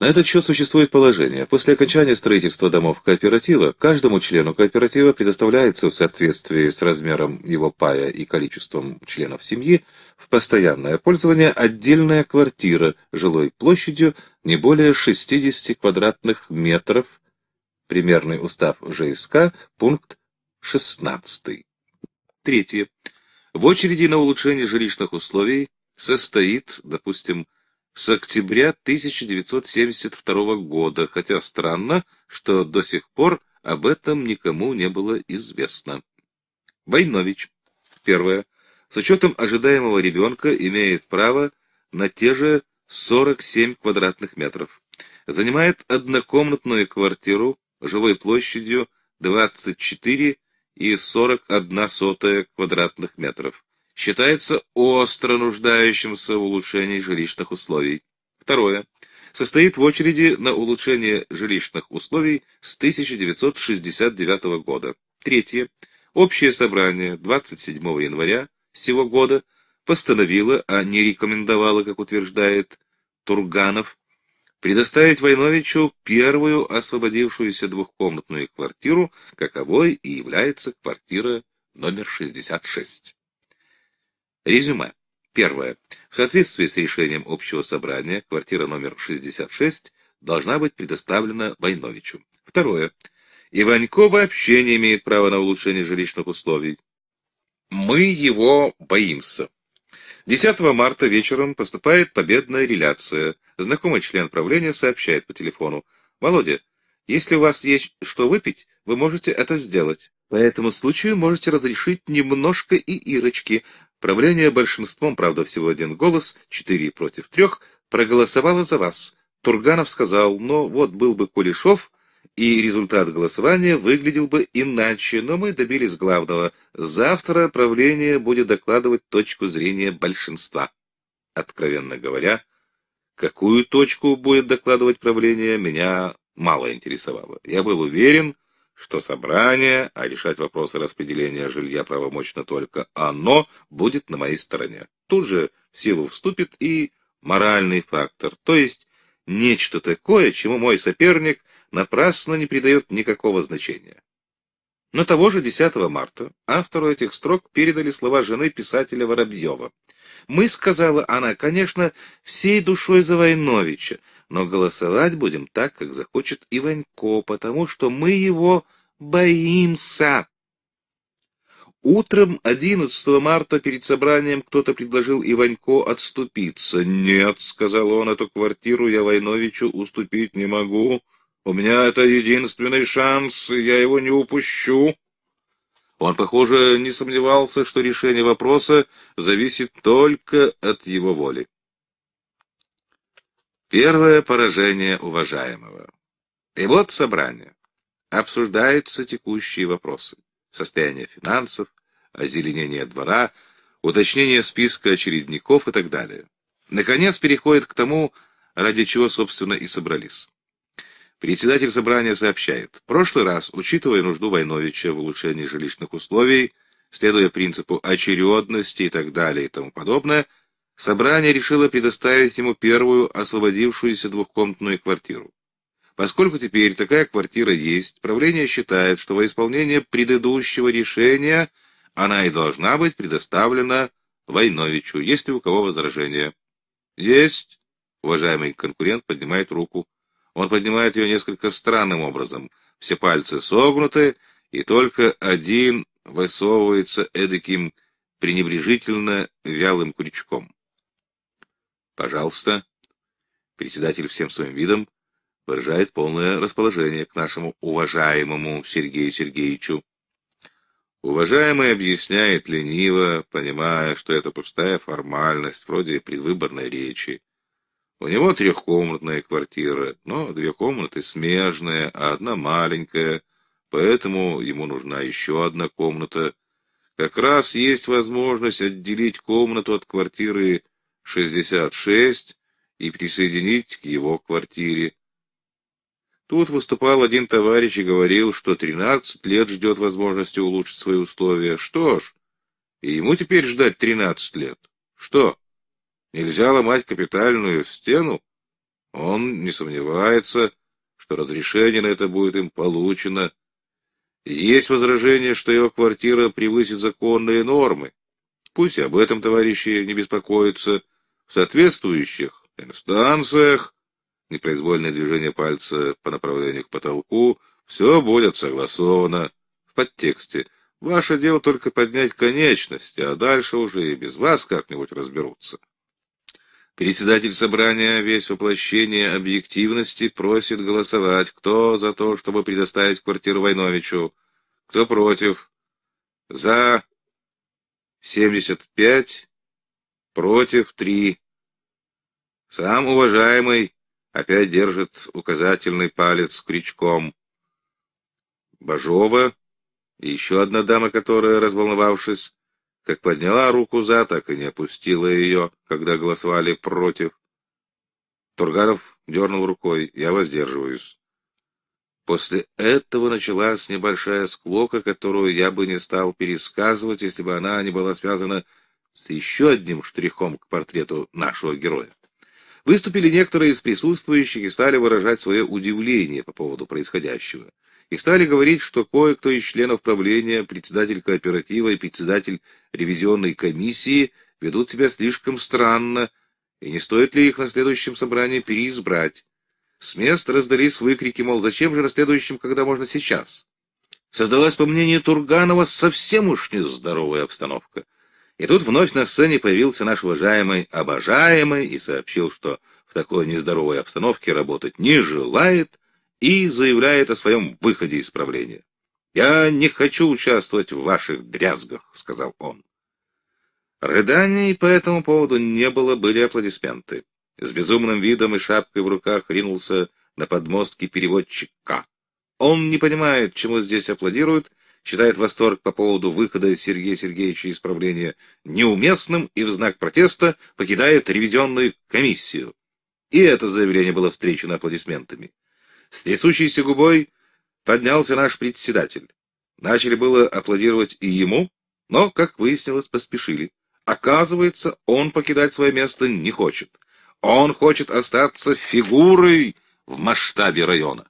На этот счет существует положение. После окончания строительства домов кооператива, каждому члену кооператива предоставляется в соответствии с размером его пая и количеством членов семьи в постоянное пользование отдельная квартира жилой площадью не более 60 квадратных метров, примерный устав ЖСК, пункт 16. Третье. В очереди на улучшение жилищных условий состоит, допустим, с октября 1972 года, хотя странно, что до сих пор об этом никому не было известно. Войнович. Первое. С учетом ожидаемого ребенка имеет право на те же 47 квадратных метров. Занимает однокомнатную квартиру жилой площадью 24 и 41 сотая квадратных метров считается остро нуждающимся в улучшении жилищных условий. Второе. Состоит в очереди на улучшение жилищных условий с 1969 года. Третье. Общее собрание 27 января сего года постановило, а не рекомендовало, как утверждает Турганов, предоставить Войновичу первую освободившуюся двухкомнатную квартиру, каковой и является квартира номер 66. Резюме. Первое. В соответствии с решением общего собрания, квартира номер 66 должна быть предоставлена Войновичу. Второе. Иванько вообще не имеет права на улучшение жилищных условий. Мы его боимся. 10 марта вечером поступает победная реляция. Знакомый член правления сообщает по телефону. «Володя, если у вас есть что выпить, вы можете это сделать. По этому случаю можете разрешить немножко и Ирочки. Правление большинством, правда, всего один голос, четыре против трех, проголосовало за вас. Турганов сказал, но «Ну, вот был бы Кулешов, и результат голосования выглядел бы иначе, но мы добились главного. Завтра правление будет докладывать точку зрения большинства. Откровенно говоря, какую точку будет докладывать правление, меня мало интересовало. Я был уверен, что собрание, а решать вопросы распределения жилья правомочно только оно, будет на моей стороне. Тут же в силу вступит и моральный фактор, то есть нечто такое, чему мой соперник напрасно не придает никакого значения. Но того же 10 марта автору этих строк передали слова жены писателя Воробьева. «Мы, — сказала она, — конечно, всей душой за Войновича, но голосовать будем так, как захочет Иванько, потому что мы его боимся». Утром 11 марта перед собранием кто-то предложил Иванько отступиться. «Нет, — сказал он, — эту квартиру я Войновичу уступить не могу». У меня это единственный шанс, и я его не упущу. Он, похоже, не сомневался, что решение вопроса зависит только от его воли. Первое поражение уважаемого. И вот собрание. Обсуждаются текущие вопросы. Состояние финансов, озеленение двора, уточнение списка очередников и так далее. Наконец переходит к тому, ради чего, собственно, и собрались. Председатель собрания сообщает, прошлый раз, учитывая нужду Войновича в улучшении жилищных условий, следуя принципу очередности и так далее и тому подобное, собрание решило предоставить ему первую освободившуюся двухкомнатную квартиру. Поскольку теперь такая квартира есть, правление считает, что во исполнение предыдущего решения она и должна быть предоставлена Войновичу, ли у кого возражения. Есть. Уважаемый конкурент поднимает руку. Он поднимает ее несколько странным образом. Все пальцы согнуты, и только один высовывается эдаким пренебрежительно вялым крючком. «Пожалуйста». Председатель всем своим видом выражает полное расположение к нашему уважаемому Сергею Сергеевичу. Уважаемый объясняет лениво, понимая, что это пустая формальность, вроде предвыборной речи. У него трехкомнатная квартира, но две комнаты смежные, а одна маленькая, поэтому ему нужна еще одна комната. Как раз есть возможность отделить комнату от квартиры 66 и присоединить к его квартире. Тут выступал один товарищ и говорил, что 13 лет ждет возможности улучшить свои условия. Что ж, и ему теперь ждать 13 лет. Что? Нельзя ломать капитальную стену. Он не сомневается, что разрешение на это будет им получено. Есть возражение, что его квартира превысит законные нормы. Пусть об этом товарищи не беспокоятся. В соответствующих инстанциях непроизвольное движение пальца по направлению к потолку, все будет согласовано в подтексте. Ваше дело только поднять конечность, а дальше уже и без вас как-нибудь разберутся. Председатель собрания, весь воплощение объективности, просит голосовать. Кто за то, чтобы предоставить квартиру Войновичу? Кто против? За 75, против 3. Сам уважаемый опять держит указательный палец крючком. Бажова и еще одна дама, которая, разволновавшись, как подняла руку за, так и не опустила ее, когда голосовали против. Тургаров дернул рукой, я воздерживаюсь. После этого началась небольшая склока, которую я бы не стал пересказывать, если бы она не была связана с еще одним штрихом к портрету нашего героя. Выступили некоторые из присутствующих и стали выражать свое удивление по поводу происходящего и стали говорить, что кое-кто из членов правления, председатель кооператива и председатель ревизионной комиссии ведут себя слишком странно, и не стоит ли их на следующем собрании переизбрать. С мест раздались выкрики, мол, зачем же на следующем, когда можно сейчас? Создалась, по мнению Турганова, совсем уж нездоровая обстановка. И тут вновь на сцене появился наш уважаемый обожаемый и сообщил, что в такой нездоровой обстановке работать не желает, и заявляет о своем выходе из правления. «Я не хочу участвовать в ваших дрязгах», — сказал он. Рыданий по этому поводу не было, были аплодисменты. С безумным видом и шапкой в руках ринулся на подмостке переводчик К. Он не понимает, чему здесь аплодируют, считает восторг по поводу выхода Сергея Сергеевича из правления неуместным и в знак протеста покидает ревизионную комиссию. И это заявление было встречено аплодисментами. С трясущейся губой поднялся наш председатель. Начали было аплодировать и ему, но, как выяснилось, поспешили. Оказывается, он покидать свое место не хочет. Он хочет остаться фигурой в масштабе района.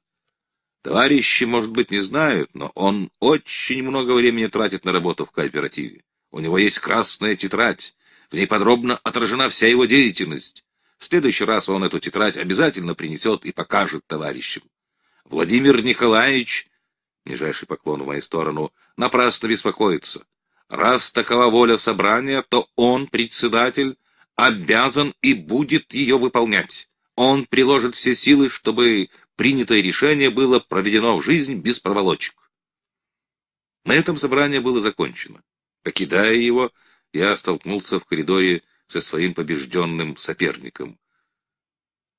Товарищи, может быть, не знают, но он очень много времени тратит на работу в кооперативе. У него есть красная тетрадь, в ней подробно отражена вся его деятельность. В следующий раз он эту тетрадь обязательно принесет и покажет товарищам. Владимир Николаевич, нижайший поклон в мою сторону, напрасно беспокоится. Раз такова воля собрания, то он, председатель, обязан и будет ее выполнять. Он приложит все силы, чтобы принятое решение было проведено в жизнь без проволочек. На этом собрание было закончено. Покидая его, я столкнулся в коридоре со своим побежденным соперником.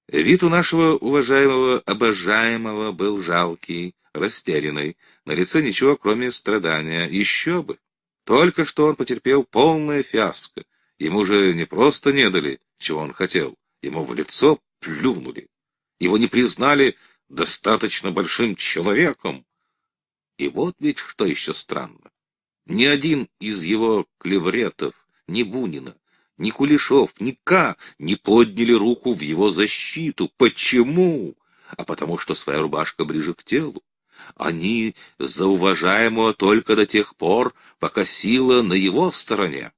Вид у нашего уважаемого, обожаемого был жалкий, растерянный, на лице ничего, кроме страдания. Еще бы! Только что он потерпел полное фиаско. Ему же не просто не дали, чего он хотел, ему в лицо плюнули. Его не признали достаточно большим человеком. И вот ведь что еще странно. Ни один из его клевретов, ни Бунина, ни Кулешов, ни К не подняли руку в его защиту. Почему? А потому что своя рубашка ближе к телу. Они за уважаемого только до тех пор, пока сила на его стороне.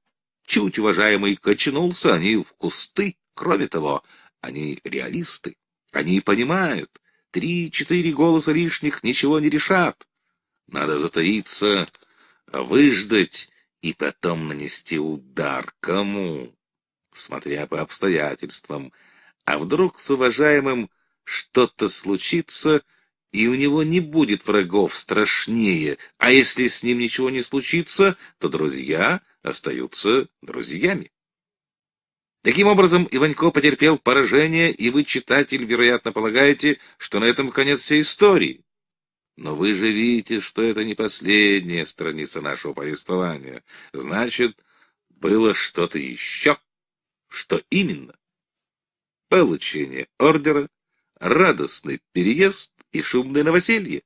Чуть уважаемый качнулся, они в кусты. Кроме того, они реалисты. Они понимают, три-четыре голоса лишних ничего не решат. Надо затаиться, выждать, и потом нанести удар кому, смотря по обстоятельствам. А вдруг с уважаемым что-то случится, и у него не будет врагов страшнее, а если с ним ничего не случится, то друзья остаются друзьями. Таким образом, Иванько потерпел поражение, и вы, читатель, вероятно, полагаете, что на этом конец всей истории. Но вы же видите, что это не последняя страница нашего повествования. Значит, было что-то еще. Что именно? Получение ордера, радостный переезд и шумное новоселье.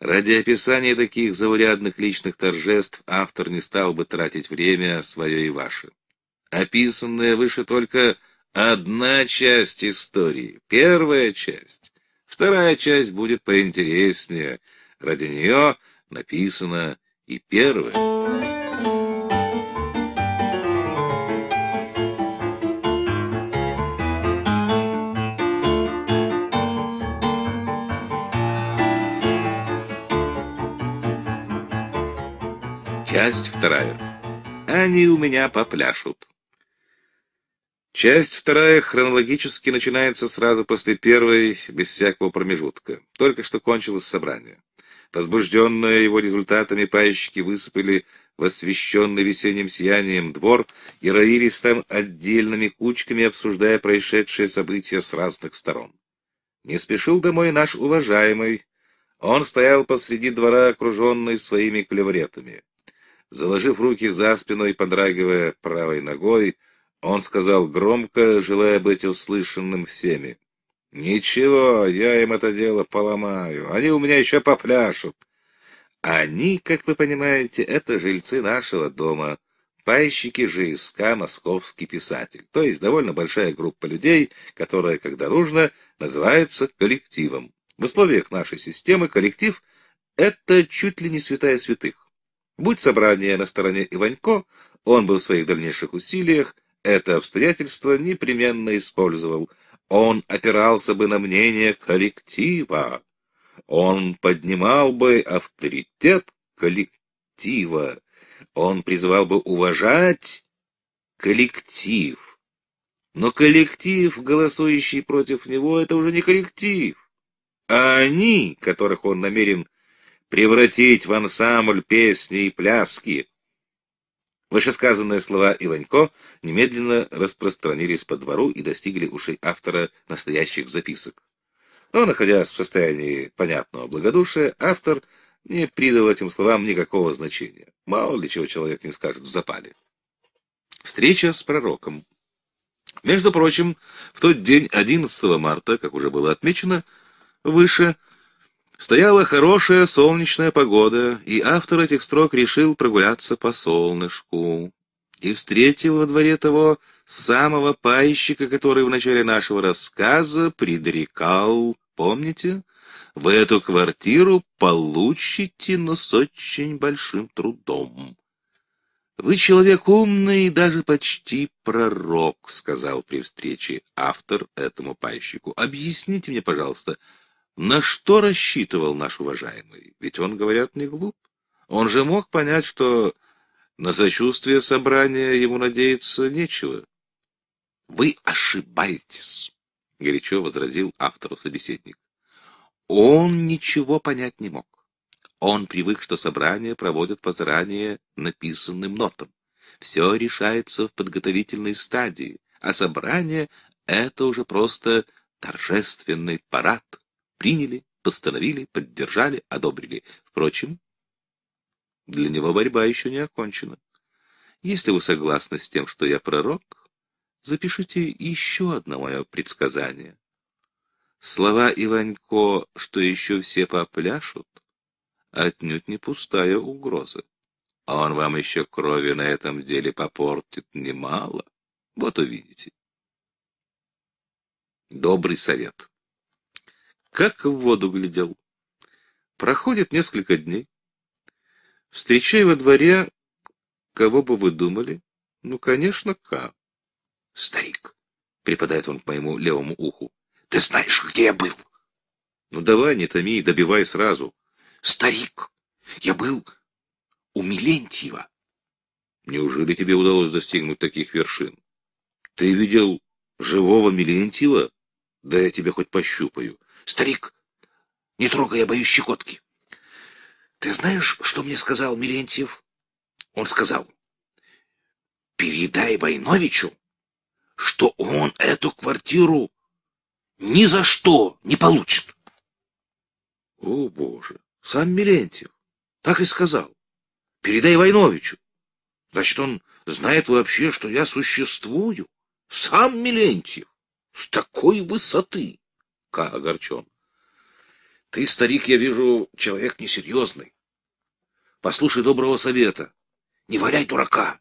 Ради описания таких заурядных личных торжеств автор не стал бы тратить время свое и ваше. Описанная выше только одна часть истории, первая часть Вторая часть будет поинтереснее. Ради нее написана и первая. Часть вторая. Они у меня попляшут. Часть вторая хронологически начинается сразу после первой, без всякого промежутка. Только что кончилось собрание. Возбужденные его результатами паечки высыпали в освещенный весенним сиянием двор и роились там отдельными кучками, обсуждая происшедшие события с разных сторон. Не спешил домой наш уважаемый. Он стоял посреди двора, окруженный своими клевретами. Заложив руки за спину и подрагивая правой ногой, он сказал громко, желая быть услышанным всеми. «Ничего, я им это дело поломаю. Они у меня еще попляшут». «Они, как вы понимаете, это жильцы нашего дома. Пайщики же иска московский писатель. То есть довольно большая группа людей, которая, когда нужно, называется коллективом. В условиях нашей системы коллектив — это чуть ли не святая святых. Будь собрание на стороне Иванько, он бы в своих дальнейших усилиях — это обстоятельство непременно использовал. Он опирался бы на мнение коллектива. Он поднимал бы авторитет коллектива. Он призывал бы уважать коллектив. Но коллектив, голосующий против него, это уже не коллектив. А они, которых он намерен превратить в ансамбль песни и пляски, Вышесказанные слова Иванько немедленно распространились по двору и достигли ушей автора настоящих записок. Но, находясь в состоянии понятного благодушия, автор не придал этим словам никакого значения. Мало ли чего человек не скажет в запале. Встреча с пророком. Между прочим, в тот день, 11 марта, как уже было отмечено выше, Стояла хорошая солнечная погода, и автор этих строк решил прогуляться по солнышку. И встретил во дворе того самого пайщика, который в начале нашего рассказа предрекал, помните? В эту квартиру получите, но с очень большим трудом. «Вы человек умный и даже почти пророк», — сказал при встрече автор этому пайщику. «Объясните мне, пожалуйста, на что рассчитывал наш уважаемый? Ведь он, говорят, не глуп. Он же мог понять, что на сочувствие собрания ему надеяться нечего. — Вы ошибаетесь, — горячо возразил автору собеседник. Он ничего понять не мог. Он привык, что собрания проводят по заранее написанным нотам. Все решается в подготовительной стадии, а собрание — это уже просто торжественный парад приняли, постановили, поддержали, одобрили. Впрочем, для него борьба еще не окончена. Если вы согласны с тем, что я пророк, запишите еще одно мое предсказание. Слова Иванько, что еще все попляшут, отнюдь не пустая угроза. А он вам еще крови на этом деле попортит немало. Вот увидите. Добрый совет как в воду глядел. Проходит несколько дней. Встречая во дворе, кого бы вы думали? Ну, конечно, К. Старик, припадает он к моему левому уху. Ты знаешь, где я был? Ну, давай, не томи, добивай сразу. Старик, я был у Милентьева. Неужели тебе удалось достигнуть таких вершин? Ты видел живого Милентьева? Да я тебя хоть пощупаю. Старик, не трогай, я боюсь щекотки. Ты знаешь, что мне сказал Милентьев? Он сказал, передай Войновичу, что он эту квартиру ни за что не получит. О, Боже, сам Милентьев так и сказал. Передай Войновичу. Значит, он знает вообще, что я существую. Сам Милентьев с такой высоты слегка огорчен. Ты, старик, я вижу, человек несерьезный. Послушай доброго совета. Не валяй дурака.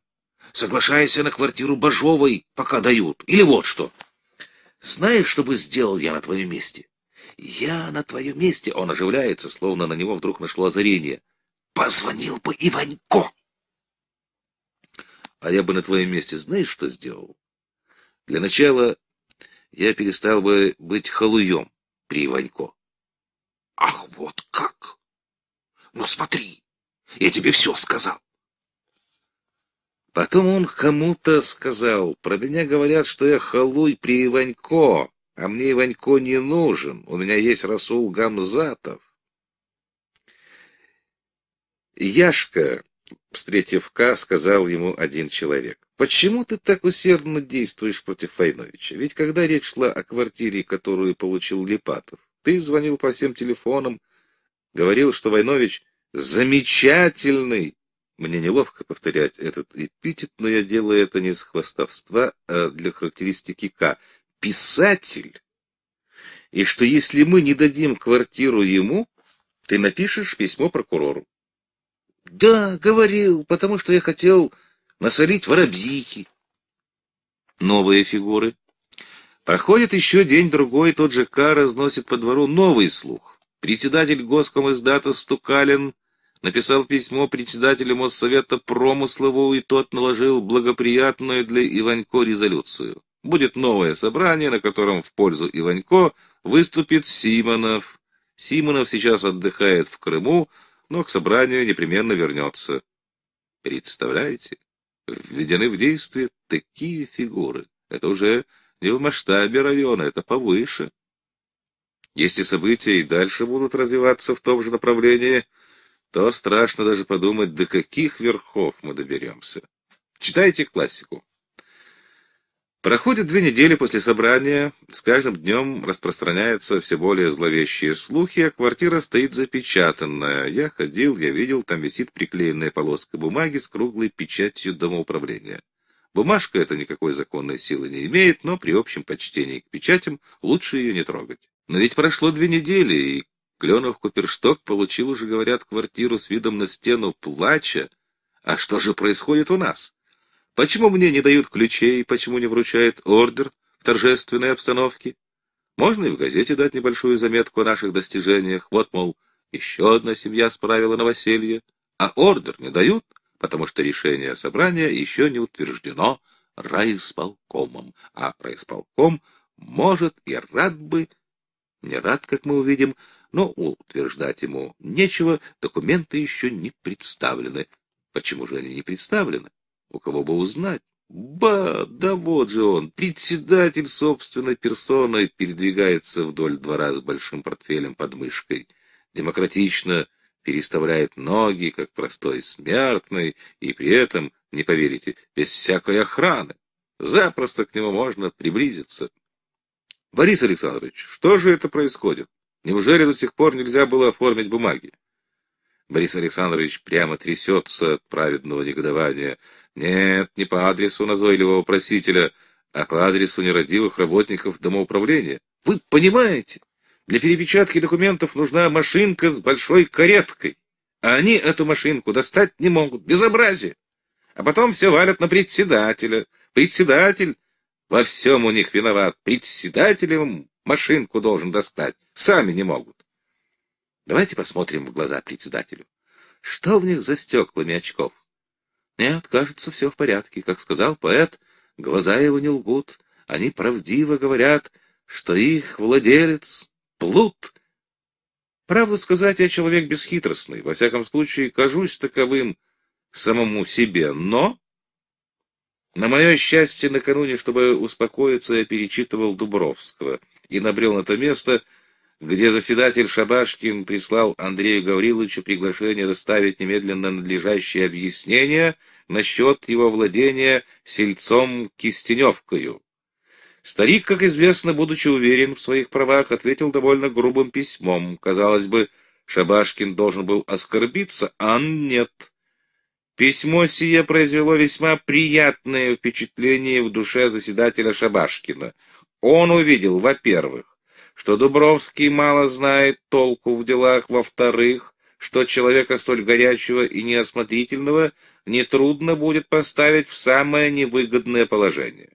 Соглашайся на квартиру Бажовой, пока дают. Или вот что. Знаешь, что бы сделал я на твоем месте? Я на твоем месте. Он оживляется, словно на него вдруг нашло озарение. Позвонил бы Иванько. А я бы на твоем месте знаешь, что сделал? Для начала я перестал бы быть халуем при Иванько. — Ах, вот как! Ну смотри, я тебе все сказал. Потом он кому-то сказал, про меня говорят, что я халуй при Иванько, а мне Иванько не нужен, у меня есть Расул Гамзатов. Яшка встретив К, сказал ему один человек. «Почему ты так усердно действуешь против Файновича? Ведь когда речь шла о квартире, которую получил Липатов, ты звонил по всем телефонам, говорил, что Войнович замечательный. Мне неловко повторять этот эпитет, но я делаю это не с хвастовства, а для характеристики К. Писатель. И что если мы не дадим квартиру ему, ты напишешь письмо прокурору. Да, говорил, потому что я хотел насолить воробьихи. Новые фигуры. Проходит еще день-другой, тот же К. разносит по двору новый слух. Председатель госкомиздата Стукалин написал письмо председателю Моссовета Промыслову, и тот наложил благоприятную для Иванько резолюцию. Будет новое собрание, на котором в пользу Иванько выступит Симонов. Симонов сейчас отдыхает в Крыму, но к собранию непременно вернется. Представляете? Введены в действие такие фигуры. Это уже не в масштабе района, это повыше. Если события и дальше будут развиваться в том же направлении, то страшно даже подумать, до каких верхов мы доберемся. Читайте классику. Проходит две недели после собрания, с каждым днем распространяются все более зловещие слухи, а квартира стоит запечатанная. Я ходил, я видел, там висит приклеенная полоска бумаги с круглой печатью домоуправления. Бумажка эта никакой законной силы не имеет, но при общем почтении к печатям лучше ее не трогать. Но ведь прошло две недели, и Кленов Купершток получил уже, говорят, квартиру с видом на стену плача. А что же происходит у нас? Почему мне не дают ключей, почему не вручают ордер в торжественной обстановке? Можно и в газете дать небольшую заметку о наших достижениях. Вот, мол, еще одна семья справила новоселье, а ордер не дают, потому что решение собрания еще не утверждено райисполкомом, а райисполком может и рад бы, не рад, как мы увидим, но утверждать ему нечего, документы еще не представлены. Почему же они не представлены? У кого бы узнать? Ба, да вот же он, председатель собственной персоной, передвигается вдоль двора с большим портфелем под мышкой. Демократично переставляет ноги, как простой смертный, и при этом, не поверите, без всякой охраны. Запросто к нему можно приблизиться. Борис Александрович, что же это происходит? Неужели до сих пор нельзя было оформить бумаги? Борис Александрович прямо трясется от праведного негодования. Нет, не по адресу назойливого просителя, а по адресу нерадивых работников домоуправления. Вы понимаете, для перепечатки документов нужна машинка с большой кареткой, а они эту машинку достать не могут. Безобразие! А потом все валят на председателя. Председатель во всем у них виноват. Председателем машинку должен достать. Сами не могут. Давайте посмотрим в глаза председателю. Что в них за стеклами очков? Нет, э, кажется, все в порядке. Как сказал поэт, глаза его не лгут. Они правдиво говорят, что их владелец — плут. Правду сказать, я человек бесхитростный. Во всяком случае, кажусь таковым самому себе. Но, на мое счастье, накануне, чтобы успокоиться, я перечитывал Дубровского и набрел на то место, — где заседатель Шабашкин прислал Андрею Гавриловичу приглашение доставить немедленно надлежащее объяснение насчет его владения сельцом Кистеневкою. Старик, как известно, будучи уверен в своих правах, ответил довольно грубым письмом. Казалось бы, Шабашкин должен был оскорбиться, а нет. Письмо сие произвело весьма приятное впечатление в душе заседателя Шабашкина. Он увидел, во-первых, что Дубровский мало знает толку в делах, во-вторых, что человека столь горячего и неосмотрительного нетрудно будет поставить в самое невыгодное положение.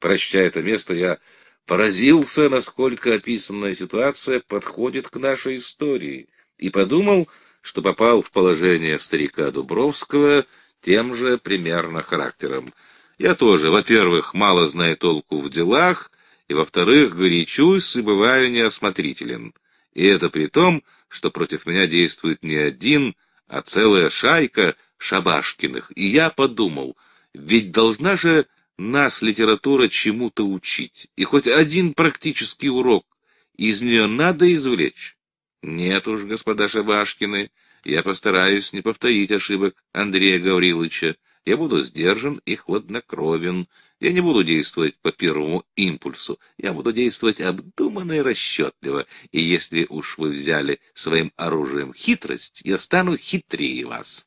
Прочтя это место, я поразился, насколько описанная ситуация подходит к нашей истории, и подумал, что попал в положение старика Дубровского тем же примерно характером. Я тоже, во-первых, мало знаю толку в делах, и, во-вторых, горячусь и бываю неосмотрителен. И это при том, что против меня действует не один, а целая шайка шабашкиных. И я подумал, ведь должна же нас литература чему-то учить, и хоть один практический урок из нее надо извлечь. Нет уж, господа Шабашкины, я постараюсь не повторить ошибок Андрея Гавриловича. Я буду сдержан и хладнокровен, я не буду действовать по первому импульсу, я буду действовать обдуманно и расчетливо, и если уж вы взяли своим оружием хитрость, я стану хитрее вас.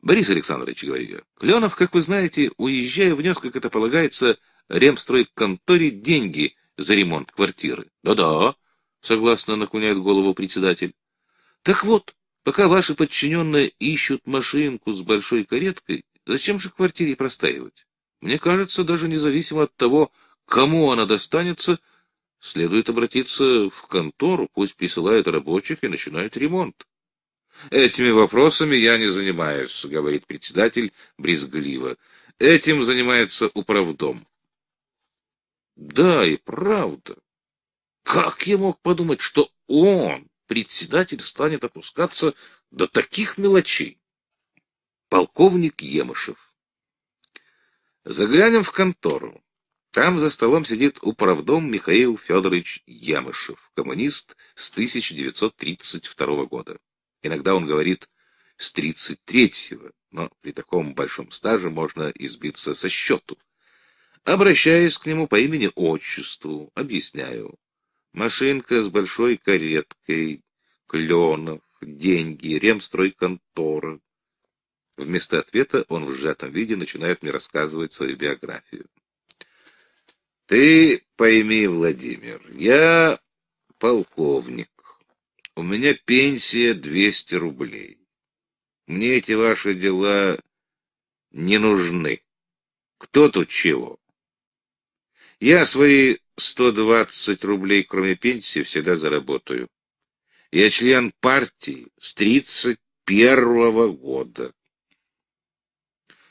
Борис Александрович, говорю я, Кленов, как вы знаете, уезжая, внес, как это полагается, ремстройконторе деньги за ремонт квартиры. Да-да, согласно наклоняет голову председатель. Так вот, пока ваши подчиненные ищут машинку с большой кареткой, зачем же квартире простаивать? Мне кажется, даже независимо от того, кому она достанется, следует обратиться в контору, пусть присылают рабочих и начинают ремонт. «Этими вопросами я не занимаюсь», — говорит председатель брезгливо. «Этим занимается управдом». «Да, и правда. Как я мог подумать, что он, председатель, станет опускаться до таких мелочей?» Полковник Емышев Заглянем в контору. Там за столом сидит управдом Михаил Федорович Ямышев, коммунист с 1932 года. Иногда он говорит с 33-го, но при таком большом стаже можно избиться со счету. Обращаюсь к нему по имени-отчеству, объясняю. Машинка с большой кареткой, Кленов, деньги, ремстройконтора, Вместо ответа он в сжатом виде начинает мне рассказывать свою биографию. «Ты пойми, Владимир, я полковник. У меня пенсия 200 рублей. Мне эти ваши дела не нужны. Кто тут чего? Я свои 120 рублей, кроме пенсии, всегда заработаю. Я член партии с 31 -го года.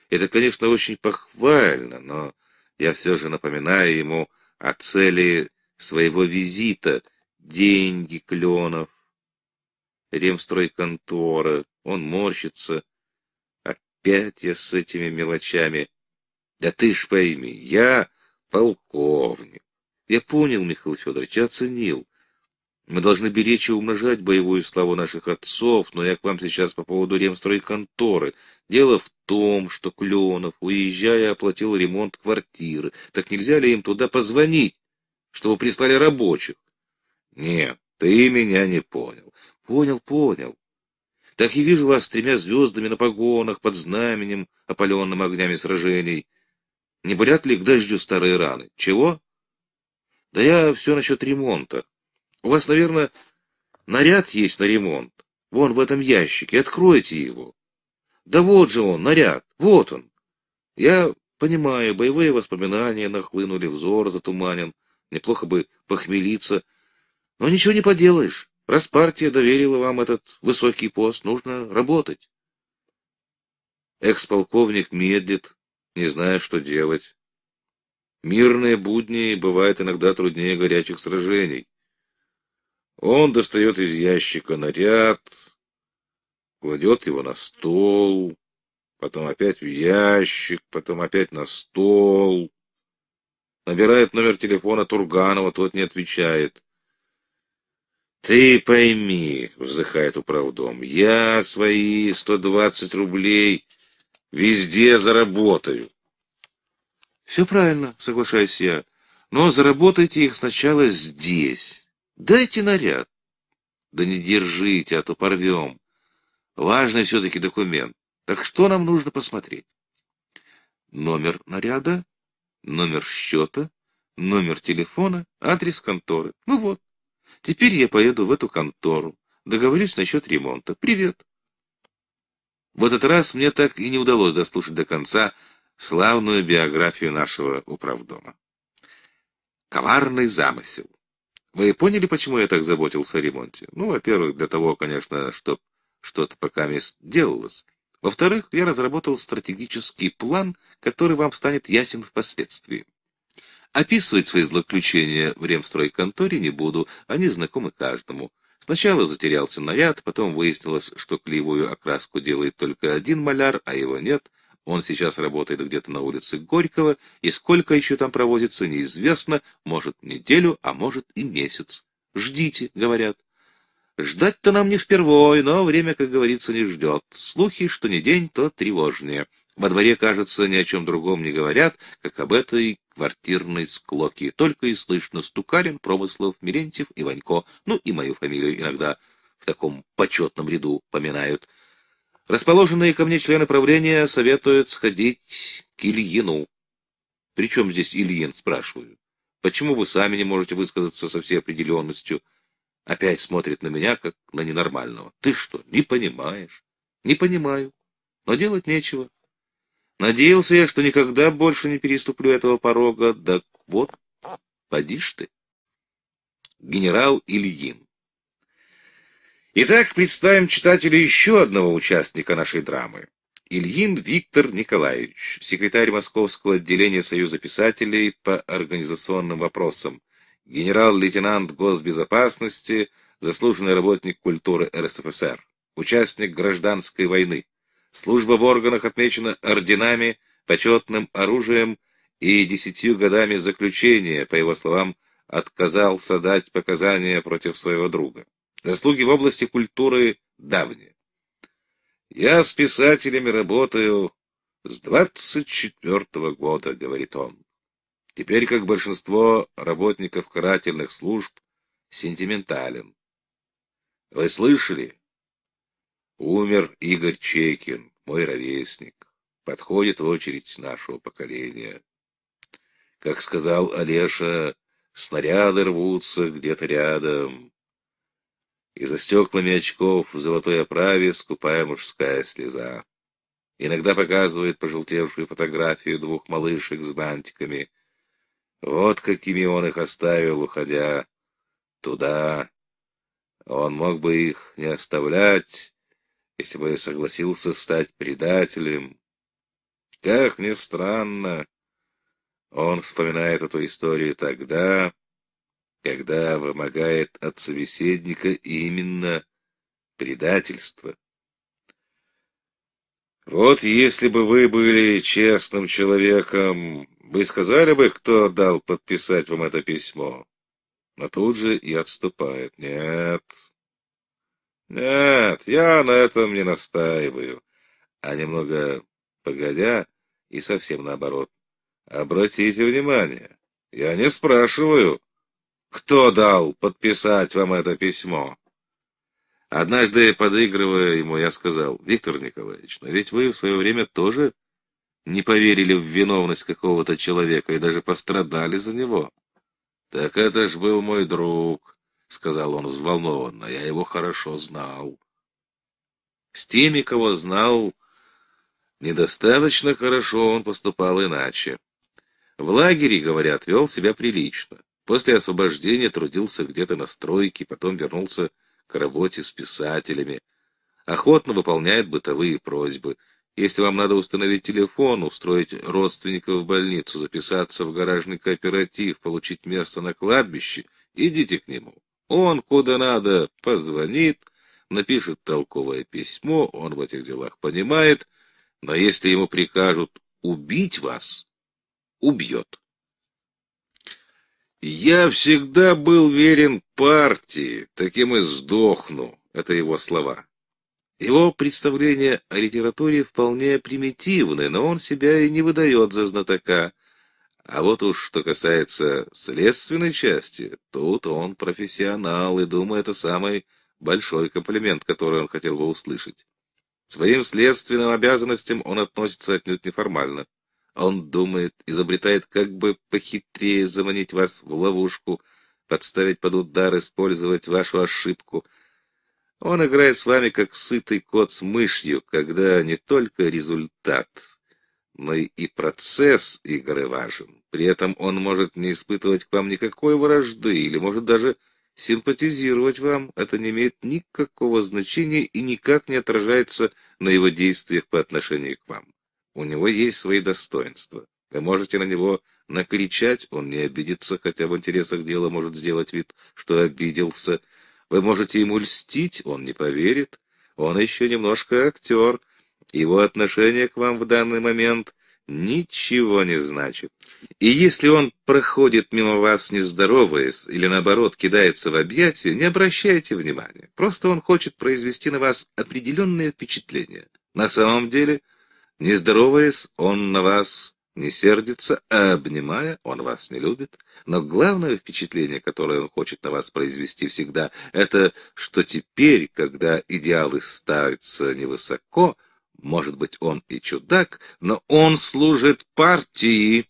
Это, конечно, очень похвально, но я все же напоминаю ему о цели своего визита — деньги Кленов, ремстройконтора. Он морщится. Опять я с этими мелочами. Да ты ж пойми, я полковник. Я понял, Михаил Федорович, я оценил. Мы должны беречь и умножать боевую славу наших отцов, но я к вам сейчас по поводу ремстройконторы. Дело в том, что Кленов, уезжая, оплатил ремонт квартиры. Так нельзя ли им туда позвонить, чтобы прислали рабочих? Нет, ты меня не понял. Понял, понял. Так и вижу вас с тремя звездами на погонах, под знаменем, опаленным огнями сражений. Не болят ли к дождю старые раны? Чего? Да я все насчет ремонта. У вас, наверное, наряд есть на ремонт. Вон в этом ящике. Откройте его. Да вот же он, наряд. Вот он. Я понимаю, боевые воспоминания нахлынули, взор затуманен. Неплохо бы похмелиться. Но ничего не поделаешь. Раз партия доверила вам этот высокий пост, нужно работать. Экс-полковник медлит, не зная, что делать. Мирные будни бывают иногда труднее горячих сражений. Он достает из ящика наряд, кладет его на стол, потом опять в ящик, потом опять на стол. Набирает номер телефона Турганова, тот не отвечает. «Ты пойми», — вздыхает управдом, — «я свои 120 рублей везде заработаю». «Все правильно», — соглашаюсь я, — «но заработайте их сначала здесь». Дайте наряд. Да не держите, а то порвем. Важный все-таки документ. Так что нам нужно посмотреть? Номер наряда, номер счета, номер телефона, адрес конторы. Ну вот. Теперь я поеду в эту контору. Договорюсь насчет ремонта. Привет. В этот раз мне так и не удалось дослушать до конца славную биографию нашего управдома. Коварный замысел. Вы поняли, почему я так заботился о ремонте? Ну, во-первых, для того, конечно, чтобы что-то пока мест делалось. Во-вторых, я разработал стратегический план, который вам станет ясен впоследствии. Описывать свои злоключения в ремстройконторе не буду, они знакомы каждому. Сначала затерялся наряд, потом выяснилось, что клеевую окраску делает только один маляр, а его нет — он сейчас работает где-то на улице Горького, и сколько еще там провозится, неизвестно, может, неделю, а может и месяц. «Ждите», — говорят. Ждать-то нам не впервой, но время, как говорится, не ждет. Слухи, что не день, то тревожнее. Во дворе, кажется, ни о чем другом не говорят, как об этой квартирной склоке. Только и слышно Стукарин, Промыслов, Мерентьев и Ну и мою фамилию иногда в таком почетном ряду поминают. Расположенные ко мне члены правления советуют сходить к Ильину. Причем здесь Ильин, спрашиваю. Почему вы сами не можете высказаться со всей определенностью? Опять смотрит на меня, как на ненормального. Ты что, не понимаешь? Не понимаю. Но делать нечего. Надеялся я, что никогда больше не переступлю этого порога. Да вот, подишь ты. Генерал Ильин. Итак, представим читателю еще одного участника нашей драмы. Ильин Виктор Николаевич, секретарь Московского отделения Союза писателей по организационным вопросам, генерал-лейтенант госбезопасности, заслуженный работник культуры РСФСР, участник гражданской войны. Служба в органах отмечена орденами, почетным оружием и десятью годами заключения, по его словам, отказался дать показания против своего друга. Заслуги в области культуры давние. «Я с писателями работаю с 24-го года», — говорит он. Теперь, как большинство работников карательных служб, сентиментален. Вы слышали? Умер Игорь Чекин, мой ровесник. Подходит очередь нашего поколения. Как сказал Олеша, снаряды рвутся где-то рядом и за стеклами очков в золотой оправе скупая мужская слеза. Иногда показывает пожелтевшую фотографию двух малышек с бантиками. Вот какими он их оставил, уходя туда. Он мог бы их не оставлять, если бы согласился стать предателем. Как ни странно, он вспоминает эту историю тогда, когда вымогает от собеседника именно предательство. Вот если бы вы были честным человеком, вы сказали бы, кто дал подписать вам это письмо. Но тут же и отступает. Нет. Нет, я на этом не настаиваю. А немного погодя, и совсем наоборот. Обратите внимание, я не спрашиваю, кто дал подписать вам это письмо? Однажды, подыгрывая ему, я сказал, Виктор Николаевич, но ведь вы в свое время тоже не поверили в виновность какого-то человека и даже пострадали за него. Так это ж был мой друг, сказал он взволнованно, я его хорошо знал. С теми, кого знал, недостаточно хорошо он поступал иначе. В лагере, говорят, вел себя прилично. После освобождения трудился где-то на стройке, потом вернулся к работе с писателями. Охотно выполняет бытовые просьбы. Если вам надо установить телефон, устроить родственников в больницу, записаться в гаражный кооператив, получить место на кладбище, идите к нему. Он куда надо позвонит, напишет толковое письмо, он в этих делах понимает, но если ему прикажут убить вас, убьет. «Я всегда был верен партии, таким и сдохну», — это его слова. Его представление о литературе вполне примитивны, но он себя и не выдает за знатока. А вот уж что касается следственной части, тут он профессионал, и, думаю, это самый большой комплимент, который он хотел бы услышать. Своим следственным обязанностям он относится отнюдь неформально. Он думает, изобретает, как бы похитрее заманить вас в ловушку, подставить под удар, использовать вашу ошибку. Он играет с вами, как сытый кот с мышью, когда не только результат, но и процесс игры важен. При этом он может не испытывать к вам никакой вражды или может даже симпатизировать вам. Это не имеет никакого значения и никак не отражается на его действиях по отношению к вам. У него есть свои достоинства. Вы можете на него накричать, он не обидится, хотя в интересах дела может сделать вид, что обиделся. Вы можете ему льстить, он не поверит. Он еще немножко актер. Его отношение к вам в данный момент ничего не значит. И если он проходит мимо вас, не здороваясь, или наоборот кидается в объятия, не обращайте внимания. Просто он хочет произвести на вас определенное впечатление. На самом деле не здороваясь, он на вас не сердится, а обнимая, он вас не любит. Но главное впечатление, которое он хочет на вас произвести всегда, это, что теперь, когда идеалы ставятся невысоко, может быть, он и чудак, но он служит партии.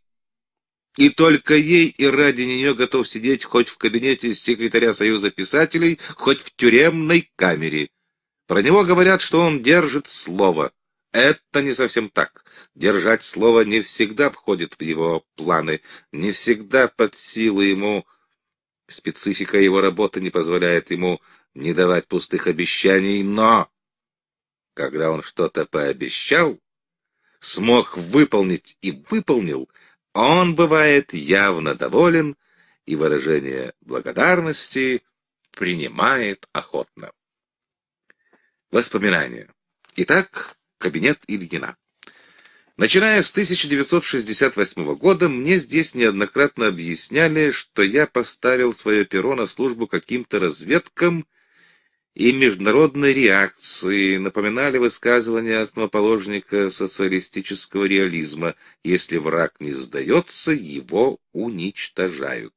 И только ей и ради нее готов сидеть хоть в кабинете секретаря Союза писателей, хоть в тюремной камере. Про него говорят, что он держит слово. Это не совсем так. Держать слово не всегда входит в его планы, не всегда под силу ему. Специфика его работы не позволяет ему не давать пустых обещаний, но... Когда он что-то пообещал, смог выполнить и выполнил, он бывает явно доволен и выражение благодарности принимает охотно. Воспоминания. Итак, Кабинет Ильина. Начиная с 1968 года, мне здесь неоднократно объясняли, что я поставил свое перо на службу каким-то разведкам и международной реакции, напоминали высказывания основоположника социалистического реализма «Если враг не сдается, его уничтожают».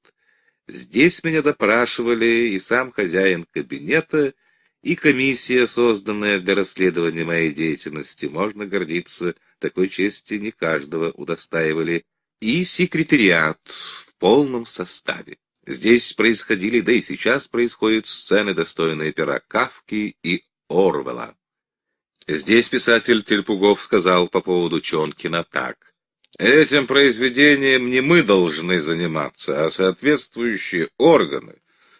Здесь меня допрашивали и сам хозяин кабинета, и комиссия, созданная для расследования моей деятельности, можно гордиться, такой чести не каждого удостаивали, и секретариат в полном составе. Здесь происходили, да и сейчас происходят сцены, достойные пера Кавки и Орвела. Здесь писатель Тельпугов сказал по поводу Чонкина так. «Этим произведением не мы должны заниматься, а соответствующие органы».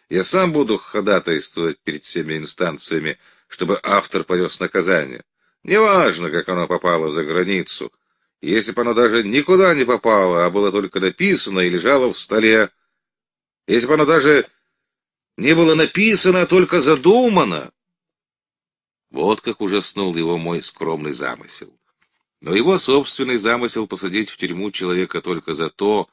Я сам буду ходатайствовать перед всеми инстанциями, чтобы автор понес наказание. Неважно, как оно попало за границу. Если бы оно даже никуда не попало, а было только написано и лежало в столе. Если бы оно даже не было написано, а только задумано. Вот как ужаснул его мой скромный замысел. Но его собственный замысел посадить в тюрьму человека только за то,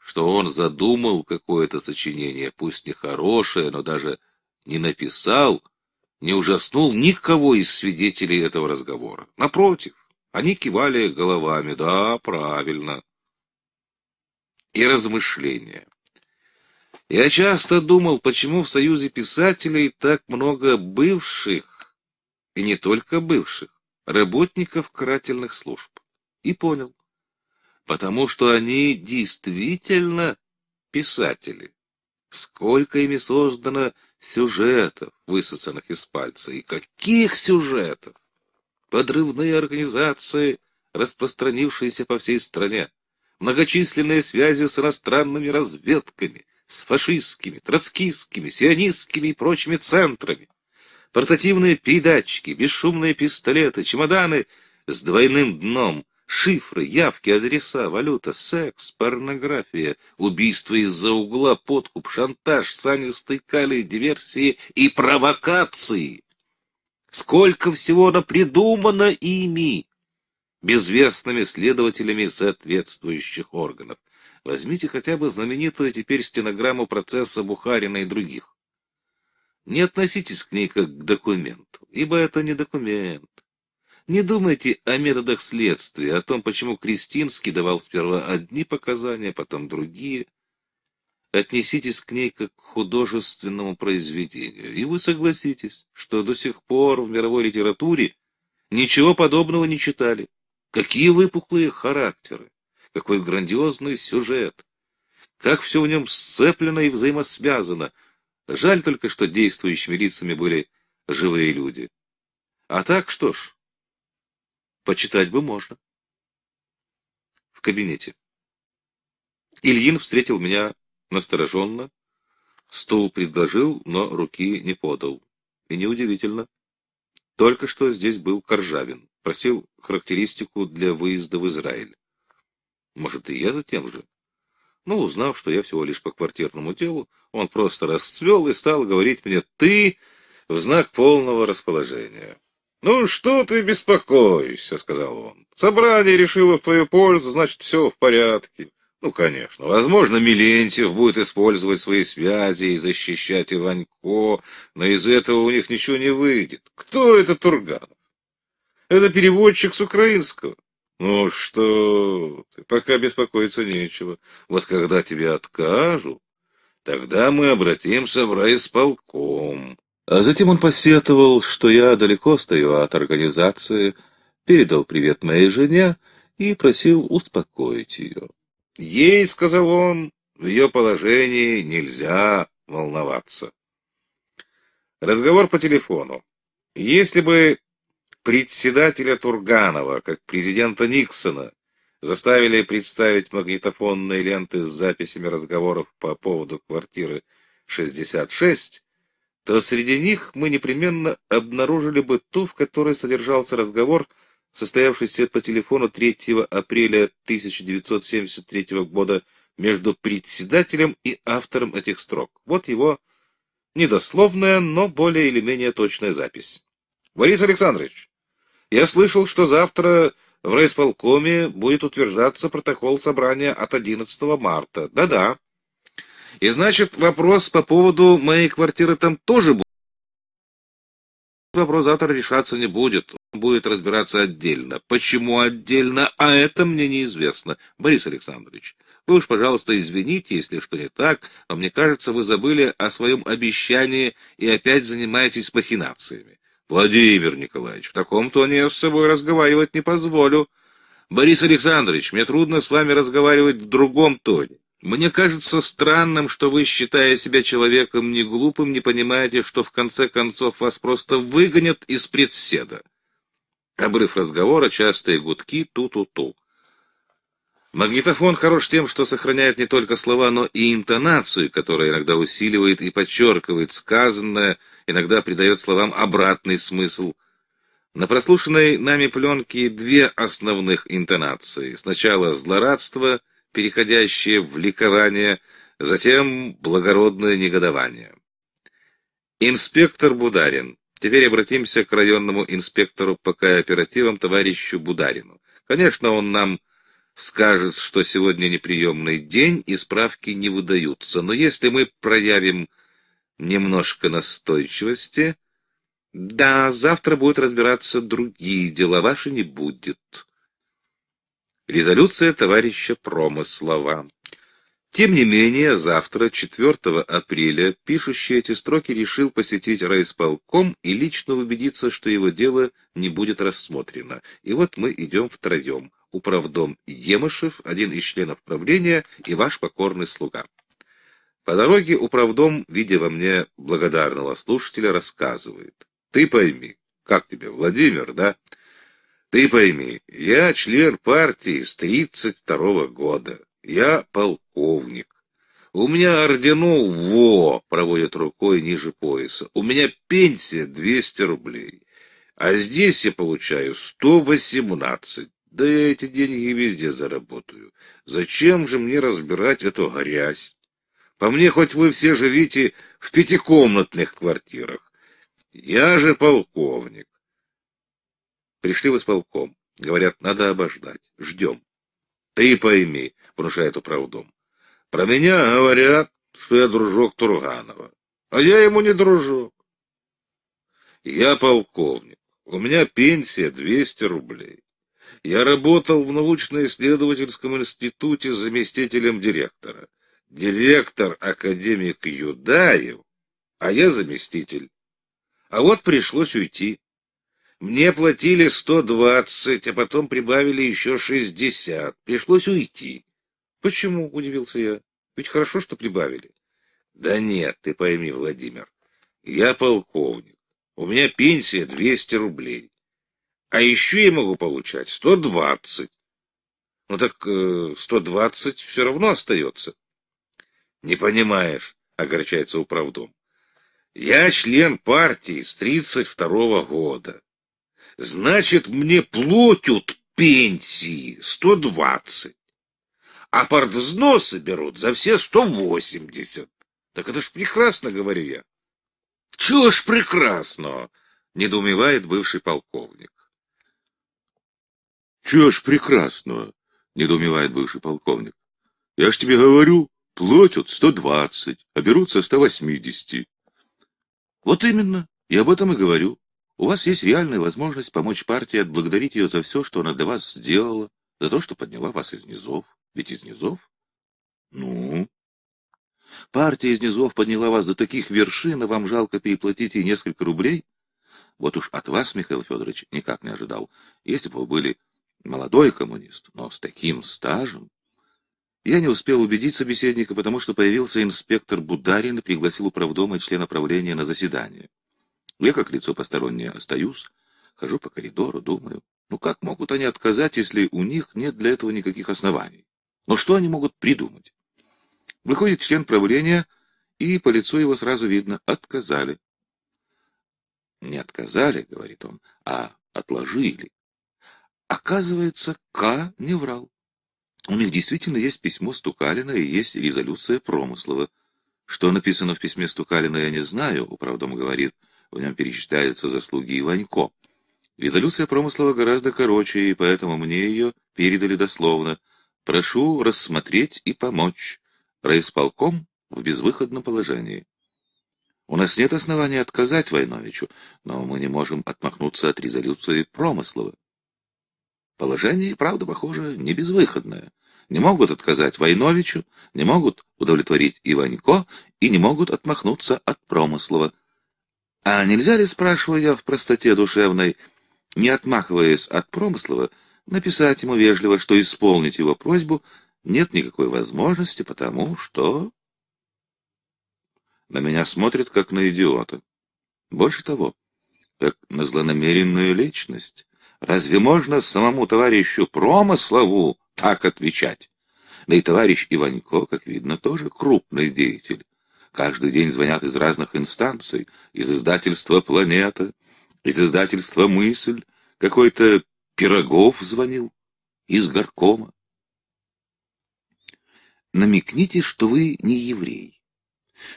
что он задумал какое-то сочинение, пусть нехорошее, но даже не написал, не ужаснул никого из свидетелей этого разговора. Напротив, они кивали головами, да, правильно. И размышления. Я часто думал, почему в Союзе писателей так много бывших, и не только бывших, работников карательных служб. И понял потому что они действительно писатели. Сколько ими создано сюжетов, высосанных из пальца, и каких сюжетов! Подрывные организации, распространившиеся по всей стране, многочисленные связи с иностранными разведками, с фашистскими, троцкистскими, сионистскими и прочими центрами, портативные передатчики, бесшумные пистолеты, чемоданы с двойным дном — Шифры, явки, адреса, валюта, секс, порнография, убийство из-за угла, подкуп, шантаж, санистый калий, диверсии и провокации. Сколько всего напридумано ими, безвестными следователями соответствующих органов. Возьмите хотя бы знаменитую теперь стенограмму процесса Бухарина и других. Не относитесь к ней как к документу, ибо это не документ. Не думайте о методах следствия, о том, почему Кристинский давал сперва одни показания, потом другие. Отнеситесь к ней как к художественному произведению, и вы согласитесь, что до сих пор в мировой литературе ничего подобного не читали. Какие выпуклые характеры, какой грандиозный сюжет, как все в нем сцеплено и взаимосвязано. Жаль только, что действующими лицами были живые люди. А так что ж, Почитать бы можно. В кабинете. Ильин встретил меня настороженно. Стул предложил, но руки не подал. И неудивительно. Только что здесь был Коржавин. Просил характеристику для выезда в Израиль. Может, и я за тем же? Но ну, узнав, что я всего лишь по квартирному делу, он просто расцвел и стал говорить мне «ты» в знак полного расположения. «Ну что ты беспокоишься?» — сказал он. «Собрание решило в твою пользу, значит, все в порядке». Ну, конечно, возможно, Милентьев будет использовать свои связи и защищать Иванько, но из этого у них ничего не выйдет. Кто это Турганов? Это переводчик с украинского. Ну что ты, пока беспокоиться нечего. Вот когда тебе откажут, тогда мы обратимся в райисполком. А Затем он посетовал, что я далеко стою от организации, передал привет моей жене и просил успокоить ее. Ей, — сказал он, — в ее положении нельзя волноваться. Разговор по телефону. Если бы председателя Турганова, как президента Никсона, заставили представить магнитофонные ленты с записями разговоров по поводу квартиры 66, то среди них мы непременно обнаружили бы ту, в которой содержался разговор, состоявшийся по телефону 3 апреля 1973 года между председателем и автором этих строк. Вот его недословная, но более или менее точная запись. «Борис Александрович, я слышал, что завтра в райисполкоме будет утверждаться протокол собрания от 11 марта. Да-да». И значит, вопрос по поводу моей квартиры там тоже будет. Вопрос завтра решаться не будет. Он будет разбираться отдельно. Почему отдельно? А это мне неизвестно. Борис Александрович, вы уж, пожалуйста, извините, если что не так, но мне кажется, вы забыли о своем обещании и опять занимаетесь махинациями. Владимир Николаевич, в таком тоне я с собой разговаривать не позволю. Борис Александрович, мне трудно с вами разговаривать в другом тоне. Мне кажется странным, что вы, считая себя человеком не глупым, не понимаете, что в конце концов вас просто выгонят из председа. Обрыв разговора, частые гудки, ту-ту-ту. Магнитофон хорош тем, что сохраняет не только слова, но и интонацию, которая иногда усиливает и подчеркивает сказанное, иногда придает словам обратный смысл. На прослушанной нами пленке две основных интонации. Сначала злорадство — переходящее в ликование, затем благородное негодование. Инспектор Бударин. Теперь обратимся к районному инспектору по кооперативам товарищу Бударину. Конечно, он нам скажет, что сегодня неприемный день и справки не выдаются, но если мы проявим немножко настойчивости... Да, завтра будут разбираться другие дела, ваши не будет. Резолюция товарища Промыслова. Тем не менее, завтра, 4 апреля, пишущий эти строки решил посетить райисполком и лично убедиться, что его дело не будет рассмотрено. И вот мы идем втроем. Управдом Емышев, один из членов правления и ваш покорный слуга. По дороге управдом, видя во мне благодарного слушателя, рассказывает. «Ты пойми, как тебе, Владимир, да?» Ты пойми, я член партии с 32-го года. Я полковник. У меня орденов во, проводят рукой ниже пояса. У меня пенсия 200 рублей. А здесь я получаю 118. Да я эти деньги везде заработаю. Зачем же мне разбирать эту грязь? По мне, хоть вы все живите в пятикомнатных квартирах. Я же полковник. Пришли в исполком. Говорят, надо обождать. Ждем. Ты пойми, внушает управдом. Про меня говорят, что я дружок Турганова. А я ему не дружок. Я полковник. У меня пенсия 200 рублей. Я работал в научно-исследовательском институте заместителем директора. Директор академик Юдаев, а я заместитель. А вот пришлось уйти. Мне платили 120, а потом прибавили еще 60. Пришлось уйти. Почему? удивился я. Ведь хорошо, что прибавили. Да нет, ты пойми, Владимир. Я полковник. У меня пенсия 200 рублей. А еще я могу получать 120. Ну так 120 э, все равно остается. Не понимаешь, огорчается управдом. Я член партии с 32 -го года. Значит, мне платят пенсии 120, а партвзносы берут за все 180. Так это ж прекрасно, говорю я. Чего ж прекрасного? Недоумевает бывший полковник. Чего ж прекрасного? Недоумевает бывший полковник. Я ж тебе говорю, платят 120, а берутся со 180. Вот именно, я об этом и говорю. У вас есть реальная возможность помочь партии отблагодарить ее за все, что она для вас сделала, за то, что подняла вас из низов. Ведь из низов? Ну? Партия из низов подняла вас до таких вершин, а вам жалко переплатить ей несколько рублей? Вот уж от вас, Михаил Федорович, никак не ожидал. Если бы вы были молодой коммунист, но с таким стажем... Я не успел убедить собеседника, потому что появился инспектор Бударин и пригласил управдома и члена правления на заседание. Я, как лицо постороннее, остаюсь, хожу по коридору, думаю, ну как могут они отказать, если у них нет для этого никаких оснований? Но что они могут придумать? Выходит член правления, и по лицу его сразу видно — отказали. Не отказали, — говорит он, — а отложили. Оказывается, К не врал. У них действительно есть письмо Стукалина и есть резолюция Промыслова. Что написано в письме Стукалина, я не знаю, — управдом говорит, — в нем перечитаются заслуги Иванько. Резолюция Промыслова гораздо короче, и поэтому мне ее передали дословно. «Прошу рассмотреть и помочь. Райисполком в безвыходном положении». У нас нет оснований отказать Войновичу, но мы не можем отмахнуться от резолюции Промыслова. Положение правда, похоже, не безвыходное. Не могут отказать Войновичу, не могут удовлетворить Иванько и не могут отмахнуться от Промыслова. А нельзя ли, спрашиваю я в простоте душевной, не отмахиваясь от Промыслова, написать ему вежливо, что исполнить его просьбу нет никакой возможности, потому что... На меня смотрят, как на идиота. Больше того, как на злонамеренную личность. Разве можно самому товарищу Промыслову так отвечать? Да и товарищ Иванько, как видно, тоже крупный деятель. Каждый день звонят из разных инстанций, из издательства «Планета», из издательства «Мысль», какой-то Пирогов звонил, из горкома. Намекните, что вы не еврей.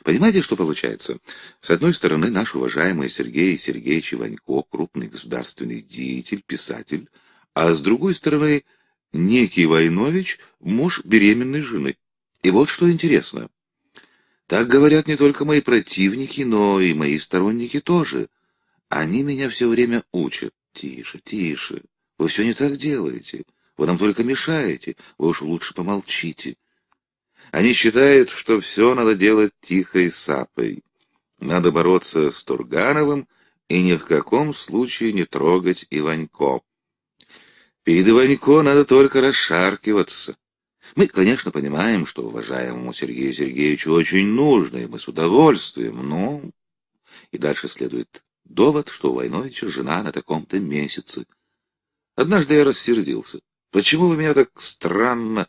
Понимаете, что получается? С одной стороны, наш уважаемый Сергей Сергеевич Иванько, крупный государственный деятель, писатель, а с другой стороны, некий Войнович, муж беременной жены. И вот что интересно. Так говорят не только мои противники, но и мои сторонники тоже. Они меня все время учат. Тише, тише. Вы все не так делаете. Вы нам только мешаете. Вы уж лучше помолчите. Они считают, что все надо делать тихой сапой. Надо бороться с Тургановым и ни в каком случае не трогать Иванько. Перед Иванько надо только расшаркиваться. Мы, конечно, понимаем, что уважаемому Сергею Сергеевичу очень нужно, и мы с удовольствием, но... И дальше следует довод, что у Войновича жена на таком-то месяце. Однажды я рассердился. Почему вы меня так странно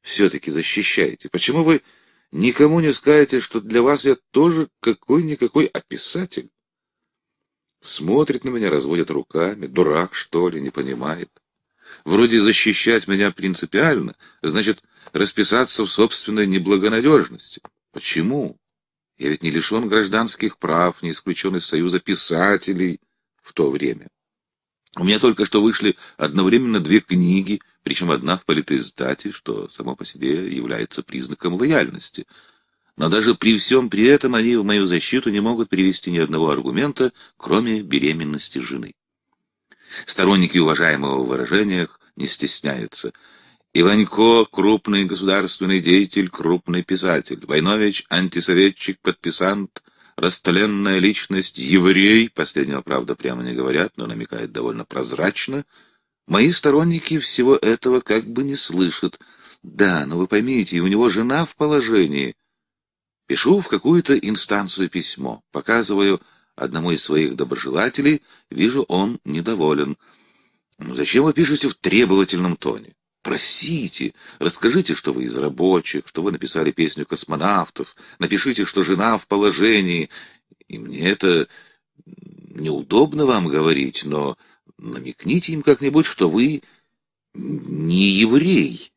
все-таки защищаете? Почему вы никому не скажете, что для вас я тоже какой-никакой описатель? Смотрит на меня, разводит руками. Дурак, что ли, не понимает. Вроде защищать меня принципиально, значит, расписаться в собственной неблагонадежности. Почему? Я ведь не лишен гражданских прав, не исключен из Союза писателей в то время. У меня только что вышли одновременно две книги, причем одна в политоиздате, что само по себе является признаком лояльности. Но даже при всем при этом они в мою защиту не могут привести ни одного аргумента, кроме беременности жены. Сторонники уважаемого выражениях не стесняются. Иванько — крупный государственный деятель, крупный писатель. Войнович — антисоветчик, подписант, растленная личность, еврей, последнего, правда, прямо не говорят, но намекает довольно прозрачно. Мои сторонники всего этого как бы не слышат. Да, но вы поймите, у него жена в положении. Пишу в какую-то инстанцию письмо, показываю Одному из своих доброжелателей, вижу, он недоволен. «Зачем вы пишете в требовательном тоне? Просите, расскажите, что вы из рабочих, что вы написали песню космонавтов, напишите, что жена в положении. И мне это неудобно вам говорить, но намекните им как-нибудь, что вы не еврей».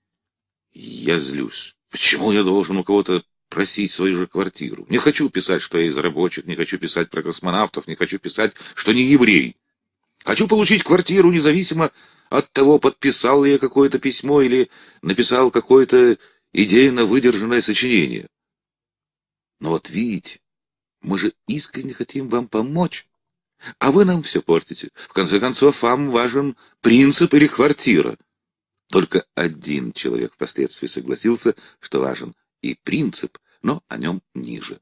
Я злюсь. Почему я должен у кого-то просить свою же квартиру. Не хочу писать, что я из рабочих, не хочу писать про космонавтов, не хочу писать, что не еврей. Хочу получить квартиру независимо от того, подписал ли я какое-то письмо или написал какое-то идейно выдержанное сочинение. Но вот видите, мы же искренне хотим вам помочь, а вы нам все портите. В конце концов, вам важен принцип или квартира. Только один человек впоследствии согласился, что важен и принцип, но о нем ниже.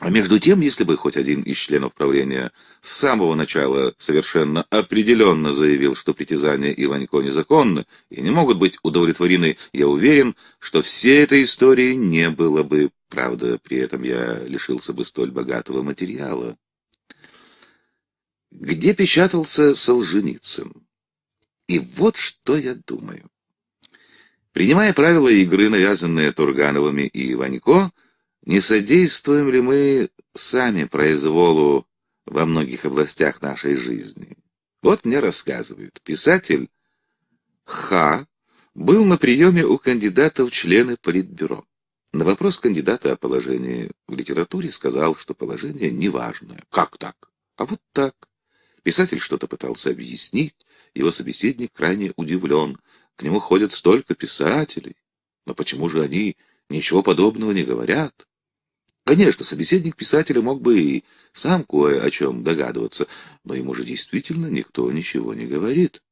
А между тем, если бы хоть один из членов правления с самого начала совершенно определенно заявил, что притязания Иванько незаконны и не могут быть удовлетворены, я уверен, что всей этой истории не было бы, правда, при этом я лишился бы столь богатого материала. Где печатался Солженицын? И вот что я думаю. Принимая правила игры, навязанные Тургановыми и Иванько, не содействуем ли мы сами произволу во многих областях нашей жизни? Вот мне рассказывают, писатель Ха был на приеме у кандидата в члены Политбюро. На вопрос кандидата о положении в литературе сказал, что положение неважное. Как так? А вот так. Писатель что-то пытался объяснить, его собеседник крайне удивлен. К нему ходят столько писателей. Но почему же они ничего подобного не говорят? Конечно, собеседник писателя мог бы и сам кое о чем догадываться, но ему же действительно никто ничего не говорит.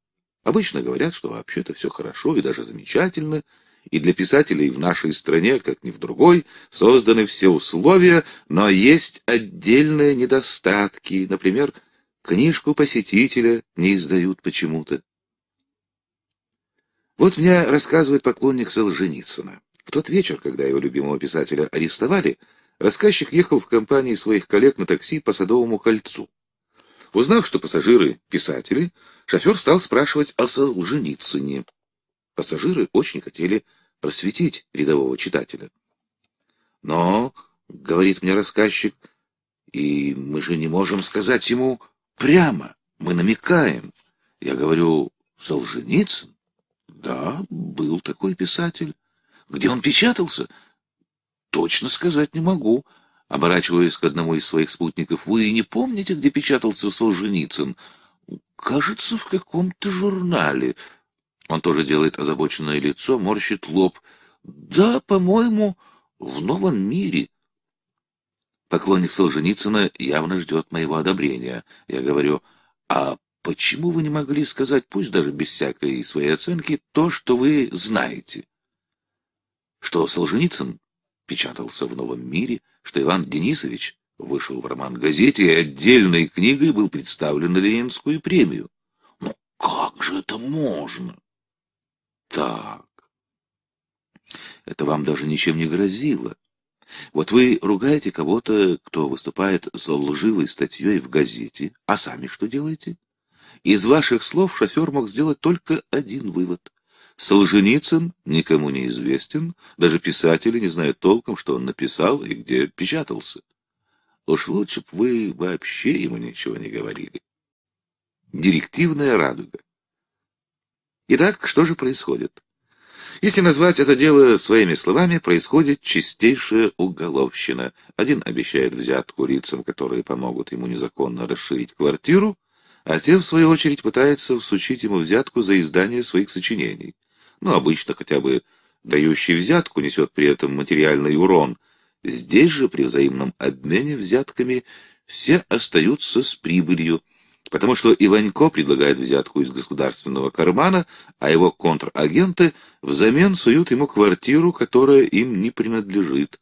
Обычно говорят, что вообще-то все хорошо и даже замечательно, и для писателей в нашей стране, как ни в другой, созданы все условия, но есть отдельные недостатки. Например, книжку посетителя не издают почему-то. Вот мне рассказывает поклонник Солженицына. В тот вечер, когда его любимого писателя арестовали, рассказчик ехал в компании своих коллег на такси по Садовому кольцу. Узнав, что пассажиры — писатели, шофер стал спрашивать о Солженицыне. Пассажиры очень хотели просветить рядового читателя. «Но, — говорит мне рассказчик, — и мы же не можем сказать ему прямо, мы намекаем. Я говорю, Солженицын? Да, был такой писатель. Где он печатался? Точно сказать не могу. Оборачиваясь к одному из своих спутников, вы и не помните, где печатался Солженицын? Кажется, в каком-то журнале. Он тоже делает озабоченное лицо, морщит лоб. Да, по-моему, в новом мире. Поклонник Солженицына явно ждет моего одобрения. Я говорю, а Почему вы не могли сказать, пусть даже без всякой своей оценки, то, что вы знаете? Что Солженицын печатался в «Новом мире», что Иван Денисович вышел в роман-газете и отдельной книгой был представлен на Ленинскую премию. Ну как же это можно? Так. Это вам даже ничем не грозило. Вот вы ругаете кого-то, кто выступает за лживой статьей в газете, а сами что делаете? Из ваших слов шофер мог сделать только один вывод. Солженицын никому не известен, даже писатели не знают толком, что он написал и где печатался. Уж лучше б вы вообще ему ничего не говорили. Директивная радуга. Итак, что же происходит? Если назвать это дело своими словами, происходит чистейшая уголовщина. Один обещает взятку лицам, которые помогут ему незаконно расширить квартиру, а те, в свою очередь, пытаются всучить ему взятку за издание своих сочинений. Ну, обычно хотя бы дающий взятку несет при этом материальный урон. Здесь же, при взаимном обмене взятками, все остаются с прибылью, потому что Иванько предлагает взятку из государственного кармана, а его контрагенты взамен суют ему квартиру, которая им не принадлежит.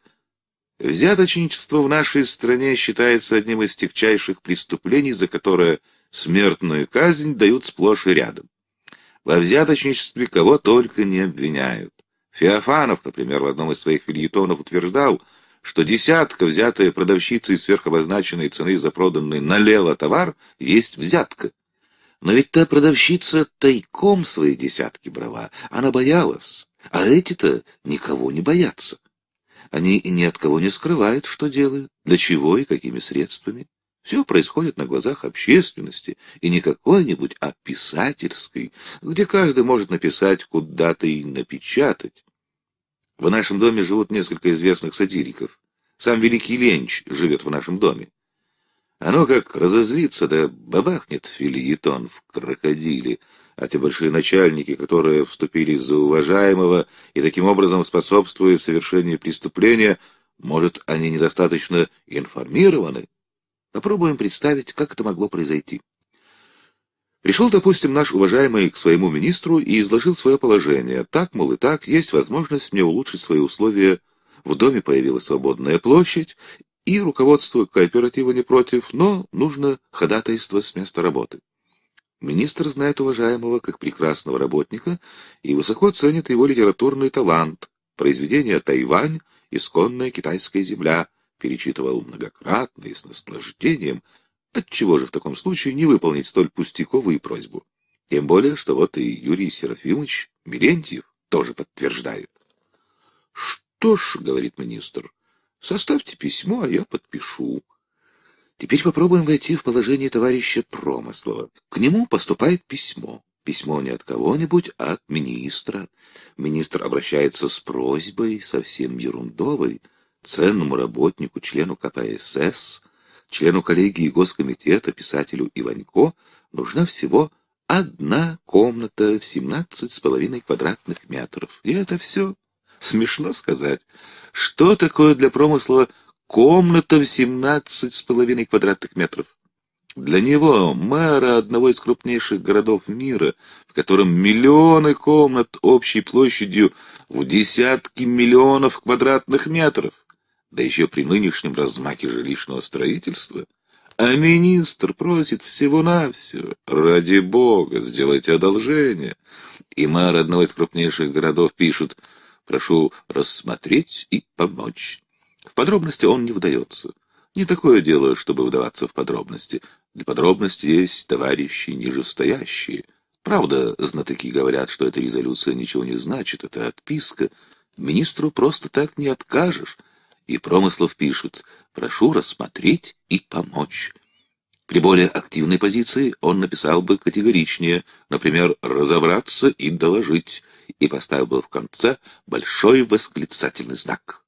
Взяточничество в нашей стране считается одним из тягчайших преступлений, за которое – смертную казнь дают сплошь и рядом. Во взяточничестве кого только не обвиняют. Феофанов, например, в одном из своих фильетонов утверждал, что десятка, взятая продавщицей сверхобозначенной цены за проданный налево товар, есть взятка. Но ведь та продавщица тайком свои десятки брала, она боялась, а эти-то никого не боятся. Они и ни от кого не скрывают, что делают, для чего и какими средствами. Все происходит на глазах общественности, и не какой-нибудь, а писательской, где каждый может написать куда-то и напечатать. В нашем доме живут несколько известных сатириков. Сам великий Ленч живет в нашем доме. Оно как разозлится, да бабахнет Филиетон в крокодиле, а те большие начальники, которые вступили за уважаемого и таким образом способствуют совершению преступления, может, они недостаточно информированы? Попробуем представить, как это могло произойти. Пришел, допустим, наш уважаемый к своему министру и изложил свое положение. Так, мол, и так, есть возможность мне улучшить свои условия. В доме появилась свободная площадь, и руководство кооператива не против, но нужно ходатайство с места работы. Министр знает уважаемого как прекрасного работника и высоко ценит его литературный талант, произведение «Тайвань», «Исконная китайская земля», перечитывал многократно и с наслаждением, отчего же в таком случае не выполнить столь пустяковую просьбу? Тем более, что вот и Юрий Серафимович Мерентьев тоже подтверждает. «Что ж, — говорит министр, — составьте письмо, а я подпишу». Теперь попробуем войти в положение товарища Промыслова. К нему поступает письмо. Письмо не от кого-нибудь, а от министра. Министр обращается с просьбой, совсем ерундовой, ценному работнику, члену КПСС, члену коллегии Госкомитета, писателю Иванько, нужна всего одна комната в 17,5 квадратных метров. И это все. Смешно сказать. Что такое для промысла комната в 17,5 квадратных метров? Для него, мэра одного из крупнейших городов мира, в котором миллионы комнат общей площадью в десятки миллионов квадратных метров да еще при нынешнем размахе жилищного строительства. А министр просит всего-навсего, ради бога, сделайте одолжение. И мэр одного из крупнейших городов пишет, прошу рассмотреть и помочь. В подробности он не вдается. Не такое дело, чтобы вдаваться в подробности. Для подробностей есть товарищи нижестоящие. Правда, знатоки говорят, что эта резолюция ничего не значит, это отписка. Министру просто так не откажешь и Промыслов пишут «Прошу рассмотреть и помочь». При более активной позиции он написал бы категоричнее, например, «разобраться и доложить», и поставил бы в конце большой восклицательный знак.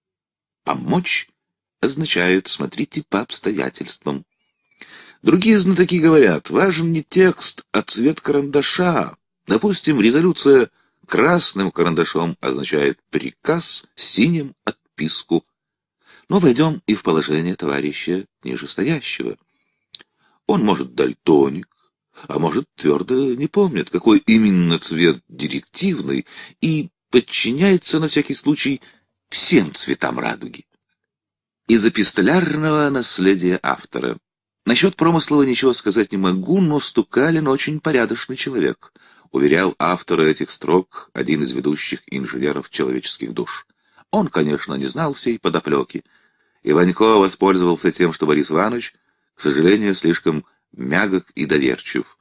«Помочь» означает «смотрите по обстоятельствам». Другие знатоки говорят, важен не текст, а цвет карандаша. Допустим, резолюция красным карандашом означает приказ, синим — отписку, но войдем и в положение товарища нижестоящего. Он может дальтоник, а может твердо не помнит, какой именно цвет директивный, и подчиняется на всякий случай всем цветам радуги. Из эпистолярного наследия автора. Насчет Промыслова ничего сказать не могу, но Стукалин очень порядочный человек, уверял автора этих строк один из ведущих инженеров человеческих душ. Он, конечно, не знал всей подоплеки. Иванько воспользовался тем, что Борис Иванович, к сожалению, слишком мягок и доверчив.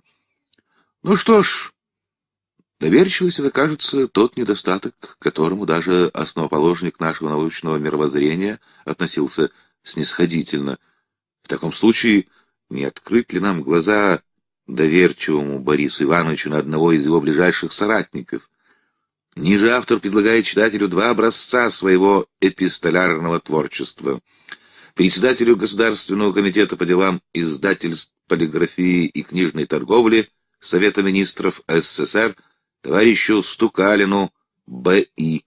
Ну что ж, доверчивость — это, кажется, тот недостаток, к которому даже основоположник нашего научного мировоззрения относился снисходительно. В таком случае не открыть ли нам глаза доверчивому Борису Ивановичу на одного из его ближайших соратников, Ниже автор предлагает читателю два образца своего эпистолярного творчества. Председателю Государственного комитета по делам издательств, полиграфии и книжной торговли Совета министров СССР товарищу Стукалину Б.И.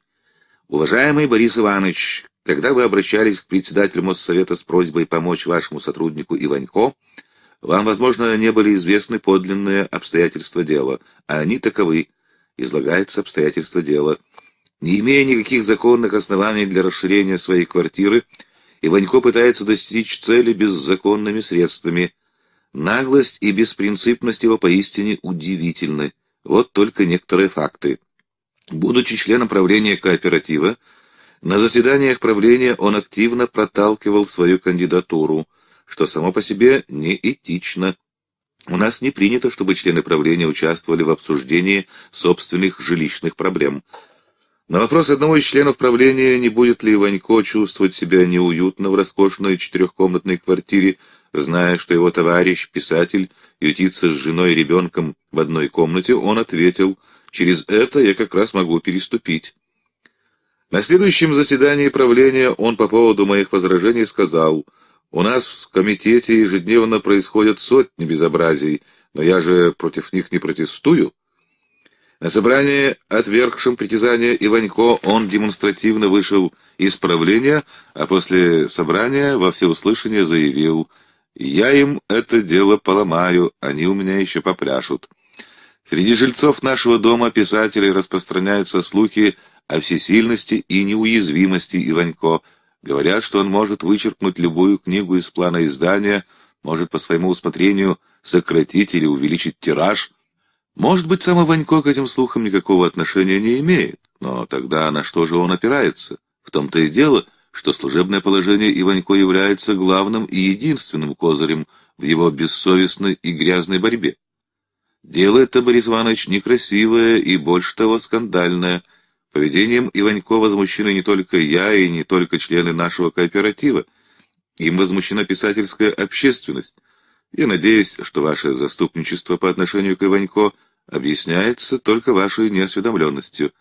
Уважаемый Борис Иванович, когда вы обращались к председателю Моссовета с просьбой помочь вашему сотруднику Иванько, вам, возможно, не были известны подлинные обстоятельства дела, а они таковы – излагается обстоятельство дела. Не имея никаких законных оснований для расширения своей квартиры, Иванько пытается достичь цели беззаконными средствами. Наглость и беспринципность его поистине удивительны. Вот только некоторые факты. Будучи членом правления кооператива, на заседаниях правления он активно проталкивал свою кандидатуру, что само по себе неэтично. У нас не принято, чтобы члены правления участвовали в обсуждении собственных жилищных проблем. На вопрос одного из членов правления, не будет ли Ванько чувствовать себя неуютно в роскошной четырехкомнатной квартире, зная, что его товарищ, писатель, ютится с женой и ребенком в одной комнате, он ответил, «Через это я как раз могу переступить». На следующем заседании правления он по поводу моих возражений сказал – у нас в комитете ежедневно происходят сотни безобразий, но я же против них не протестую. На собрании, отвергшем притязание Иванько, он демонстративно вышел из правления, а после собрания во всеуслышание заявил «Я им это дело поломаю, они у меня еще попряшут". Среди жильцов нашего дома писателей распространяются слухи о всесильности и неуязвимости Иванько – Говорят, что он может вычеркнуть любую книгу из плана издания, может по своему усмотрению сократить или увеличить тираж. Может быть, сам Иванько к этим слухам никакого отношения не имеет, но тогда на что же он опирается? В том-то и дело, что служебное положение Иванько является главным и единственным козырем в его бессовестной и грязной борьбе. Дело это, Борис Иванович некрасивое и, больше того, скандальное – Поведением Иванько возмущены не только я и не только члены нашего кооператива. Им возмущена писательская общественность. Я надеюсь, что ваше заступничество по отношению к Иванько объясняется только вашей неосведомленностью.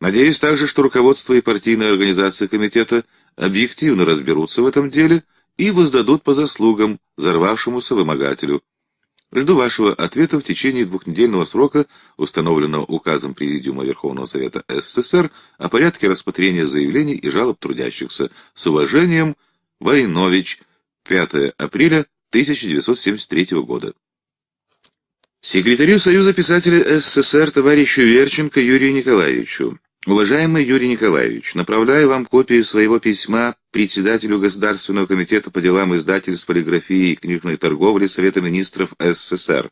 Надеюсь также, что руководство и партийная организация комитета объективно разберутся в этом деле и воздадут по заслугам взорвавшемуся вымогателю. Жду вашего ответа в течение двухнедельного срока, установленного указом Президиума Верховного Совета СССР о порядке рассмотрения заявлений и жалоб трудящихся. С уважением, Войнович, 5 апреля 1973 года. Секретарю Союза писателей СССР товарищу Верченко Юрию Николаевичу. Уважаемый Юрий Николаевич, направляю вам копию своего письма председателю Государственного комитета по делам издательств, полиграфии и книжной торговли Совета министров СССР.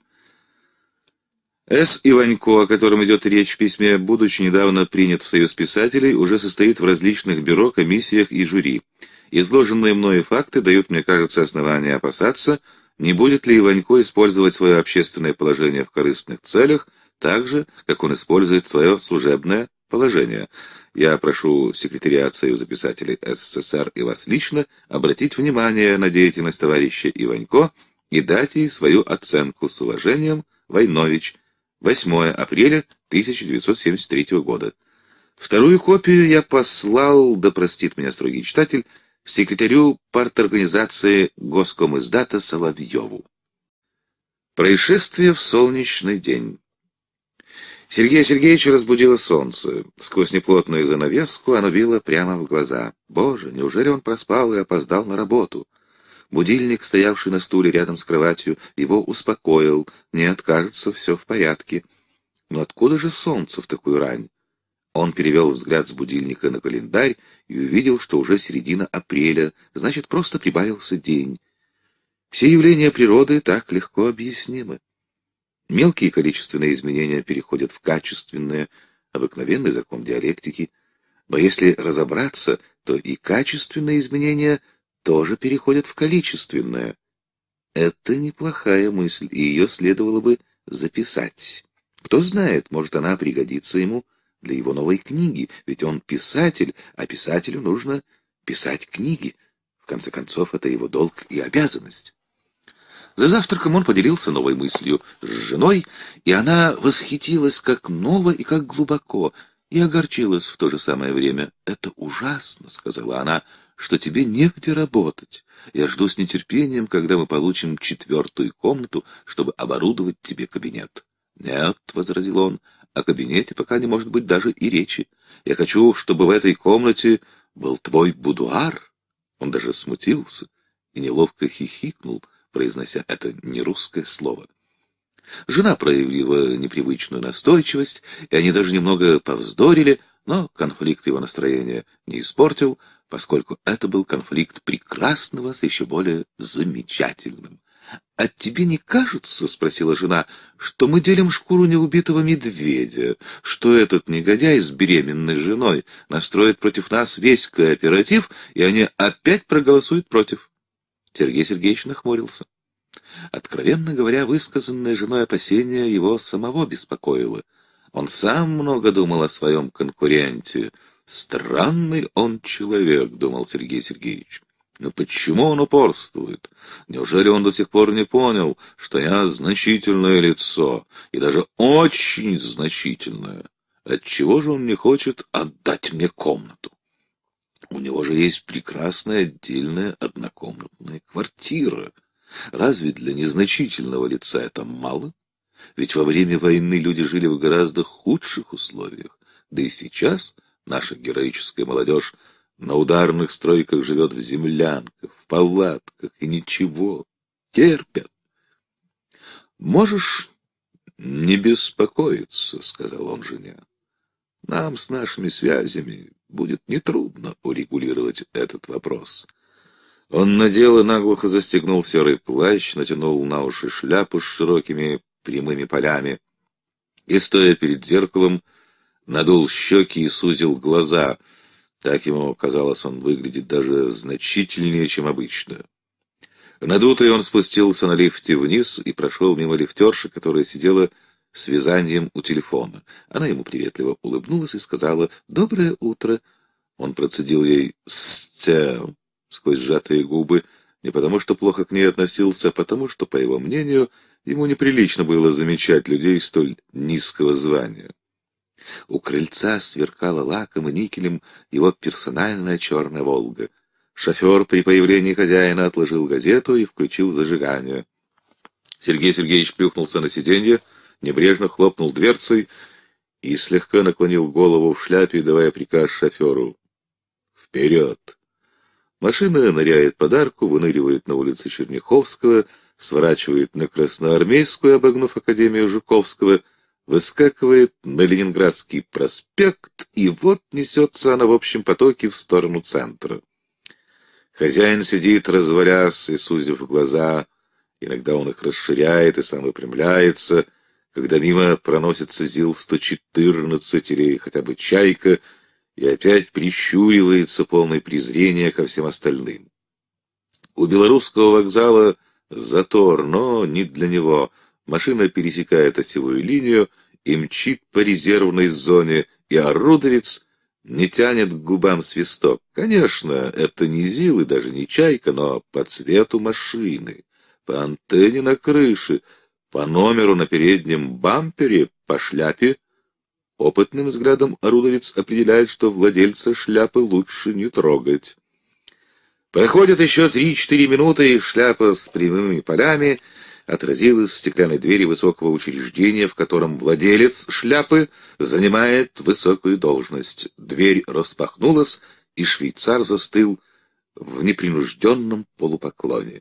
С. Иванько, о котором идет речь в письме, будучи недавно принят в Союз писателей, уже состоит в различных бюро, комиссиях и жюри. Изложенные мною факты дают, мне кажется, основания опасаться, не будет ли Иванько использовать свое общественное положение в корыстных целях, так же, как он использует свое служебное Положение. Я прошу секретариат Союза писателей СССР и вас лично обратить внимание на деятельность товарища Иванько и дать ей свою оценку с уважением Войнович. 8 апреля 1973 года. Вторую копию я послал, да простит меня строгий читатель, секретарю парторганизации Госкомиздата Соловьеву. Происшествие в солнечный день. Сергея Сергеевича разбудило солнце. Сквозь неплотную занавеску оно било прямо в глаза. Боже, неужели он проспал и опоздал на работу? Будильник, стоявший на стуле рядом с кроватью, его успокоил. Не откажется, все в порядке. Но откуда же солнце в такую рань? Он перевел взгляд с будильника на календарь и увидел, что уже середина апреля, значит, просто прибавился день. Все явления природы так легко объяснимы. Мелкие количественные изменения переходят в качественные, обыкновенный закон диалектики. Но если разобраться, то и качественные изменения тоже переходят в количественное. Это неплохая мысль, и ее следовало бы записать. Кто знает, может, она пригодится ему для его новой книги, ведь он писатель, а писателю нужно писать книги. В конце концов, это его долг и обязанность. За завтраком он поделился новой мыслью с женой, и она восхитилась как ново и как глубоко, и огорчилась в то же самое время. «Это ужасно», — сказала она, — «что тебе негде работать. Я жду с нетерпением, когда мы получим четвертую комнату, чтобы оборудовать тебе кабинет». «Нет», — возразил он, — «о кабинете пока не может быть даже и речи. Я хочу, чтобы в этой комнате был твой будуар». Он даже смутился и неловко хихикнул, — произнося это нерусское слово. Жена проявила непривычную настойчивость, и они даже немного повздорили, но конфликт его настроения не испортил, поскольку это был конфликт прекрасного с еще более замечательным. «А тебе не кажется, — спросила жена, — что мы делим шкуру неубитого медведя, что этот негодяй с беременной женой настроит против нас весь кооператив, и они опять проголосуют против?» Сергей Сергеевич нахмурился. Откровенно говоря, высказанное женой опасение его самого беспокоило. Он сам много думал о своем конкуренте. «Странный он человек», — думал Сергей Сергеевич. «Но почему он упорствует? Неужели он до сих пор не понял, что я значительное лицо, и даже очень значительное? Отчего же он не хочет отдать мне комнату?» У него же есть прекрасная отдельная однокомнатная квартира. Разве для незначительного лица это мало? Ведь во время войны люди жили в гораздо худших условиях. Да и сейчас наша героическая молодежь на ударных стройках живет в землянках, в палатках и ничего. Терпят. «Можешь не беспокоиться», — сказал он жене. «Нам с нашими связями будет нетрудно урегулировать этот вопрос. Он надел и наглухо застегнул серый плащ, натянул на уши шляпу с широкими прямыми полями и, стоя перед зеркалом, надул щеки и сузил глаза. Так ему казалось, он выглядит даже значительнее, чем обычно. Надутый он спустился на лифте вниз и прошел мимо лифтерши, которая сидела с вязанием у телефона. Она ему приветливо улыбнулась и сказала «Доброе утро». Он процедил ей «Стя» сквозь сжатые губы, не потому что плохо к ней относился, а потому что, по его мнению, ему неприлично было замечать людей столь низкого звания. У крыльца сверкала лаком и никелем его персональная черная «Волга». Шофер при появлении хозяина отложил газету и включил зажигание. Сергей Сергеевич плюхнулся на сиденье, небрежно хлопнул дверцей и слегка наклонил голову в шляпе, давая приказ шоферу. «Вперед!» Машина ныряет под арку, выныривает на улице Черняховского, сворачивает на Красноармейскую, обогнув Академию Жуковского, выскакивает на Ленинградский проспект, и вот несется она в общем потоке в сторону центра. Хозяин сидит, развалясь и сузив глаза, иногда он их расширяет и сам выпрямляется — когда мимо проносится ЗИЛ-114 или хотя бы «Чайка», и опять прищуривается полное презрение ко всем остальным. У белорусского вокзала затор, но не для него. Машина пересекает осевую линию и мчит по резервной зоне, и орудовец не тянет к губам свисток. Конечно, это не ЗИЛ и даже не «Чайка», но по цвету машины, по антенне на крыше — по номеру на переднем бампере, по шляпе, опытным взглядом орудовец определяет, что владельца шляпы лучше не трогать. Проходят еще три-четыре минуты, и шляпа с прямыми полями отразилась в стеклянной двери высокого учреждения, в котором владелец шляпы занимает высокую должность. Дверь распахнулась, и швейцар застыл в непринужденном полупоклоне.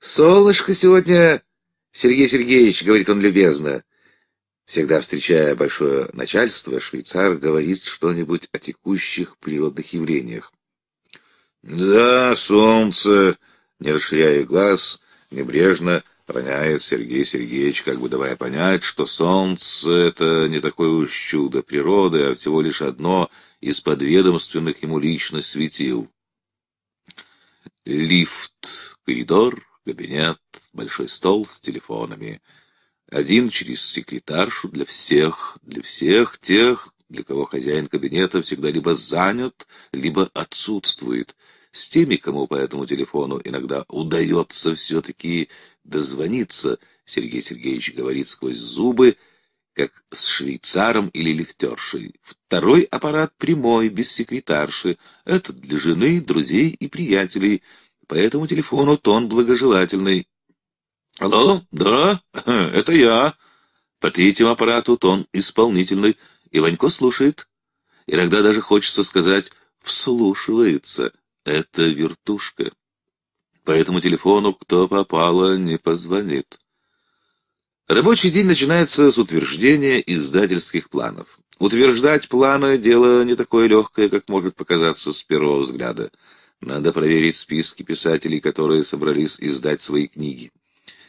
«Солнышко сегодня Сергей Сергеевич, говорит он любезно, всегда встречая большое начальство, швейцар говорит что-нибудь о текущих природных явлениях. Да, солнце, не расширяя глаз, небрежно роняет Сергей Сергеевич, как бы давая понять, что солнце — это не такое уж чудо природы, а всего лишь одно из подведомственных ему лично светил. Лифт, коридор, кабинет, большой стол с телефонами. Один через секретаршу для всех, для всех тех, для кого хозяин кабинета всегда либо занят, либо отсутствует. С теми, кому по этому телефону иногда удается все-таки дозвониться, Сергей Сергеевич говорит сквозь зубы, как с швейцаром или лифтершей. Второй аппарат прямой, без секретарши. Этот для жены, друзей и приятелей — по этому телефону тон благожелательный. «Алло, да, (laughs) это я». По третьему аппарату тон исполнительный, и Ванько слушает. Иногда даже хочется сказать «вслушивается». Это вертушка. По этому телефону кто попало, не позвонит. Рабочий день начинается с утверждения издательских планов. Утверждать планы — дело не такое легкое, как может показаться с первого взгляда. Надо проверить списки писателей, которые собрались издать свои книги.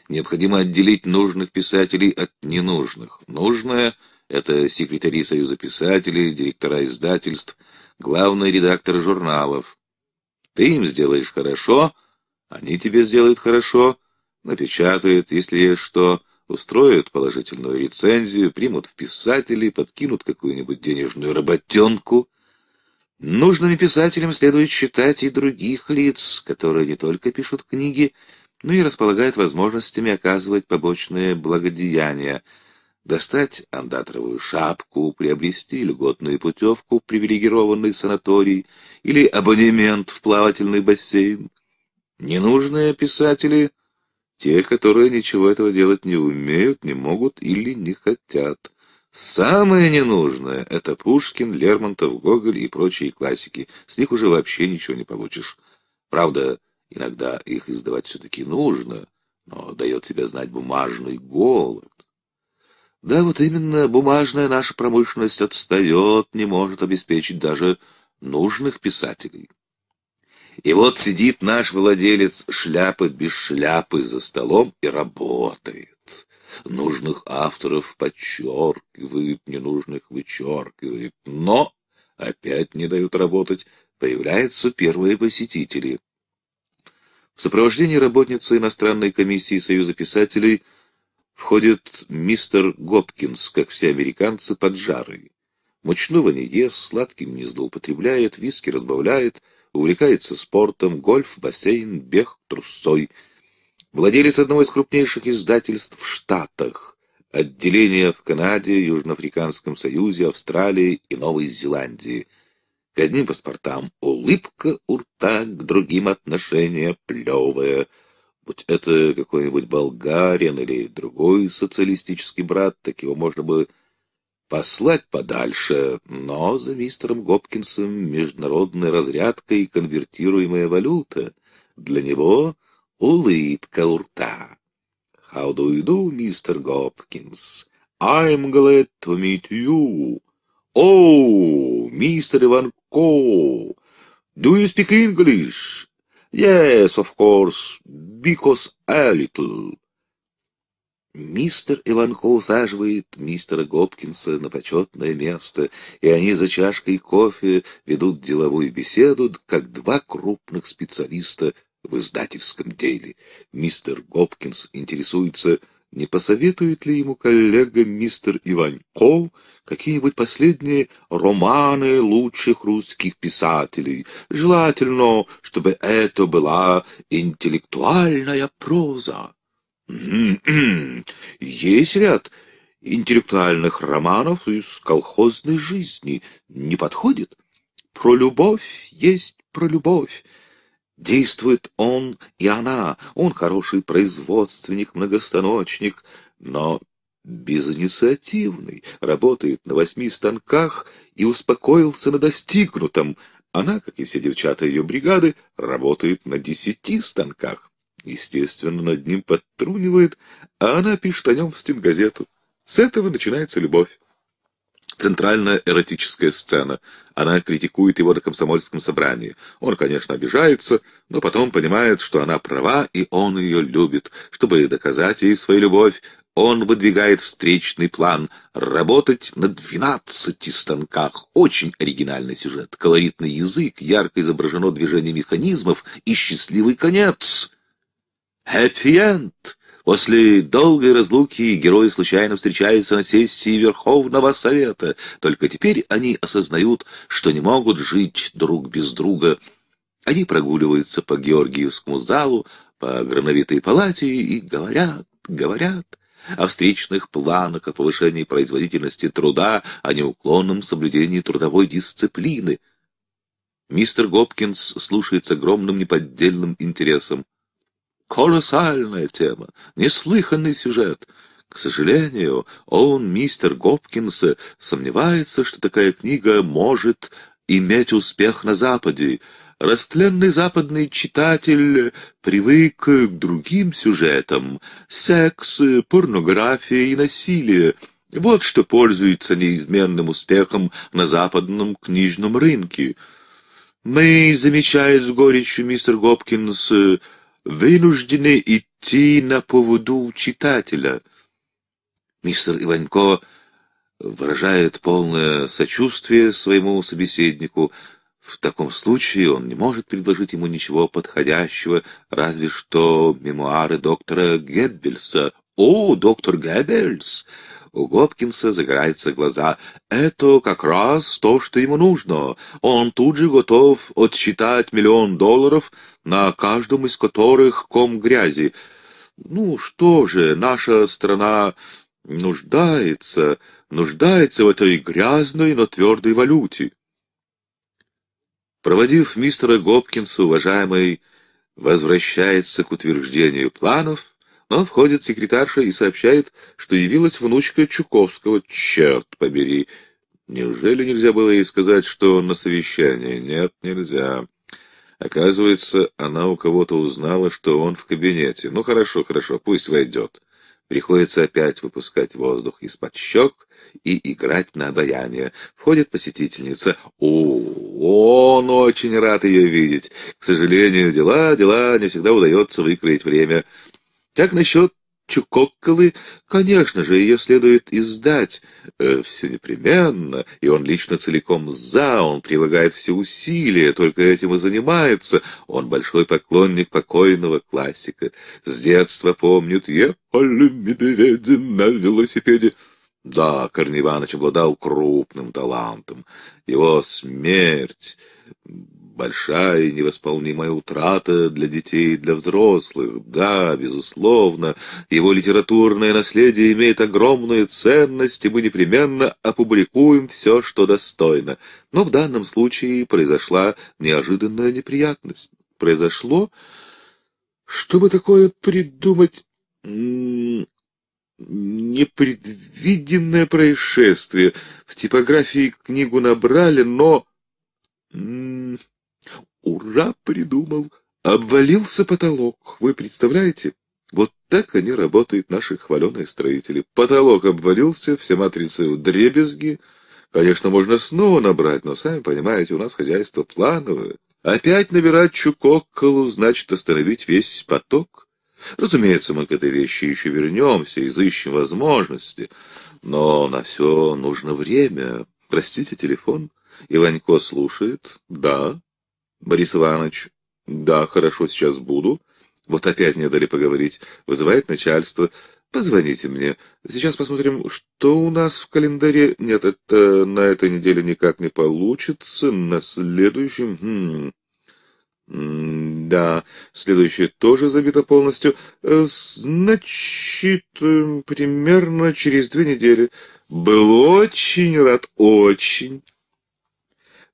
Необходимо отделить нужных писателей от ненужных. Нужное — это секретари Союза писателей, директора издательств, главные редакторы журналов. Ты им сделаешь хорошо, они тебе сделают хорошо, напечатают, если что, устроят положительную рецензию, примут в писателей, подкинут какую-нибудь денежную работенку — Нужными писателям следует считать и других лиц, которые не только пишут книги, но и располагают возможностями оказывать побочные благодеяния, достать андатровую шапку, приобрести льготную путевку в привилегированный санаторий или абонемент в плавательный бассейн. Ненужные писатели — те, которые ничего этого делать не умеют, не могут или не хотят — Самое ненужное — это Пушкин, Лермонтов, Гоголь и прочие классики. С них уже вообще ничего не получишь. Правда, иногда их издавать все-таки нужно, но дает себя знать бумажный голод. Да, вот именно, бумажная наша промышленность отстает, не может обеспечить даже нужных писателей. И вот сидит наш владелец шляпы без шляпы за столом и работает нужных авторов подчеркивают, ненужных вычеркивают, но опять не дают работать, появляются первые посетители. В сопровождении работницы иностранной комиссии Союза писателей входит мистер Гопкинс, как все американцы, поджарый. Мучного не ест, сладким не злоупотребляет, виски разбавляет, увлекается спортом, гольф, бассейн, бег трусой владелец одного из крупнейших издательств в Штатах, отделения в Канаде, Южноафриканском Союзе, Австралии и Новой Зеландии. К одним паспортам улыбка у рта, к другим отношение плевое. Будь это какой-нибудь болгарин или другой социалистический брат, так его можно бы послать подальше, но за мистером Гопкинсом международная разрядка и конвертируемая валюта. Для него улыбка у рта. «How do you do, мистер Гопкинс? I'm glad to meet you. Oh, мистер Иванко, do you speak English? Yes, of course, because a little». Мистер Иванко усаживает мистера Гопкинса на почетное место, и они за чашкой кофе ведут деловую беседу, как два крупных специалиста в издательском деле. Мистер Гопкинс интересуется, не посоветует ли ему коллега мистер Иваньков какие-нибудь последние романы лучших русских писателей. Желательно, чтобы это была интеллектуальная проза. Есть ряд интеллектуальных романов из колхозной жизни. Не подходит? Про любовь есть про любовь. Действует он и она. Он хороший производственник, многостаночник, но безинициативный, работает на восьми станках и успокоился на достигнутом. Она, как и все девчата ее бригады, работает на десяти станках. Естественно, над ним подтрунивает, а она пишет о нем в стенгазету. С этого начинается любовь. Центральная эротическая сцена. Она критикует его на комсомольском собрании. Он, конечно, обижается, но потом понимает, что она права, и он ее любит. Чтобы доказать ей свою любовь, он выдвигает встречный план — работать на двенадцати станках. Очень оригинальный сюжет, колоритный язык, ярко изображено движение механизмов и счастливый конец. «Хэппи-энд!» После долгой разлуки герои случайно встречаются на сессии Верховного Совета. Только теперь они осознают, что не могут жить друг без друга. Они прогуливаются по Георгиевскому залу, по Грановитой палате и говорят, говорят о встречных планах, о повышении производительности труда, о неуклонном соблюдении трудовой дисциплины. Мистер Гопкинс слушает с огромным неподдельным интересом. Колоссальная тема, неслыханный сюжет. К сожалению, он, мистер Гопкинса, сомневается, что такая книга может иметь успех на Западе. Растленный западный читатель привык к другим сюжетам — секс, порнография и насилие. Вот что пользуется неизменным успехом на западном книжном рынке. Мы, замечает с горечью мистер Гопкинс, — вынуждены идти на поводу читателя. Мистер Иванько выражает полное сочувствие своему собеседнику. В таком случае он не может предложить ему ничего подходящего, разве что мемуары доктора Геббельса. «О, доктор Геббельс!» У Гопкинса загораются глаза. «Это как раз то, что ему нужно. Он тут же готов отсчитать миллион долларов, на каждом из которых ком грязи. Ну что же, наша страна нуждается, нуждается в этой грязной, но твердой валюте». Проводив мистера Гопкинса, уважаемый, возвращается к утверждению планов — но входит секретарша и сообщает, что явилась внучка Чуковского. Черт побери! Неужели нельзя было ей сказать, что на совещании? Нет, нельзя. Оказывается, она у кого-то узнала, что он в кабинете. Ну хорошо, хорошо, пусть войдет. Приходится опять выпускать воздух из-под щек и играть на обаяние. Входит посетительница. О, он очень рад ее видеть. К сожалению, дела, дела, не всегда удается выкроить время. Как насчет Чукокколы? Конечно же, ее следует издать. Э, все непременно, и он лично целиком за, он прилагает все усилия, только этим и занимается. Он большой поклонник покойного классика. С детства помнит «Ехали медведи на велосипеде». Да, Корней Иванович обладал крупным талантом. Его смерть Большая и невосполнимая утрата для детей и для взрослых. Да, безусловно, его литературное наследие имеет огромную ценность, и мы непременно опубликуем все, что достойно. Но в данном случае произошла неожиданная неприятность. Произошло, чтобы такое придумать непредвиденное происшествие. В типографии книгу набрали, но... Ура, придумал! Обвалился потолок, вы представляете? Вот так они работают, наши хваленые строители. Потолок обвалился, все матрицы в дребезги. Конечно, можно снова набрать, но, сами понимаете, у нас хозяйство плановое. Опять набирать чукокколу значит остановить весь поток. Разумеется, мы к этой вещи еще вернемся, изыщем возможности. Но на все нужно время. Простите, телефон. Иванько слушает. Да. Борис Иванович, да, хорошо, сейчас буду. Вот опять мне дали поговорить. Вызывает начальство. Позвоните мне. Сейчас посмотрим, что у нас в календаре. Нет, это на этой неделе никак не получится. На следующем... Хм. Да, следующее тоже забито полностью. Э, значит, э, примерно через две недели. Был очень рад, очень.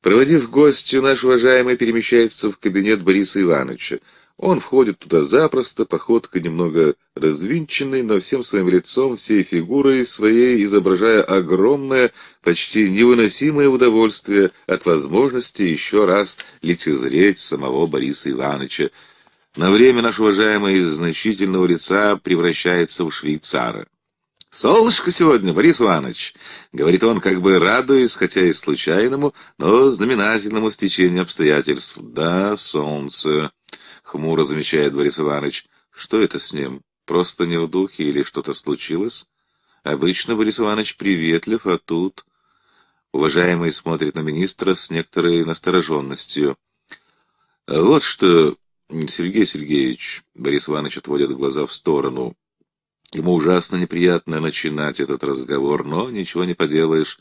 Проводив гостя, наш уважаемый перемещается в кабинет Бориса Ивановича. Он входит туда запросто, походка немного развинченной, но всем своим лицом, всей фигурой своей изображая огромное, почти невыносимое удовольствие от возможности еще раз лицезреть самого Бориса Ивановича. На время наш уважаемый из значительного лица превращается в швейцара. «Солнышко сегодня, Борис Иванович!» — говорит он, как бы радуясь, хотя и случайному, но знаменательному стечению обстоятельств. «Да, солнце!» — хмуро замечает Борис Иванович. «Что это с ним? Просто не в духе или что-то случилось?» Обычно Борис Иванович приветлив, а тут... Уважаемый смотрит на министра с некоторой настороженностью. «Вот что, Сергей Сергеевич...» — Борис Иванович отводит глаза в сторону — Ему ужасно неприятно начинать этот разговор, но ничего не поделаешь.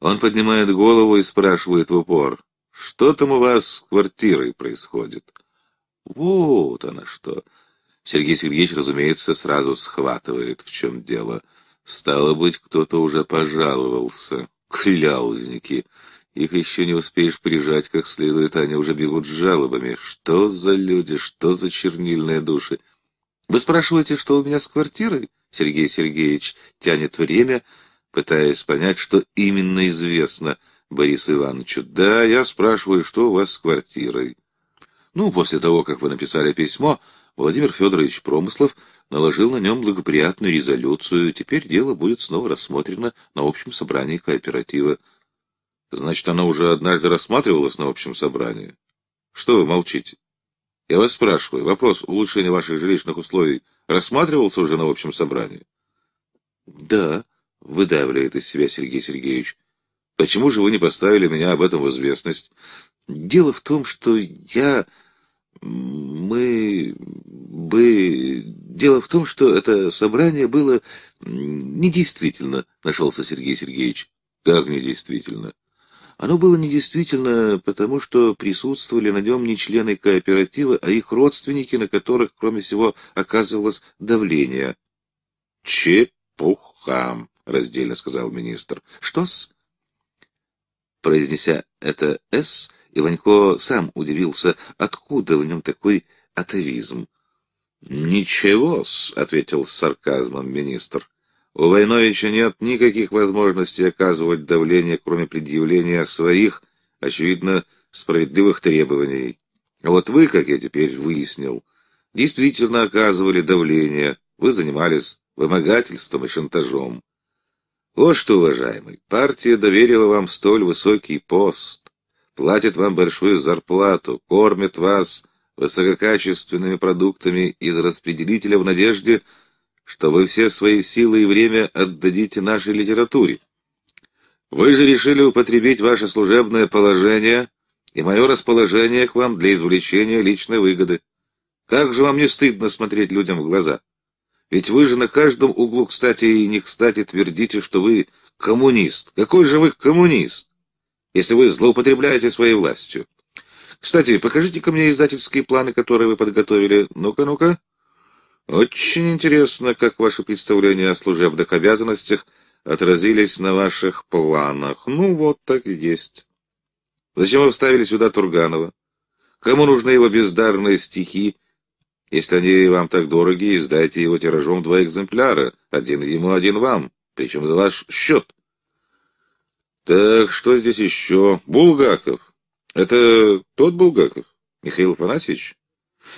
Он поднимает голову и спрашивает в упор, «Что там у вас с квартирой происходит?» «Вот она что!» Сергей Сергеевич, разумеется, сразу схватывает, в чем дело. Стало быть, кто-то уже пожаловался. Кляузники! Их еще не успеешь прижать как следует, они уже бегут с жалобами. Что за люди, что за чернильные души! Вы спрашиваете, что у меня с квартирой? Сергей Сергеевич тянет время, пытаясь понять, что именно известно Борису Ивановичу. Да, я спрашиваю, что у вас с квартирой? Ну, после того, как вы написали письмо, Владимир Федорович Промыслов наложил на нем благоприятную резолюцию, теперь дело будет снова рассмотрено на общем собрании кооператива. Значит, оно уже однажды рассматривалось на общем собрании? Что вы молчите? Я вас спрашиваю, вопрос улучшения ваших жилищных условий рассматривался уже на общем собрании? Да, выдавливает из себя Сергей Сергеевич. Почему же вы не поставили меня об этом в известность? Дело в том, что я... Мы... бы... Дело в том, что это собрание было недействительно, нашелся Сергей Сергеевич. Как недействительно? Оно было недействительно, потому что присутствовали на нем не члены кооператива, а их родственники, на которых, кроме всего, оказывалось давление. «Чепуха», — раздельно сказал министр. «Что-с?» Произнеся это «с», Иванько сам удивился, откуда в нем такой атовизм. «Ничего-с», — ответил с сарказмом министр. У Войновича нет никаких возможностей оказывать давление, кроме предъявления своих, очевидно, справедливых требований. А вот вы, как я теперь выяснил, действительно оказывали давление, вы занимались вымогательством и шантажом. Вот что, уважаемый, партия доверила вам столь высокий пост, платит вам большую зарплату, кормит вас высококачественными продуктами из распределителя в надежде, что вы все свои силы и время отдадите нашей литературе. Вы же решили употребить ваше служебное положение и мое расположение к вам для извлечения личной выгоды. Как же вам не стыдно смотреть людям в глаза? Ведь вы же на каждом углу, кстати, и не кстати твердите, что вы коммунист. Какой же вы коммунист, если вы злоупотребляете своей властью? Кстати, покажите-ка мне издательские планы, которые вы подготовили. Ну-ка, ну-ка. Очень интересно, как ваши представления о служебных обязанностях отразились на ваших планах. Ну, вот так и есть. Зачем вы вставили сюда Турганова? Кому нужны его бездарные стихи? Если они вам так дороги, издайте его тиражом два экземпляра. Один ему, один вам. Причем за ваш счет. Так, что здесь еще? Булгаков. Это тот Булгаков? Михаил Афанасьевич?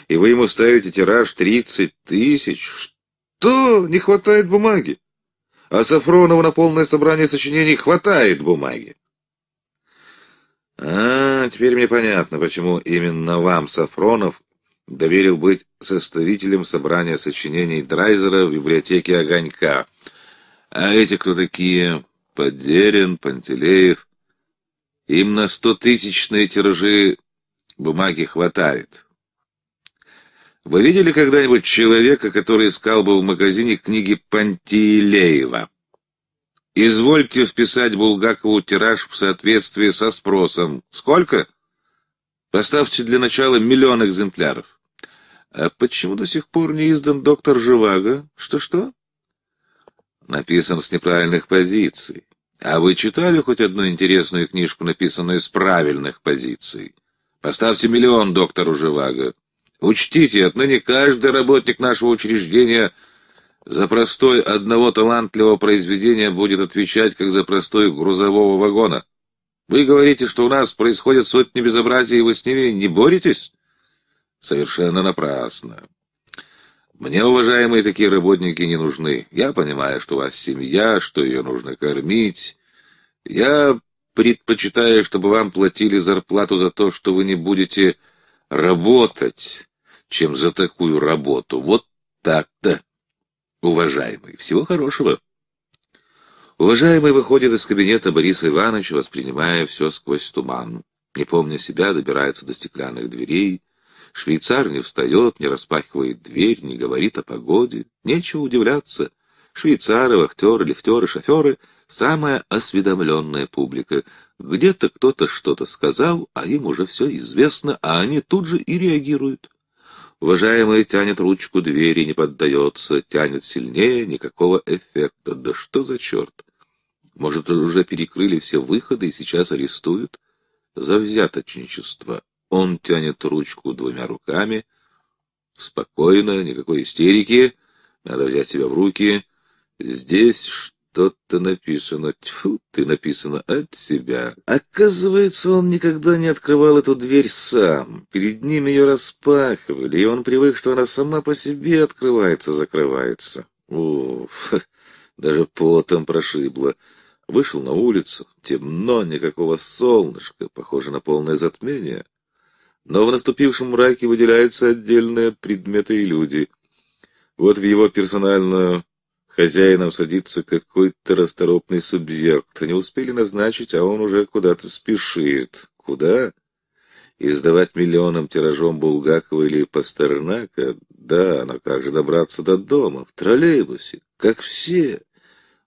и вы ему ставите тираж 30 тысяч? Что? Не хватает бумаги? А Сафронову на полное собрание сочинений хватает бумаги. А, теперь мне понятно, почему именно вам, Сафронов, доверил быть составителем собрания сочинений Драйзера в библиотеке «Огонька». А эти кто такие? Подерин, Пантелеев. Им на стотысячные тиражи бумаги хватает. Вы видели когда-нибудь человека, который искал бы в магазине книги Пантелеева? Извольте вписать Булгакову тираж в соответствии со спросом. Сколько? Поставьте для начала миллион экземпляров. А почему до сих пор не издан доктор Живаго? Что-что? Написан с неправильных позиций. А вы читали хоть одну интересную книжку, написанную с правильных позиций? Поставьте миллион доктору Живаго. Учтите, отныне каждый работник нашего учреждения за простой одного талантливого произведения будет отвечать, как за простой грузового вагона. Вы говорите, что у нас происходят сотни безобразий, и вы с ними не боретесь? Совершенно напрасно. Мне, уважаемые, такие работники не нужны. Я понимаю, что у вас семья, что ее нужно кормить. Я предпочитаю, чтобы вам платили зарплату за то, что вы не будете работать, чем за такую работу. Вот так-то, уважаемый. Всего хорошего. Уважаемый выходит из кабинета Бориса Ивановича, воспринимая все сквозь туман. Не помня себя, добирается до стеклянных дверей. Швейцар не встает, не распахивает дверь, не говорит о погоде. Нечего удивляться. Швейцары, вахтеры, лифтеры, шоферы — самая осведомленная публика. Где-то кто-то что-то сказал, а им уже все известно, а они тут же и реагируют. Уважаемый тянет ручку двери, не поддается, тянет сильнее, никакого эффекта. Да что за черт? Может, уже перекрыли все выходы и сейчас арестуют? За взяточничество. Он тянет ручку двумя руками. Спокойно, никакой истерики. Надо взять себя в руки. Здесь тот-то написано, тьфу ты, написано от себя. Оказывается, он никогда не открывал эту дверь сам. Перед ним ее распахивали, и он привык, что она сама по себе открывается, закрывается. Уф, даже потом прошибло. Вышел на улицу, темно, никакого солнышка, похоже на полное затмение. Но в наступившем мраке выделяются отдельные предметы и люди. Вот в его персональную хозяином садится какой-то расторопный субъект. Не успели назначить, а он уже куда-то спешит. Куда? Издавать миллионным тиражом Булгакова или Пастернака? Да, но как же добраться до дома? В троллейбусе, как все.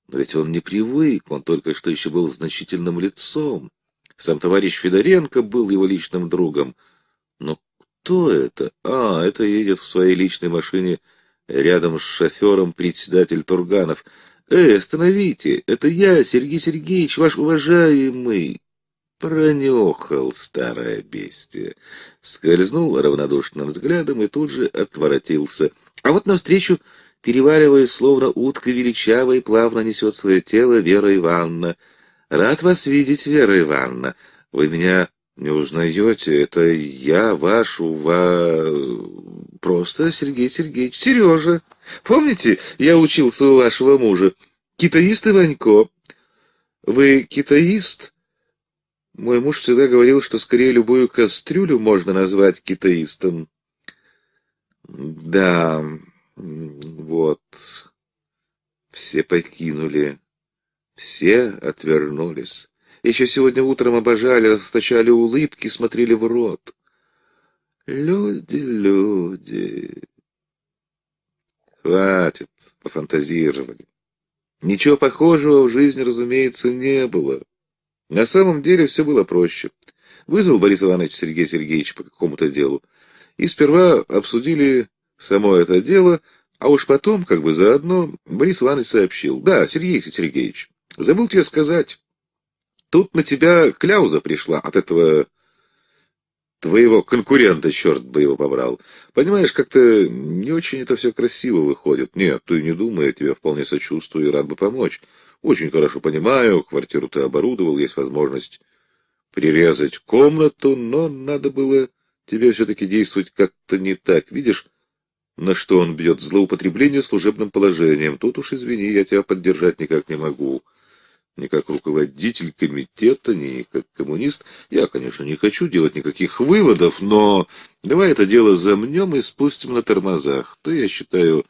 Но ведь он не привык, он только что еще был значительным лицом. Сам товарищ Федоренко был его личным другом. Но кто это? А, это едет в своей личной машине Рядом с шофером председатель Турганов. «Эй, остановите! Это я, Сергей Сергеевич, ваш уважаемый!» Пронюхал старое бестие. Скользнул равнодушным взглядом и тут же отворотился. А вот навстречу, перевариваясь, словно утка величаво и плавно несет свое тело Вера Ивановна. «Рад вас видеть, Вера Ивановна. Вы меня не узнаете? Это я вашу ва... Просто Сергей Сергеевич. Сережа. Помните, я учился у вашего мужа? Китаист Иванько. Вы китаист? Мой муж всегда говорил, что скорее любую кастрюлю можно назвать китаистом. Да, вот. Все покинули. Все отвернулись. Еще сегодня утром обожали, расточали улыбки, смотрели в рот. Люди, люди. Хватит, пофантазировали. Ничего похожего в жизни, разумеется, не было. На самом деле все было проще. Вызвал Борис Иванович Сергея Сергеевича по какому-то делу. И сперва обсудили само это дело, а уж потом, как бы заодно, Борис Иванович сообщил. «Да, Сергей Сергеевич, забыл тебе сказать. Тут на тебя кляуза пришла от этого твоего конкурента, черт бы его побрал. Понимаешь, как-то не очень это все красиво выходит. Нет, ты не думай, я тебя вполне сочувствую и рад бы помочь. Очень хорошо понимаю, квартиру ты оборудовал, есть возможность прирезать комнату, но надо было тебе все-таки действовать как-то не так. Видишь, на что он бьет злоупотребление служебным положением. Тут уж извини, я тебя поддержать никак не могу ни как руководитель комитета, ни как коммунист. Я, конечно, не хочу делать никаких выводов, но давай это дело замнем и спустим на тормозах. Ты, я считаю,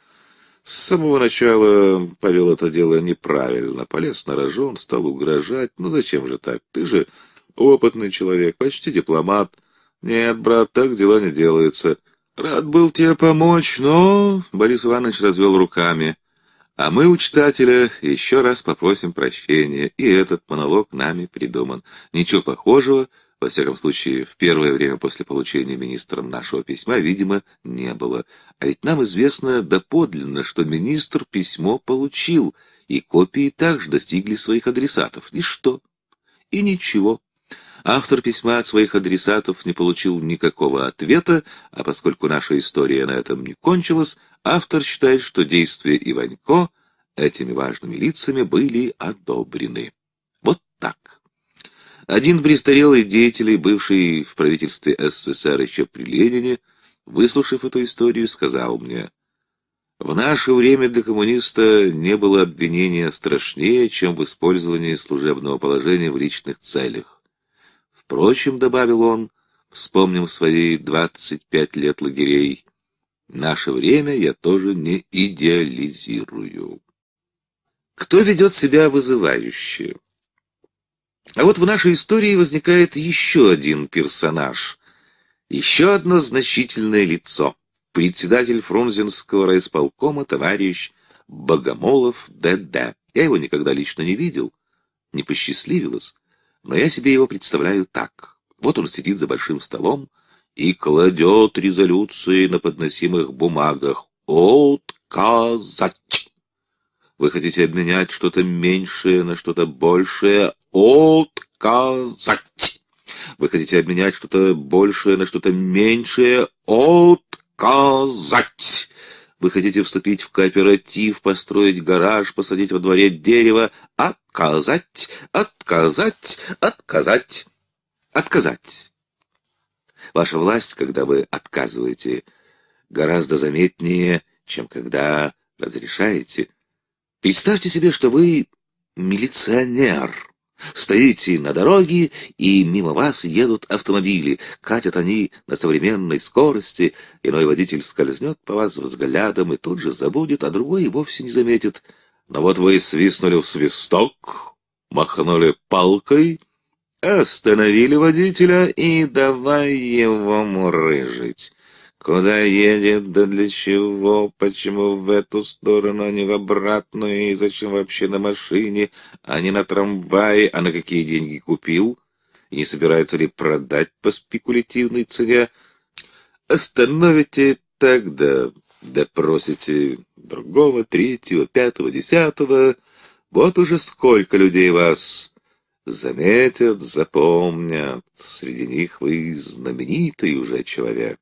с самого начала повел это дело неправильно. Полез на рожон, стал угрожать. Ну зачем же так? Ты же опытный человек, почти дипломат. Нет, брат, так дела не делаются. Рад был тебе помочь, но... Борис Иванович развел руками. А мы у читателя еще раз попросим прощения, и этот монолог нами придуман. Ничего похожего, во всяком случае, в первое время после получения министром нашего письма, видимо, не было. А ведь нам известно доподлинно, что министр письмо получил, и копии также достигли своих адресатов. И что? И ничего. Автор письма от своих адресатов не получил никакого ответа, а поскольку наша история на этом не кончилась, Автор считает, что действия Иванько этими важными лицами были одобрены. Вот так. Один престарелый деятель, бывший в правительстве СССР еще при Ленине, выслушав эту историю, сказал мне, «В наше время для коммуниста не было обвинения страшнее, чем в использовании служебного положения в личных целях. Впрочем, — добавил он, — вспомнив свои 25 лет лагерей, — Наше время я тоже не идеализирую. Кто ведет себя вызывающе? А вот в нашей истории возникает еще один персонаж, еще одно значительное лицо. Председатель Фрунзенского райсполкома товарищ Богомолов Д.Д. Я его никогда лично не видел, не посчастливилось, но я себе его представляю так. Вот он сидит за большим столом, и кладет резолюции на подносимых бумагах. Отказать! Вы хотите обменять что-то меньшее на что-то большее? Отказать! Вы хотите обменять что-то большее на что-то меньшее? Отказать! Вы хотите вступить в кооператив, построить гараж, посадить во дворе дерево? Отказать! Отказать! Отказать! Отказать! Ваша власть, когда вы отказываете, гораздо заметнее, чем когда разрешаете. Представьте себе, что вы милиционер. Стоите на дороге, и мимо вас едут автомобили. Катят они на современной скорости. Иной водитель скользнет по вас взглядом и тут же забудет, а другой и вовсе не заметит. Но вот вы свистнули в свисток, махнули палкой — Остановили водителя и давай его мурыжить. Куда едет, да для чего, почему в эту сторону, а не в обратную, и зачем вообще на машине, а не на трамвае, а на какие деньги купил, и не собираются ли продать по спекулятивной цене. Остановите тогда, допросите другого, третьего, пятого, десятого. Вот уже сколько людей вас заметят, запомнят. Среди них вы знаменитый уже человек.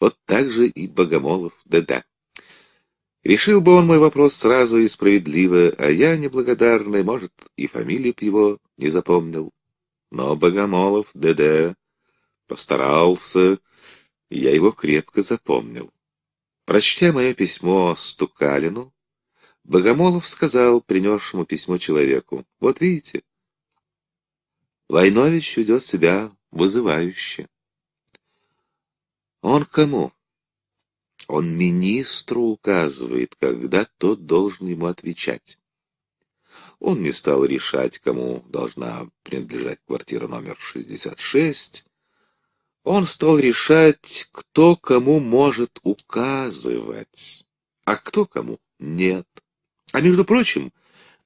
Вот так же и Богомолов Деда. Решил бы он мой вопрос сразу и справедливо, а я, неблагодарный, может, и фамилию б его не запомнил. Но Богомолов Деда постарался, и я его крепко запомнил. Прочтя мое письмо Стукалину, Богомолов сказал принесшему письмо человеку, «Вот видите, Войнович ведет себя вызывающе. Он кому? Он министру указывает, когда тот должен ему отвечать. Он не стал решать, кому должна принадлежать квартира номер 66. Он стал решать, кто кому может указывать, а кто кому нет. А между прочим,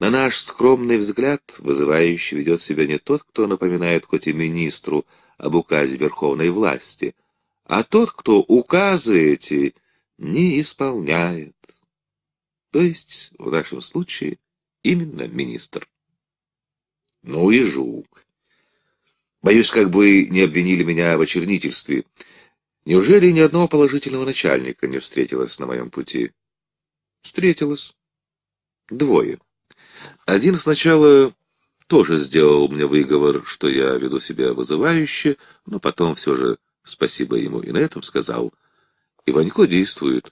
на наш скромный взгляд, вызывающий, ведет себя не тот, кто напоминает хоть и министру об указе верховной власти, а тот, кто указы эти не исполняет. То есть, в нашем случае, именно министр. Ну и жук. Боюсь, как бы не обвинили меня в очернительстве. Неужели ни одного положительного начальника не встретилось на моем пути? Встретилось. Двое. Один сначала тоже сделал мне выговор, что я веду себя вызывающе, но потом все же спасибо ему и на этом сказал. Иванько действует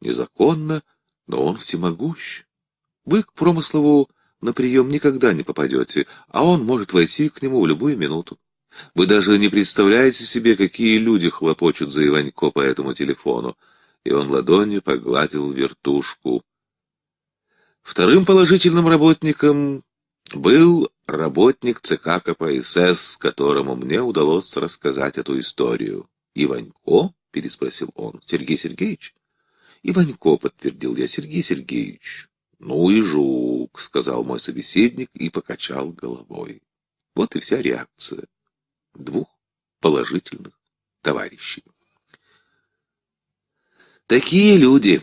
незаконно, но он всемогущ. Вы к Промыслову на прием никогда не попадете, а он может войти к нему в любую минуту. Вы даже не представляете себе, какие люди хлопочут за Иванько по этому телефону. И он ладонью погладил вертушку. Вторым положительным работником был работник ЦК КПСС, которому мне удалось рассказать эту историю. «Иванько?» — переспросил он. «Сергей Сергеевич?» «Иванько», — подтвердил я, — «Сергей Сергеевич». «Ну и жук», — сказал мой собеседник и покачал головой. Вот и вся реакция двух положительных товарищей. Такие люди...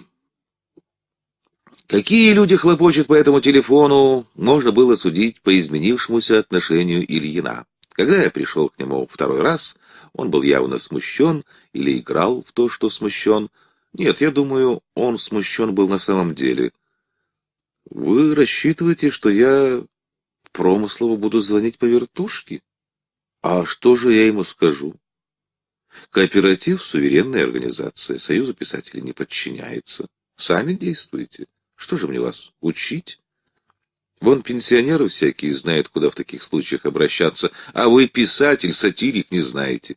Какие люди хлопочут по этому телефону, можно было судить по изменившемуся отношению Ильина. Когда я пришел к нему второй раз, он был явно смущен или играл в то, что смущен. Нет, я думаю, он смущен был на самом деле. Вы рассчитываете, что я промыслово буду звонить по вертушке? А что же я ему скажу? Кооператив — суверенная организация, Союзу писателей не подчиняется. Сами действуйте. Что же мне вас учить? Вон пенсионеры всякие знают, куда в таких случаях обращаться, а вы писатель, сатирик, не знаете.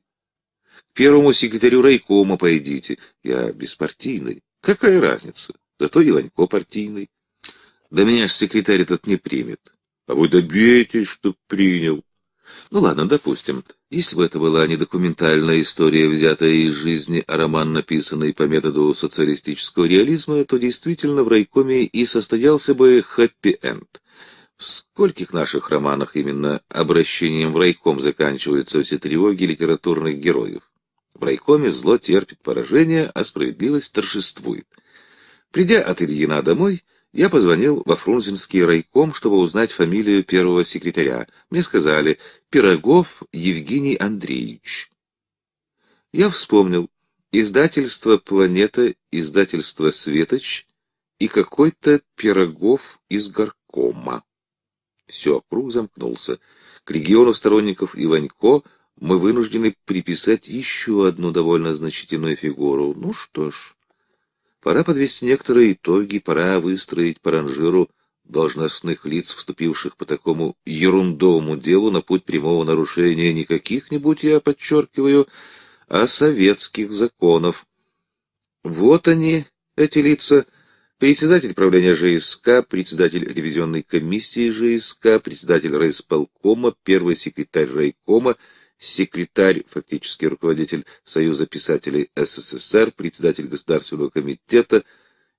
К первому секретарю райкома пойдите. Я беспартийный. Какая разница? Зато Иванько партийный. Да меня ж секретарь этот не примет. А вы добейтесь, чтоб принял. Ну ладно, допустим, если бы это была не документальная история, взятая из жизни, а роман, написанный по методу социалистического реализма, то действительно в райкоме и состоялся бы хэппи-энд. В скольких наших романах именно обращением в райком заканчиваются все тревоги литературных героев? В райкоме зло терпит поражение, а справедливость торжествует. Придя от Ильина домой, я позвонил во Фрунзенский райком, чтобы узнать фамилию первого секретаря. Мне сказали «Пирогов Евгений Андреевич». Я вспомнил издательство «Планета», издательство «Светоч» и какой-то Пирогов из горкома. Все, круг замкнулся. К региону сторонников Иванько мы вынуждены приписать еще одну довольно значительную фигуру. Ну что ж... Пора подвести некоторые итоги, пора выстроить по ранжиру должностных лиц, вступивших по такому ерундовому делу на путь прямого нарушения не каких-нибудь, я подчеркиваю, а советских законов. Вот они, эти лица, председатель правления ЖСК, председатель ревизионной комиссии ЖСК, председатель райсполкома, первый секретарь райкома, секретарь, фактически руководитель Союза писателей СССР, председатель Государственного комитета,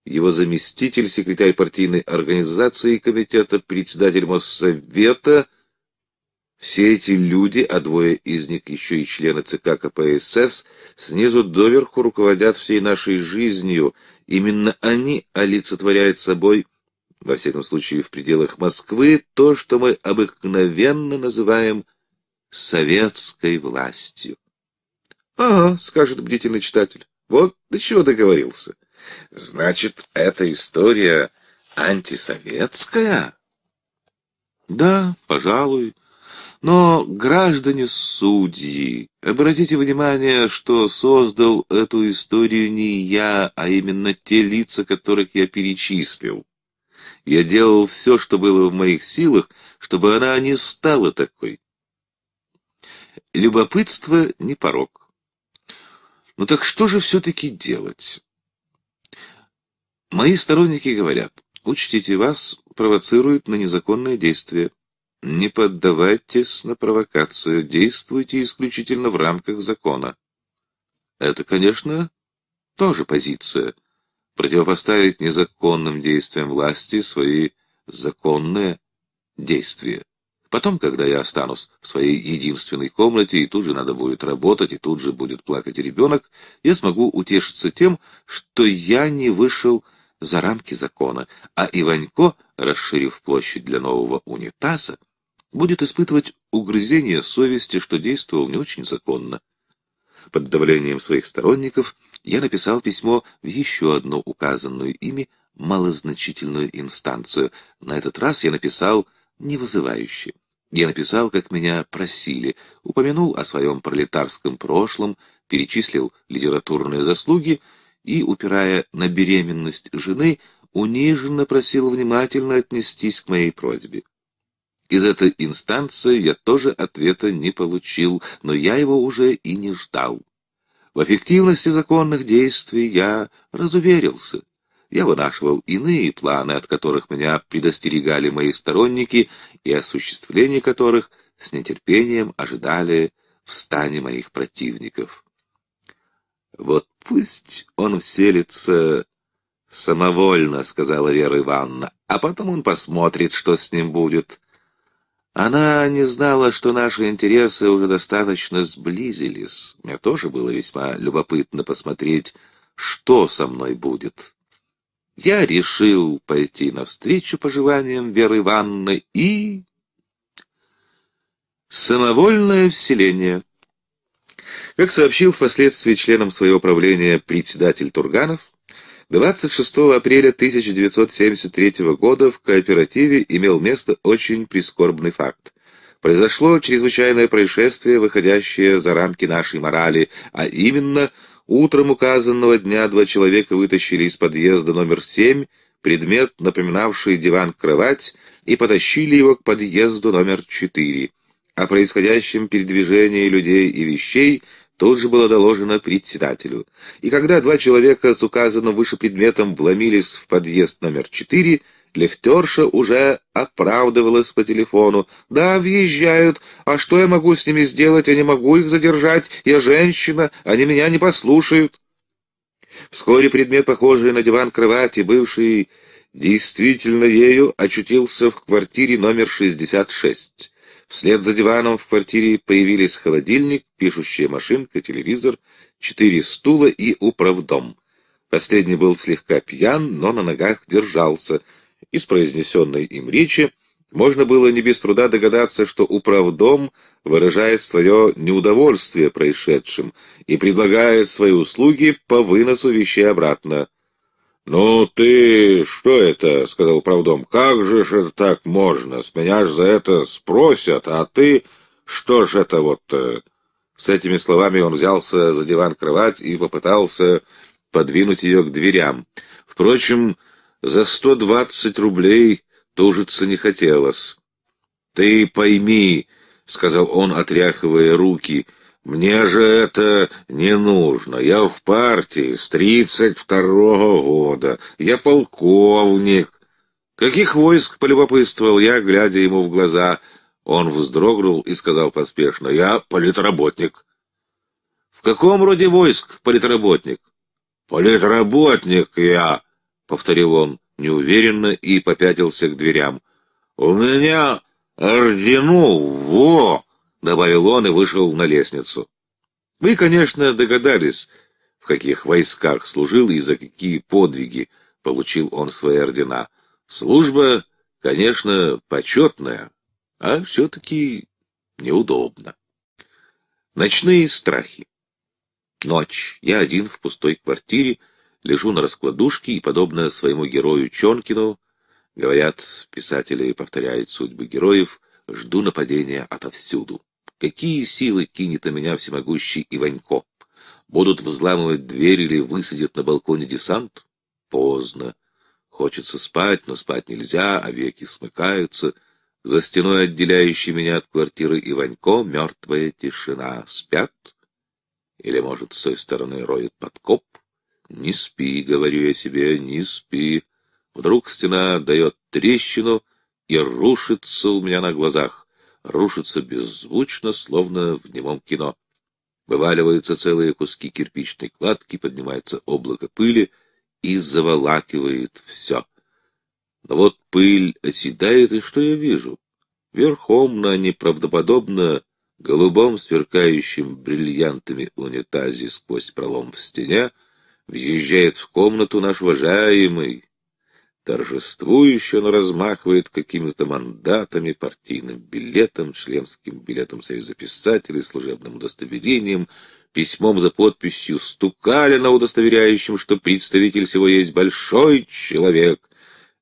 его заместитель, секретарь партийной организации комитета, председатель Моссовета. Все эти люди, а двое из них еще и члены ЦК КПСС, снизу доверху руководят всей нашей жизнью. Именно они олицетворяют собой во всяком случае в пределах Москвы, то, что мы обыкновенно называем советской властью. — Ага, — скажет бдительный читатель, — вот до чего договорился. — Значит, эта история антисоветская? — Да, пожалуй. Но, граждане-судьи, обратите внимание, что создал эту историю не я, а именно те лица, которых я перечислил. Я делал все, что было в моих силах, чтобы она не стала такой. Любопытство не порог. Ну так что же все-таки делать? Мои сторонники говорят, учтите, вас провоцируют на незаконное действие. Не поддавайтесь на провокацию, действуйте исключительно в рамках закона. Это, конечно, тоже позиция. Противопоставить незаконным действиям власти свои законные действия. Потом, когда я останусь в своей единственной комнате, и тут же надо будет работать, и тут же будет плакать ребенок, я смогу утешиться тем, что я не вышел за рамки закона, а Иванько, расширив площадь для нового унитаза, будет испытывать угрызение совести, что действовал не очень законно. Под давлением своих сторонников я написал письмо в еще одну указанную ими малозначительную инстанцию. На этот раз я написал невызывающе. Я написал, как меня просили, упомянул о своем пролетарском прошлом, перечислил литературные заслуги и, упирая на беременность жены, униженно просил внимательно отнестись к моей просьбе. Из этой инстанции я тоже ответа не получил, но я его уже и не ждал. В эффективности законных действий я разуверился я вынашивал иные планы, от которых меня предостерегали мои сторонники и осуществление которых с нетерпением ожидали в стане моих противников. «Вот пусть он вселится самовольно», — сказала Вера Ивановна, — «а потом он посмотрит, что с ним будет». Она не знала, что наши интересы уже достаточно сблизились. Мне тоже было весьма любопытно посмотреть, что со мной будет. Я решил пойти навстречу пожеланиям Веры Ивановны и... Самовольное вселение. Как сообщил впоследствии членам своего правления председатель Турганов, 26 апреля 1973 года в кооперативе имел место очень прискорбный факт. Произошло чрезвычайное происшествие, выходящее за рамки нашей морали, а именно – Утром указанного дня два человека вытащили из подъезда номер семь предмет, напоминавший диван-кровать, и потащили его к подъезду номер четыре. О происходящем передвижении людей и вещей тут же было доложено председателю. И когда два человека с указанным выше предметом вломились в подъезд номер четыре, Лифтерша уже оправдывалась по телефону. «Да, въезжают. А что я могу с ними сделать? Я не могу их задержать. Я женщина. Они меня не послушают». Вскоре предмет, похожий на диван кровати, бывший действительно ею, очутился в квартире номер 66. Вслед за диваном в квартире появились холодильник, пишущая машинка, телевизор, четыре стула и управдом. Последний был слегка пьян, но на ногах держался — из произнесенной им речи можно было не без труда догадаться, что управдом выражает свое неудовольствие происшедшим и предлагает свои услуги по выносу вещей обратно. «Ну ты, что это?» — сказал управдом. «Как же ж это так можно? С меня ж за это спросят, а ты... Что ж это вот...» -то? Э? С этими словами он взялся за диван-кровать и попытался подвинуть ее к дверям. Впрочем, за сто двадцать рублей тужиться не хотелось. — Ты пойми, — сказал он, отряхивая руки, — мне же это не нужно. Я в партии с тридцать второго года. Я полковник. «Каких войск?» — полюбопытствовал я, глядя ему в глаза. Он вздрогнул и сказал поспешно. «Я политработник». «В каком роде войск политработник?» «Политработник я!» повторил он неуверенно и попятился к дверям. «У меня ордену, во!» — добавил он и вышел на лестницу. Вы, конечно, догадались, в каких войсках служил и за какие подвиги получил он свои ордена. Служба, конечно, почетная, а все-таки неудобно. Ночные страхи. Ночь. Я один в пустой квартире — лежу на раскладушке и, подобно своему герою Чонкину, говорят, писатели и повторяют судьбы героев, жду нападения отовсюду. Какие силы кинет на меня всемогущий Иванько? Будут взламывать дверь или высадят на балконе десант? Поздно. Хочется спать, но спать нельзя, а веки смыкаются. За стеной, отделяющей меня от квартиры Иванько, мертвая тишина. Спят? Или, может, с той стороны роет подкоп? Не спи, говорю я себе, не спи. Вдруг стена дает трещину и рушится у меня на глазах. Рушится беззвучно, словно в немом кино. Вываливаются целые куски кирпичной кладки, поднимается облако пыли и заволакивает все. Но вот пыль оседает, и что я вижу? Верхом на неправдоподобно голубом сверкающим бриллиантами унитазе сквозь пролом в стене — Въезжает в комнату наш уважаемый. Торжествующе он размахивает какими-то мандатами, партийным билетом, членским билетом Союза писателей, служебным удостоверением, письмом за подписью Стукалина, удостоверяющим, что представитель всего есть большой человек.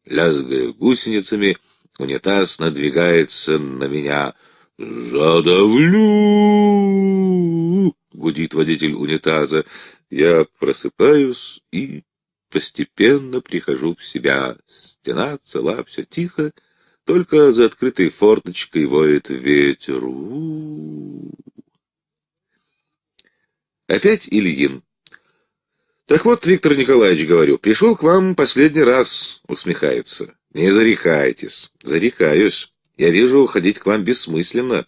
Лязгая гусеницами, унитаз надвигается на меня. «Задавлю!» — гудит водитель унитаза. Я просыпаюсь и постепенно прихожу в себя. Стена цела, все тихо, только за открытой форточкой воет ветер. У -у -у. Опять Ильин. Так вот, Виктор Николаевич, говорю, пришел к вам последний раз, усмехается. Не зарекайтесь. Зарекаюсь. Я вижу, ходить к вам бессмысленно.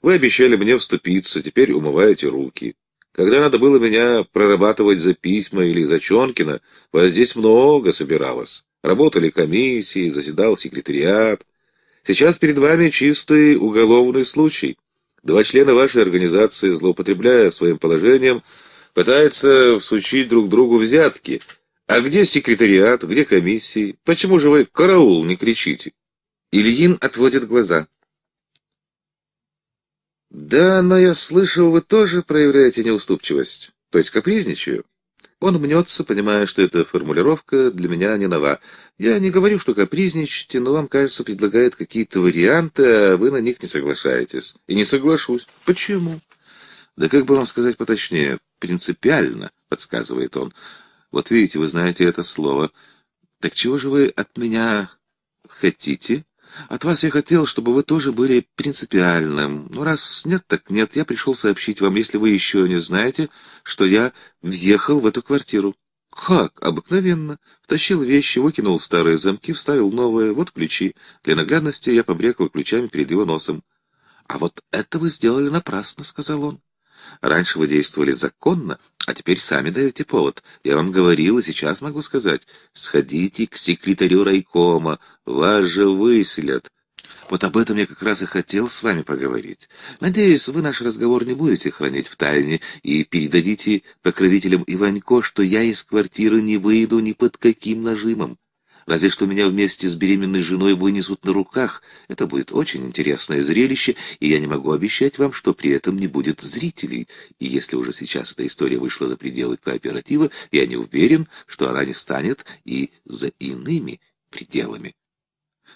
Вы обещали мне вступиться, теперь умываете руки. Когда надо было меня прорабатывать за письма или за Чонкина, вас здесь много собиралось. Работали комиссии, заседал секретариат. Сейчас перед вами чистый уголовный случай. Два члена вашей организации, злоупотребляя своим положением, пытаются всучить друг другу взятки. А где секретариат, где комиссии? Почему же вы «караул» не кричите? Ильин отводит глаза. «Да, но я слышал, вы тоже проявляете неуступчивость, то есть капризничаю». Он мнется, понимая, что эта формулировка для меня не нова. Я не говорю, что капризничаете, но вам, кажется, предлагает какие-то варианты, а вы на них не соглашаетесь. И не соглашусь. Почему? Да как бы вам сказать поточнее? Принципиально, подсказывает он. Вот видите, вы знаете это слово. Так чего же вы от меня хотите? От вас я хотел, чтобы вы тоже были принципиальным. Но ну, раз нет, так нет. Я пришел сообщить вам, если вы еще не знаете, что я въехал в эту квартиру. Как? Обыкновенно. Втащил вещи, выкинул старые замки, вставил новые. Вот ключи. Для наглядности я побрекал ключами перед его носом. — А вот это вы сделали напрасно, — сказал он. Раньше вы действовали законно, а теперь сами даете повод. Я вам говорил, и сейчас могу сказать. Сходите к секретарю райкома, вас же выселят. Вот об этом я как раз и хотел с вами поговорить. Надеюсь, вы наш разговор не будете хранить в тайне и передадите покровителям Иванько, что я из квартиры не выйду ни под каким нажимом. Разве что меня вместе с беременной женой вынесут на руках. Это будет очень интересное зрелище, и я не могу обещать вам, что при этом не будет зрителей. И если уже сейчас эта история вышла за пределы кооператива, я не уверен, что она не станет и за иными пределами.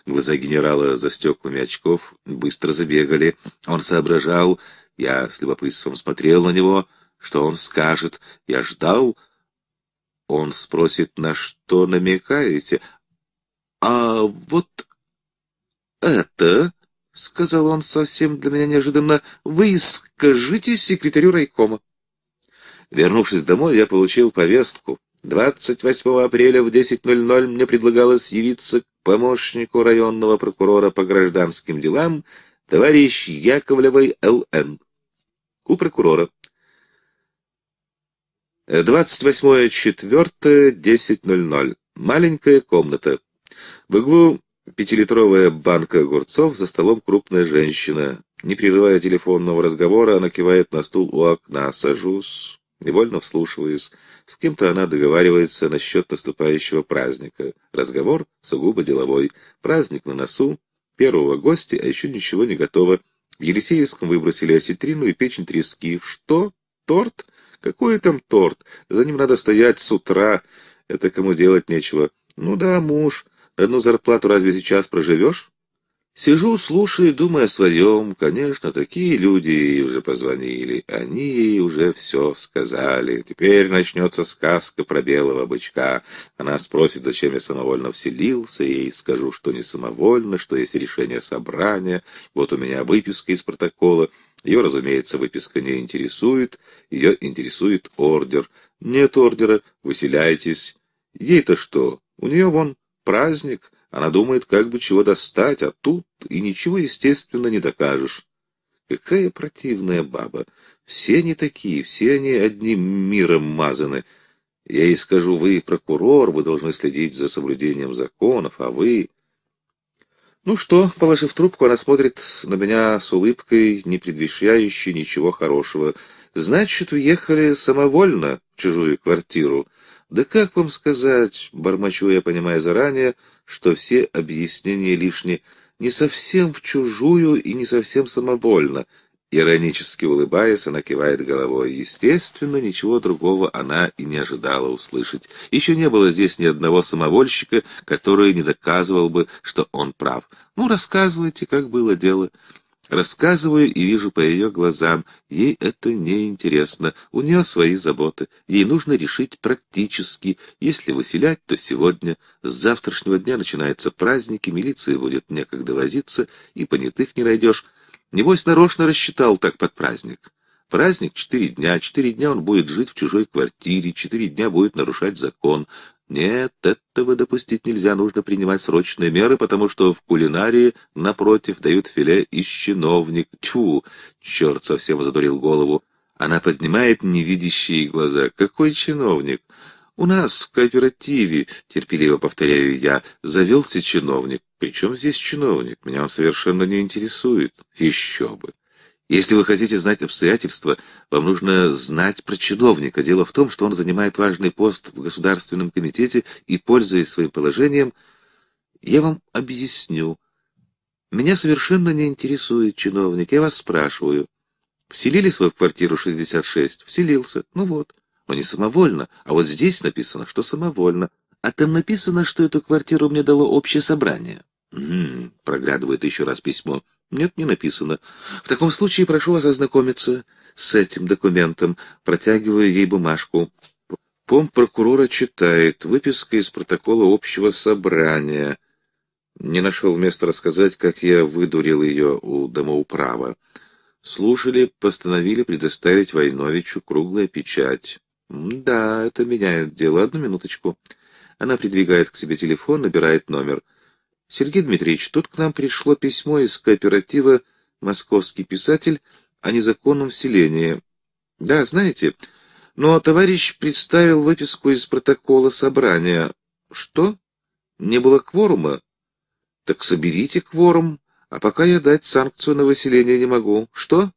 Глаза генерала за стеклами очков быстро забегали. Он соображал, я с любопытством смотрел на него, что он скажет. Я ждал... Он спросит, на что намекаете, «А вот это, — сказал он совсем для меня неожиданно, — вы скажите секретарю райкома». Вернувшись домой, я получил повестку. 28 апреля в 10.00 мне предлагалось явиться к помощнику районного прокурора по гражданским делам товарищ Яковлевой Л.Н. У прокурора. 28.04.10.00. Маленькая комната. В углу пятилитровая банка огурцов, за столом крупная женщина. Не прерывая телефонного разговора, она кивает на стул у окна. Сажусь, невольно вслушиваясь. С кем-то она договаривается насчет наступающего праздника. Разговор сугубо деловой. Праздник на носу. Первого гостя, а еще ничего не готово. В Елисеевском выбросили осетрину и печень трески. Что? Торт? Какой там торт? За ним надо стоять с утра. Это кому делать нечего. Ну да, муж. Одну зарплату разве сейчас проживешь? Сижу, слушаю, думаю о своем. Конечно, такие люди ей уже позвонили. Они уже все сказали. Теперь начнется сказка про белого бычка. Она спросит, зачем я самовольно вселился. и скажу, что не самовольно, что есть решение собрания. Вот у меня выписка из протокола. Ее, разумеется, выписка не интересует. Ее интересует ордер. Нет ордера, выселяйтесь. Ей-то что? У нее вон праздник, она думает, как бы чего достать, а тут и ничего, естественно, не докажешь. Какая противная баба! Все они такие, все они одним миром мазаны. Я ей скажу, вы прокурор, вы должны следить за соблюдением законов, а вы... Ну что, положив трубку, она смотрит на меня с улыбкой, не предвещающей ничего хорошего. Значит, уехали самовольно в чужую квартиру. Да как вам сказать, бормочу я, понимая заранее, что все объяснения лишние, не совсем в чужую и не совсем самовольно. Иронически улыбаясь, она кивает головой. Естественно, ничего другого она и не ожидала услышать. Еще не было здесь ни одного самовольщика, который не доказывал бы, что он прав. Ну, рассказывайте, как было дело. Рассказываю и вижу по ее глазам, ей это не интересно, у нее свои заботы, ей нужно решить практически, если выселять, то сегодня, с завтрашнего дня начинаются праздники, милиции будет некогда возиться, и понятых не найдешь. Небось, нарочно рассчитал так под праздник. Праздник четыре дня, четыре дня он будет жить в чужой квартире, четыре дня будет нарушать закон, нет, этого допустить нельзя, нужно принимать срочные меры, потому что в кулинарии, напротив, дают филе из чиновник. Тьфу! Черт совсем задурил голову. Она поднимает невидящие глаза. Какой чиновник? У нас в кооперативе, терпеливо повторяю я, завелся чиновник. Причем здесь чиновник? Меня он совершенно не интересует. Еще бы. Если вы хотите знать обстоятельства, вам нужно знать про чиновника. Дело в том, что он занимает важный пост в Государственном комитете, и, пользуясь своим положением, я вам объясню. Меня совершенно не интересует чиновник. Я вас спрашиваю. Вселили свою квартиру 66? Вселился. Ну вот. Но не самовольно. А вот здесь написано, что самовольно. А там написано, что эту квартиру мне дало общее собрание. М проглядывает еще раз письмо. Нет, не написано. В таком случае прошу вас ознакомиться с этим документом, протягивая ей бумажку. Пом прокурора читает. Выписка из протокола общего собрания. Не нашел места рассказать, как я выдурил ее у домоуправа. Слушали, постановили предоставить Войновичу круглая печать. Да, это меняет дело. Одну минуточку. Она придвигает к себе телефон, набирает номер — Сергей Дмитриевич, тут к нам пришло письмо из кооператива «Московский писатель» о незаконном вселении. Да, знаете, но товарищ представил выписку из протокола собрания. Что? Не было кворума? Так соберите кворум, а пока я дать санкцию на выселение не могу. Что?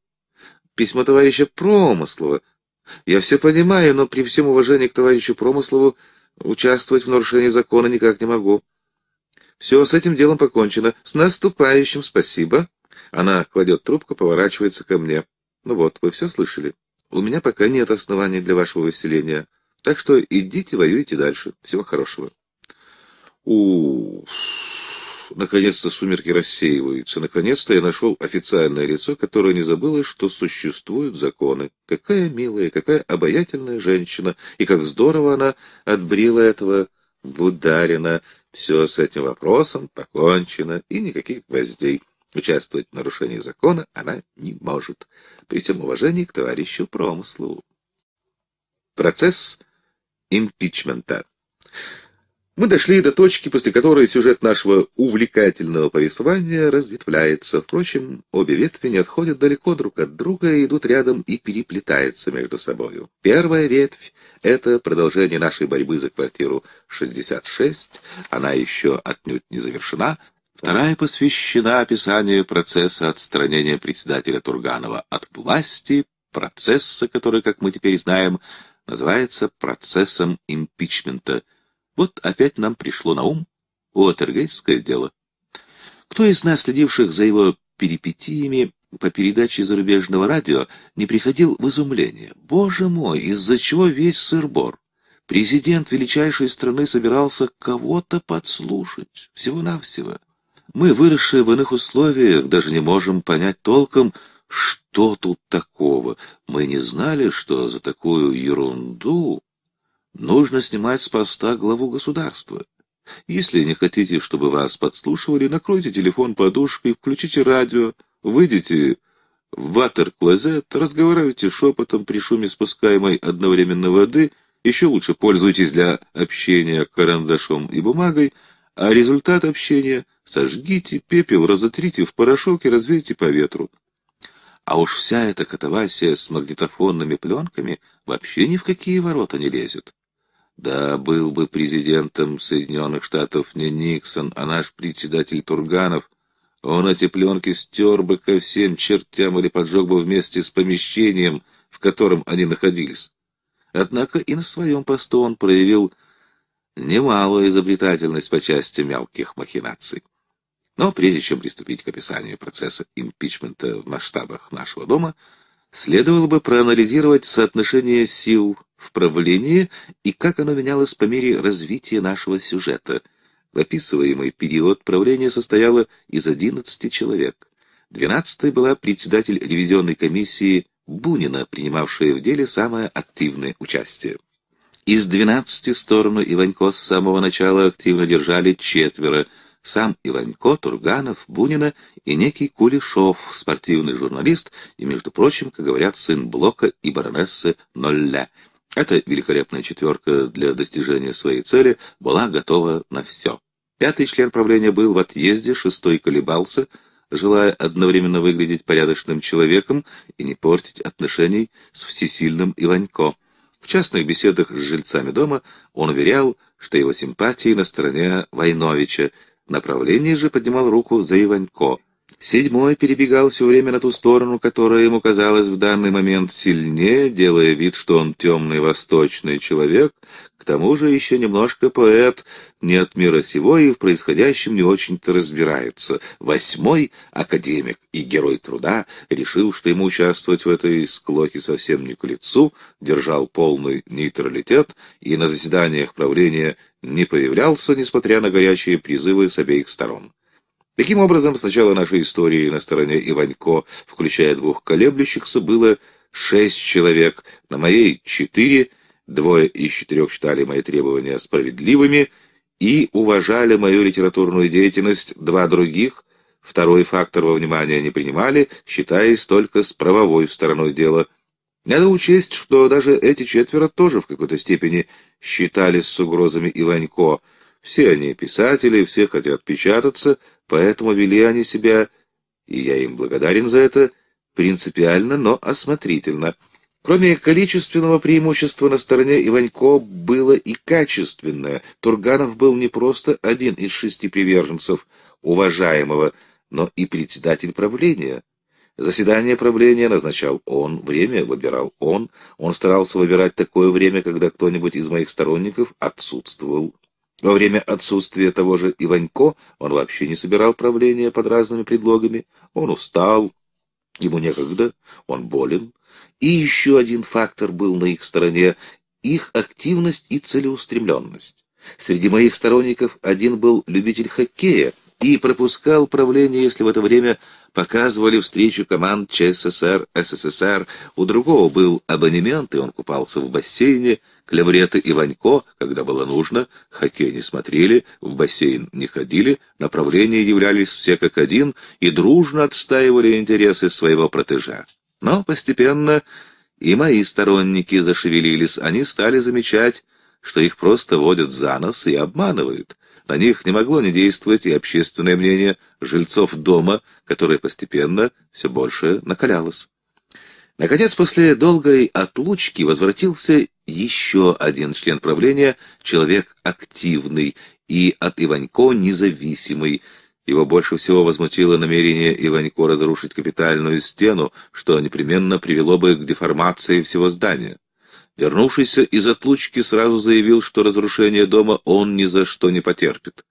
Письмо товарища Промыслова. Я все понимаю, но при всем уважении к товарищу Промыслову участвовать в нарушении закона никак не могу. Все, с этим делом покончено. С наступающим, спасибо. Она кладет трубку, поворачивается ко мне. Ну вот, вы все слышали? У меня пока нет оснований для вашего выселения. Так что идите, воюйте дальше. Всего хорошего. у Наконец-то сумерки рассеиваются. Наконец-то я нашел официальное лицо, которое не забыло, что существуют законы. Какая милая, какая обаятельная женщина. И как здорово она отбрила этого Бударина. Все с этим вопросом покончено, и никаких гвоздей. Участвовать в нарушении закона она не может, при всем уважении к товарищу Промыслу. Процесс импичмента. Мы дошли до точки, после которой сюжет нашего увлекательного повествования разветвляется. Впрочем, обе ветви не отходят далеко друг от друга, и идут рядом и переплетаются между собою. Первая ветвь — это продолжение нашей борьбы за квартиру 66, она еще отнюдь не завершена. Вторая посвящена описанию процесса отстранения председателя Турганова от власти, процесса, который, как мы теперь знаем, называется процессом импичмента — вот опять нам пришло на ум Уотергейское дело. Кто из нас, следивших за его перипетиями по передаче зарубежного радио, не приходил в изумление? Боже мой, из-за чего весь сырбор? Президент величайшей страны собирался кого-то подслушать, всего-навсего. Мы, выросшие в иных условиях, даже не можем понять толком, что тут такого. Мы не знали, что за такую ерунду Нужно снимать с поста главу государства. Если не хотите, чтобы вас подслушивали, накройте телефон подушкой, включите радио, выйдите в ватер-клозет, разговаривайте шепотом при шуме спускаемой одновременно воды, еще лучше пользуйтесь для общения карандашом и бумагой, а результат общения сожгите, пепел разотрите в порошок и развейте по ветру. А уж вся эта катавасия с магнитофонными пленками вообще ни в какие ворота не лезет. Да, был бы президентом Соединенных Штатов не Никсон, а наш председатель Турганов, он эти пленки стер бы ко всем чертям или поджег бы вместе с помещением, в котором они находились. Однако и на своем посту он проявил немалую изобретательность по части мелких махинаций. Но прежде чем приступить к описанию процесса импичмента в масштабах нашего дома, следовало бы проанализировать соотношение сил в правлении и как оно менялось по мере развития нашего сюжета. В описываемый период правления состояло из 11 человек. двенадцатой была председатель ревизионной комиссии Бунина, принимавшая в деле самое активное участие. Из 12 сторону Иванько с самого начала активно держали четверо – сам Иванько, Турганов, Бунина и некий Кулешов, спортивный журналист и, между прочим, как говорят, сын Блока и баронессы Нолля. Эта великолепная четверка для достижения своей цели была готова на все. Пятый член правления был в отъезде, шестой колебался, желая одновременно выглядеть порядочным человеком и не портить отношений с всесильным Иванько. В частных беседах с жильцами дома он уверял, что его симпатии на стороне Войновича, направлении же поднимал руку за Иванько – Седьмой перебегал все время на ту сторону, которая ему казалась в данный момент сильнее, делая вид, что он темный восточный человек, к тому же еще немножко поэт, не от мира сего и в происходящем не очень-то разбирается. Восьмой, академик и герой труда, решил, что ему участвовать в этой склоке совсем не к лицу, держал полный нейтралитет и на заседаниях правления не появлялся, несмотря на горячие призывы с обеих сторон. Таким образом, с начала нашей истории на стороне Иванько, включая двух колеблющихся, было шесть человек, на моей четыре, двое из четырех считали мои требования справедливыми и уважали мою литературную деятельность, два других, второй фактор во внимание не принимали, считаясь только с правовой стороной дела. Надо учесть, что даже эти четверо тоже в какой-то степени считались с угрозами Иванько — все они писатели, все хотят печататься, поэтому вели они себя, и я им благодарен за это, принципиально, но осмотрительно. Кроме количественного преимущества на стороне Иванько было и качественное. Турганов был не просто один из шести приверженцев уважаемого, но и председатель правления. Заседание правления назначал он, время выбирал он. Он старался выбирать такое время, когда кто-нибудь из моих сторонников отсутствовал во время отсутствия того же Иванько он вообще не собирал правления под разными предлогами. Он устал, ему некогда, он болен. И еще один фактор был на их стороне — их активность и целеустремленность. Среди моих сторонников один был любитель хоккея и пропускал правление, если в это время показывали встречу команд ЧССР, СССР. У другого был абонемент, и он купался в бассейне — Клевреты и Ванько, когда было нужно, хоккей не смотрели, в бассейн не ходили, направления являлись все как один и дружно отстаивали интересы своего протежа. Но постепенно и мои сторонники зашевелились, они стали замечать, что их просто водят за нос и обманывают. На них не могло не действовать и общественное мнение жильцов дома, которое постепенно все больше накалялось. Наконец, после долгой отлучки возвратился еще один член правления, человек активный и от Иванько независимый. Его больше всего возмутило намерение Иванько разрушить капитальную стену, что непременно привело бы к деформации всего здания. Вернувшийся из отлучки сразу заявил, что разрушение дома он ни за что не потерпит.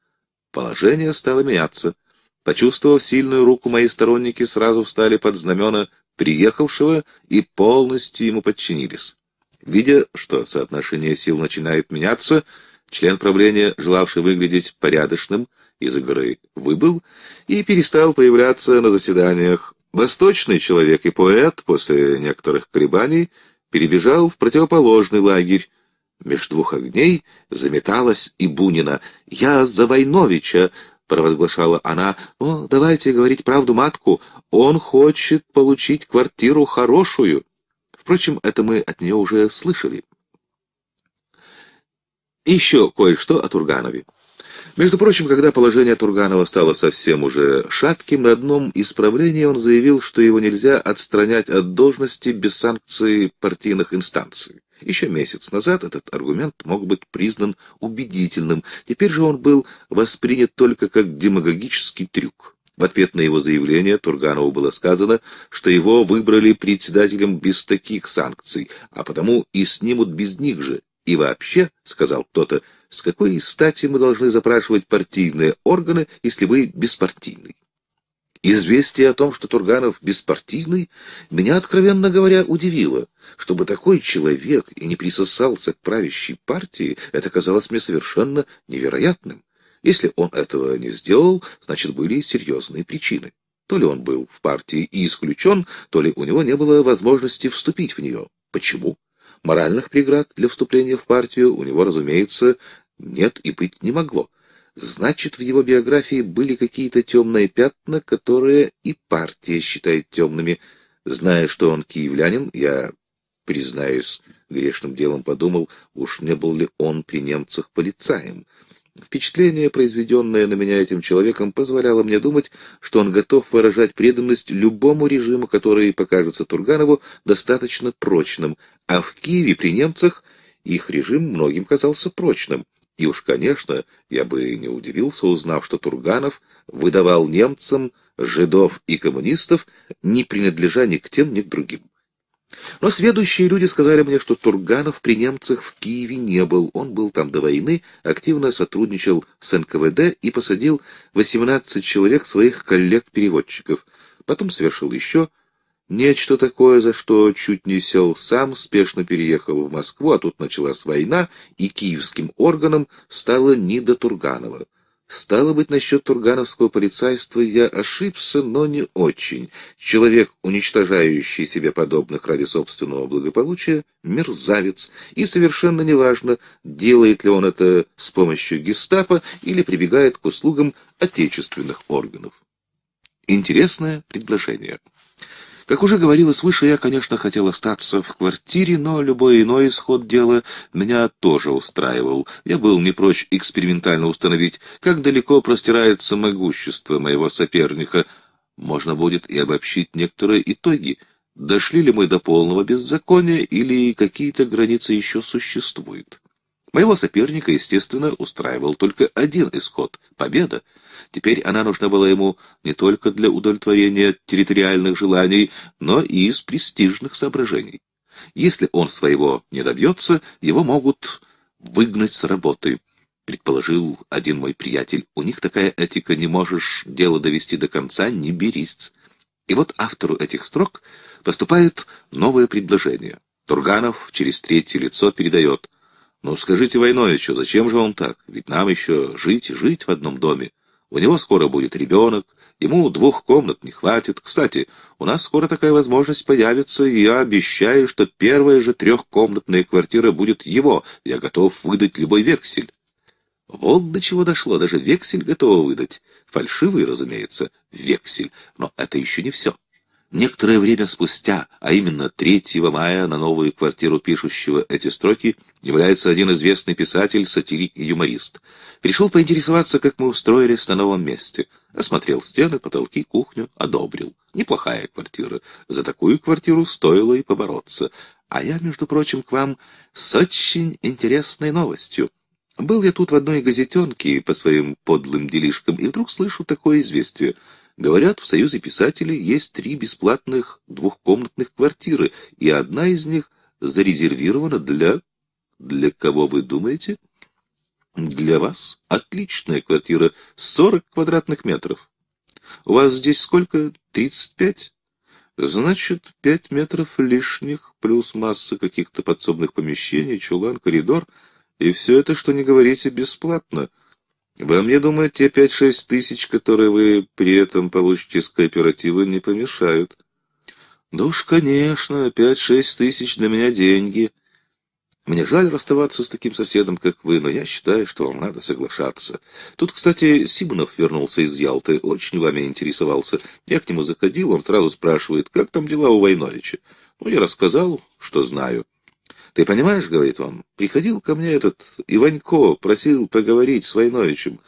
Положение стало меняться. Почувствовав сильную руку, мои сторонники сразу встали под знамена приехавшего и полностью ему подчинились. Видя, что соотношение сил начинает меняться, член правления, желавший выглядеть порядочным, из игры выбыл и перестал появляться на заседаниях. Восточный человек и поэт после некоторых колебаний перебежал в противоположный лагерь. Меж двух огней заметалась и Бунина. «Я за Войновича! провозглашала она. «Ну, давайте говорить правду матку. Он хочет получить квартиру хорошую». Впрочем, это мы от нее уже слышали. Еще кое-что о Турганове. Между прочим, когда положение Турганова стало совсем уже шатким, на одном исправлении он заявил, что его нельзя отстранять от должности без санкции партийных инстанций. Еще месяц назад этот аргумент мог быть признан убедительным, теперь же он был воспринят только как демагогический трюк. В ответ на его заявление Турганову было сказано, что его выбрали председателем без таких санкций, а потому и снимут без них же. И вообще, — сказал кто-то, — с какой стати мы должны запрашивать партийные органы, если вы беспартийный? Известие о том, что Турганов беспартийный, меня, откровенно говоря, удивило. Чтобы такой человек и не присосался к правящей партии, это казалось мне совершенно невероятным. Если он этого не сделал, значит, были серьезные причины. То ли он был в партии и исключен, то ли у него не было возможности вступить в нее. Почему? Моральных преград для вступления в партию у него, разумеется, нет и быть не могло. Значит, в его биографии были какие-то темные пятна, которые и партия считает темными. Зная, что он киевлянин, я, признаюсь, грешным делом подумал, уж не был ли он при немцах полицаем. Впечатление, произведенное на меня этим человеком, позволяло мне думать, что он готов выражать преданность любому режиму, который покажется Турганову достаточно прочным, а в Киеве при немцах их режим многим казался прочным. И уж, конечно, я бы не удивился, узнав, что Турганов выдавал немцам, жидов и коммунистов, не принадлежа ни к тем, ни к другим. Но следующие люди сказали мне, что Турганов при немцах в Киеве не был. Он был там до войны, активно сотрудничал с НКВД и посадил 18 человек своих коллег-переводчиков. Потом совершил еще Нечто такое, за что чуть не сел сам, спешно переехал в Москву, а тут началась война, и киевским органам стало не до Турганова. Стало быть, насчет тургановского полицайства я ошибся, но не очень. Человек, уничтожающий себе подобных ради собственного благополучия, мерзавец, и совершенно неважно, делает ли он это с помощью гестапо или прибегает к услугам отечественных органов. Интересное предложение. Как уже говорилось выше, я, конечно, хотел остаться в квартире, но любой иной исход дела меня тоже устраивал. Я был не прочь экспериментально установить, как далеко простирается могущество моего соперника. Можно будет и обобщить некоторые итоги. Дошли ли мы до полного беззакония или какие-то границы еще существуют? Моего соперника, естественно, устраивал только один исход — победа. Теперь она нужна была ему не только для удовлетворения территориальных желаний, но и из престижных соображений. Если он своего не добьется, его могут выгнать с работы, предположил один мой приятель. У них такая этика «не можешь дело довести до конца, не берись». И вот автору этих строк поступает новое предложение. Турганов через третье лицо передает — «Ну, скажите Войновичу, зачем же он так? Ведь нам еще жить и жить в одном доме. У него скоро будет ребенок, ему двух комнат не хватит. Кстати, у нас скоро такая возможность появится, и я обещаю, что первая же трехкомнатная квартира будет его. Я готов выдать любой вексель». Вот до чего дошло, даже вексель готова выдать. Фальшивый, разумеется, вексель, но это еще не все. Некоторое время спустя, а именно 3 мая, на новую квартиру пишущего эти строки является один известный писатель, сатирик и юморист. Пришел поинтересоваться, как мы устроились на новом месте. Осмотрел стены, потолки, кухню, одобрил. Неплохая квартира. За такую квартиру стоило и побороться. А я, между прочим, к вам с очень интересной новостью. Был я тут в одной газетенке по своим подлым делишкам, и вдруг слышу такое известие — Говорят, в Союзе писателей есть три бесплатных двухкомнатных квартиры, и одна из них зарезервирована для... Для кого вы думаете? Для вас отличная квартира, 40 квадратных метров. У вас здесь сколько? 35? Значит, 5 метров лишних, плюс масса каких-то подсобных помещений, чулан, коридор. И все это, что не говорите, бесплатно. Вам, я думаю, те пять-шесть тысяч, которые вы при этом получите с кооператива, не помешают. Да уж, конечно, пять-шесть тысяч для меня деньги. Мне жаль расставаться с таким соседом, как вы, но я считаю, что вам надо соглашаться. Тут, кстати, Симонов вернулся из Ялты, очень вами интересовался. Я к нему заходил, он сразу спрашивает, как там дела у Войновича. Ну, я рассказал, что знаю. Ты понимаешь, говорит он, приходил ко мне этот Иванько, просил поговорить с Войновичем.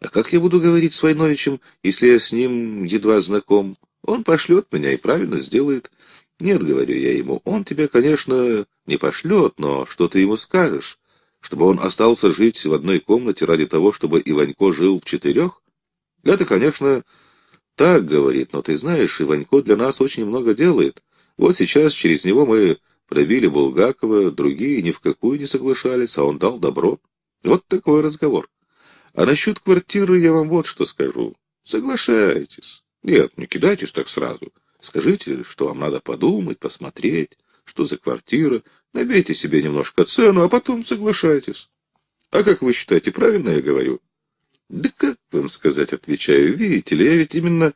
А как я буду говорить с Войновичем, если я с ним едва знаком? Он пошлет меня и правильно сделает. Нет, говорю я ему, он тебя, конечно, не пошлет, но что ты ему скажешь? Чтобы он остался жить в одной комнате ради того, чтобы Иванько жил в четырех? Это, конечно, так говорит, но ты знаешь, Иванько для нас очень много делает. Вот сейчас через него мы Пробили Булгакова, другие ни в какую не соглашались, а он дал добро. Вот такой разговор. А насчет квартиры я вам вот что скажу. Соглашайтесь. Нет, не кидайтесь так сразу. Скажите, что вам надо подумать, посмотреть, что за квартира. Набейте себе немножко цену, а потом соглашайтесь. А как вы считаете, правильно я говорю? Да как вам сказать, отвечаю, видите ли, я ведь именно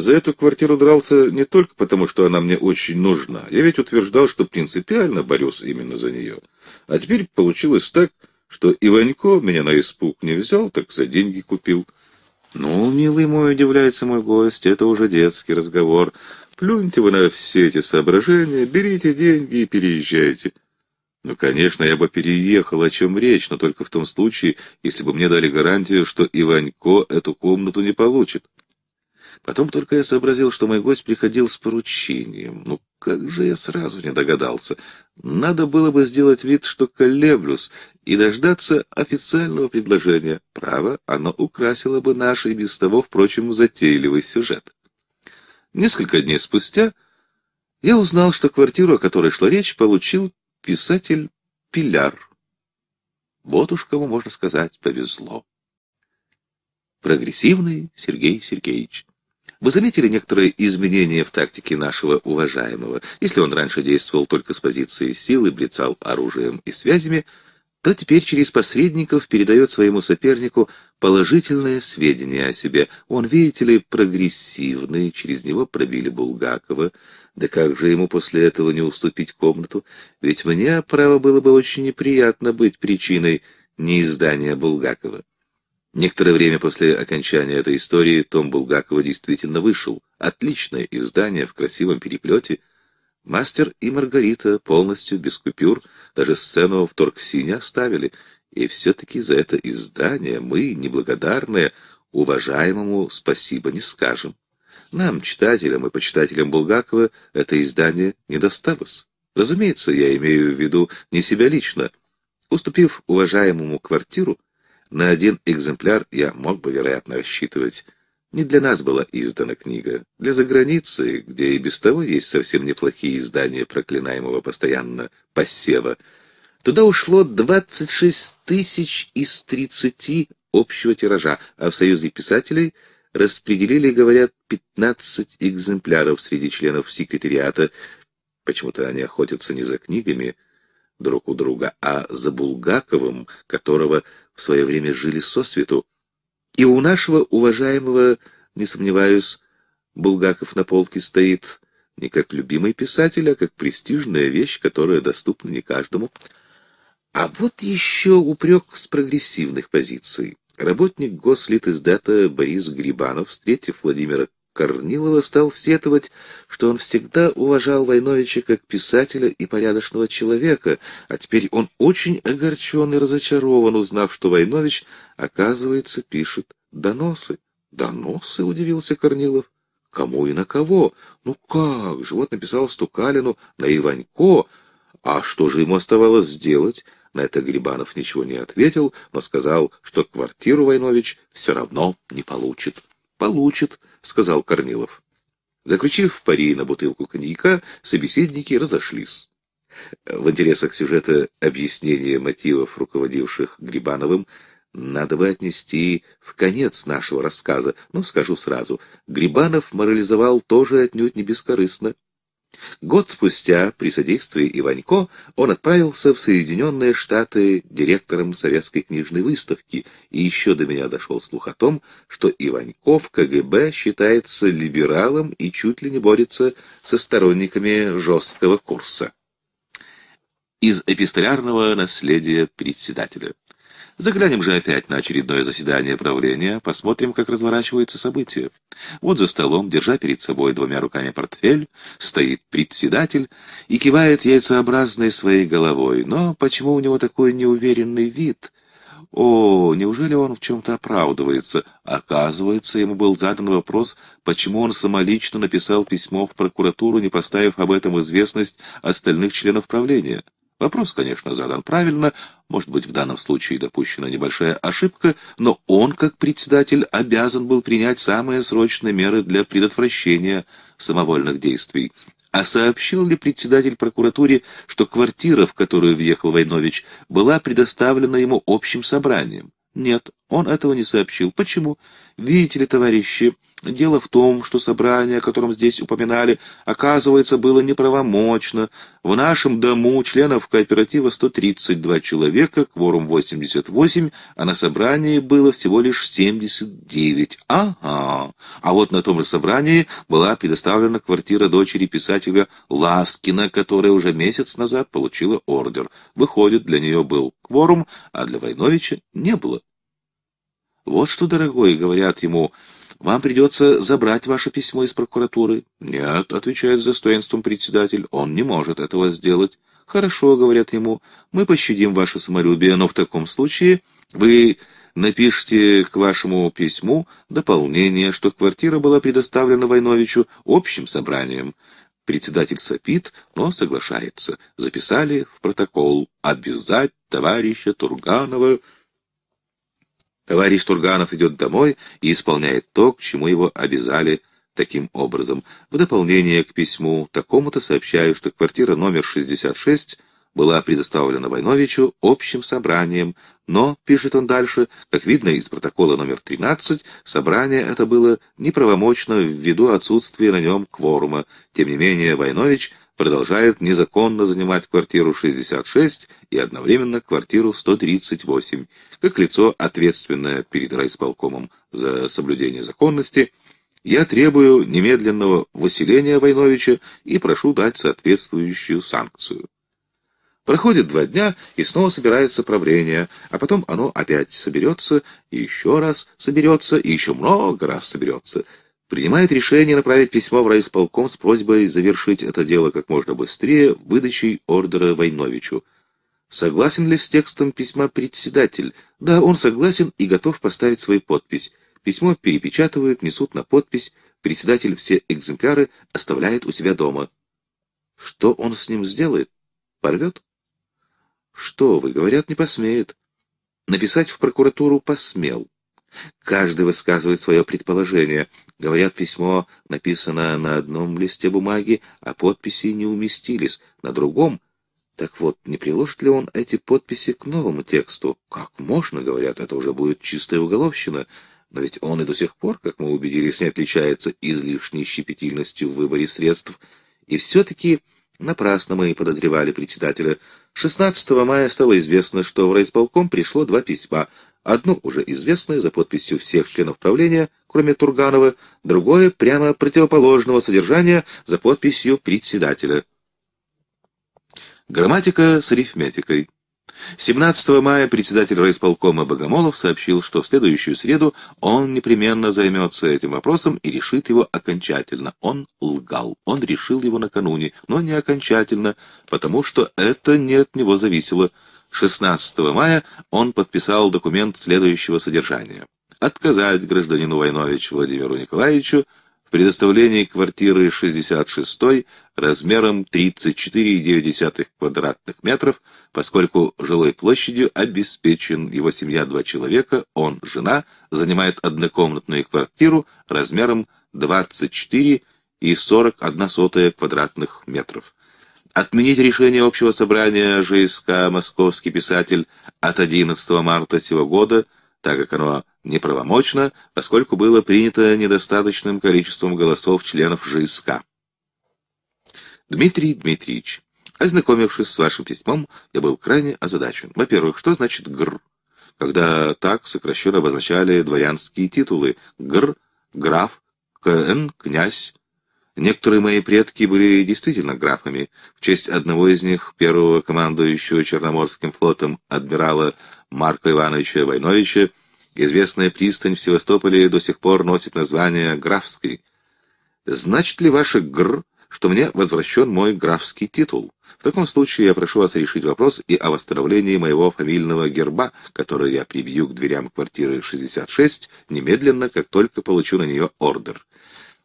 за эту квартиру дрался не только потому, что она мне очень нужна. Я ведь утверждал, что принципиально борюсь именно за нее. А теперь получилось так, что Иванько меня на испуг не взял, так за деньги купил. Ну, милый мой, удивляется мой гость, это уже детский разговор. Плюньте вы на все эти соображения, берите деньги и переезжайте. Ну, конечно, я бы переехал, о чем речь, но только в том случае, если бы мне дали гарантию, что Иванько эту комнату не получит. Потом только я сообразил, что мой гость приходил с поручением. Ну, как же я сразу не догадался. Надо было бы сделать вид, что колеблюсь, и дождаться официального предложения. Право, оно украсило бы наш и без того, впрочем, затейливый сюжет. Несколько дней спустя я узнал, что квартиру, о которой шла речь, получил писатель Пиляр. Вот уж кому, можно сказать, повезло. Прогрессивный Сергей Сергеевич. Вы заметили некоторые изменения в тактике нашего уважаемого? Если он раньше действовал только с позиции силы, брецал оружием и связями, то теперь через посредников передает своему сопернику положительное сведение о себе. Он, видите ли, прогрессивный, через него пробили Булгакова. Да как же ему после этого не уступить комнату? Ведь мне, право, было бы очень неприятно быть причиной неиздания Булгакова. Некоторое время после окончания этой истории том Булгакова действительно вышел. Отличное издание в красивом переплете. Мастер и Маргарита полностью без купюр, даже сцену в Торксине оставили. И все-таки за это издание мы, неблагодарные, уважаемому спасибо не скажем. Нам, читателям и почитателям Булгакова, это издание не досталось. Разумеется, я имею в виду не себя лично. Уступив уважаемому квартиру, на один экземпляр я мог бы, вероятно, рассчитывать. Не для нас была издана книга, для заграницы, где и без того есть совсем неплохие издания проклинаемого постоянно посева. Туда ушло 26 тысяч из 30 общего тиража, а в Союзе писателей распределили, говорят, 15 экземпляров среди членов секретариата. Почему-то они охотятся не за книгами друг у друга, а за Булгаковым, которого в свое время жили сосвету, и у нашего уважаемого, не сомневаюсь, Булгаков на полке стоит не как любимый писатель, а как престижная вещь, которая доступна не каждому. А вот еще упрек с прогрессивных позиций. Работник гослит издата Борис Грибанов, встретив Владимира Корнилова стал сетовать, что он всегда уважал Войновича как писателя и порядочного человека, а теперь он очень огорчен и разочарован, узнав, что Войнович, оказывается, пишет доносы. «Доносы?» — удивился Корнилов. «Кому и на кого? Ну как же, вот написал Стукалину на Иванько. А что же ему оставалось сделать?» На это Грибанов ничего не ответил, но сказал, что квартиру Войнович все равно не получит. «Получит», — сказал Корнилов. Заключив пари на бутылку коньяка, собеседники разошлись. В интересах сюжета объяснение мотивов, руководивших Грибановым, надо бы отнести в конец нашего рассказа, но скажу сразу, Грибанов морализовал тоже отнюдь не бескорыстно. Год спустя, при содействии Иванько, он отправился в Соединенные Штаты директором советской книжной выставки, и еще до меня дошел слух о том, что Иванько в КГБ считается либералом и чуть ли не борется со сторонниками жесткого курса. Из эпистолярного наследия председателя. Заглянем же опять на очередное заседание правления, посмотрим, как разворачиваются события. Вот за столом, держа перед собой двумя руками портфель, стоит председатель и кивает яйцеобразной своей головой. Но почему у него такой неуверенный вид? О, неужели он в чем-то оправдывается? Оказывается, ему был задан вопрос, почему он самолично написал письмо в прокуратуру, не поставив об этом известность остальных членов правления. Вопрос, конечно, задан правильно, может быть, в данном случае допущена небольшая ошибка, но он, как председатель, обязан был принять самые срочные меры для предотвращения самовольных действий. А сообщил ли председатель прокуратуре, что квартира, в которую въехал Войнович, была предоставлена ему общим собранием? Нет, он этого не сообщил. Почему? Видите ли, товарищи, дело в том, что собрание, о котором здесь упоминали, оказывается, было неправомочно. В нашем дому членов кооператива 132 человека, кворум 88, а на собрании было всего лишь 79. Ага. А вот на том же собрании была предоставлена квартира дочери писателя Ласкина, которая уже месяц назад получила ордер. Выходит, для нее был кворум, а для Войновича не было «Вот что, дорогой», — говорят ему, — «вам придется забрать ваше письмо из прокуратуры». «Нет», — отвечает с достоинством председатель, — «он не может этого сделать». «Хорошо», — говорят ему, — «мы пощадим ваше самолюбие, но в таком случае вы напишите к вашему письму дополнение, что квартира была предоставлена Войновичу общим собранием». Председатель сопит, но соглашается. Записали в протокол «Обязать товарища Турганова» Товарищ Турганов идет домой и исполняет то, к чему его обязали таким образом. В дополнение к письму такому-то сообщаю, что квартира номер 66 была предоставлена Войновичу общим собранием, но, пишет он дальше, как видно из протокола номер 13, собрание это было неправомочно ввиду отсутствия на нем кворума. Тем не менее, Войнович продолжает незаконно занимать квартиру 66 и одновременно квартиру 138, как лицо, ответственное перед райисполкомом за соблюдение законности, я требую немедленного выселения Войновича и прошу дать соответствующую санкцию. Проходит два дня, и снова собирается правление, а потом оно опять соберется, и еще раз соберется, и еще много раз соберется — принимает решение направить письмо в райисполком с просьбой завершить это дело как можно быстрее выдачей ордера Войновичу. Согласен ли с текстом письма председатель? Да, он согласен и готов поставить свою подпись. Письмо перепечатывают, несут на подпись. Председатель все экземпляры оставляет у себя дома. Что он с ним сделает? Порвет? Что вы, говорят, не посмеет. Написать в прокуратуру посмел. Каждый высказывает свое предположение. Говорят, письмо написано на одном листе бумаги, а подписи не уместились на другом. Так вот, не приложит ли он эти подписи к новому тексту? Как можно, говорят, это уже будет чистая уголовщина. Но ведь он и до сих пор, как мы убедились, не отличается излишней щепетильностью в выборе средств. И все-таки напрасно мы подозревали председателя. 16 мая стало известно, что в райисполком пришло два письма — Одно уже известное за подписью всех членов правления, кроме Турганова, другое прямо противоположного содержания за подписью председателя. Грамматика с арифметикой. 17 мая председатель райисполкома Богомолов сообщил, что в следующую среду он непременно займется этим вопросом и решит его окончательно. Он лгал, он решил его накануне, но не окончательно, потому что это не от него зависело. 16 мая он подписал документ следующего содержания. Отказать гражданину Войнович Владимиру Николаевичу в предоставлении квартиры 66 размером 34,9 квадратных метров, поскольку жилой площадью обеспечен его семья два человека, он, жена, занимает однокомнатную квартиру размером 24 и 41 квадратных метров. Отменить решение Общего собрания ЖСК московский писатель от 11 марта сего года, так как оно неправомочно, поскольку было принято недостаточным количеством голосов членов ЖСК. Дмитрий Дмитриевич, ознакомившись с вашим письмом, я был крайне озадачен. Во-первых, что значит «гр», когда так сокращенно обозначали дворянские титулы «гр», «граф», «кн», «князь», Некоторые мои предки были действительно графами. В честь одного из них, первого командующего Черноморским флотом адмирала Марка Ивановича Войновича, известная пристань в Севастополе до сих пор носит название «Графской». Значит ли ваше «гр», что мне возвращен мой графский титул? В таком случае я прошу вас решить вопрос и о восстановлении моего фамильного герба, который я прибью к дверям квартиры 66 немедленно, как только получу на нее ордер.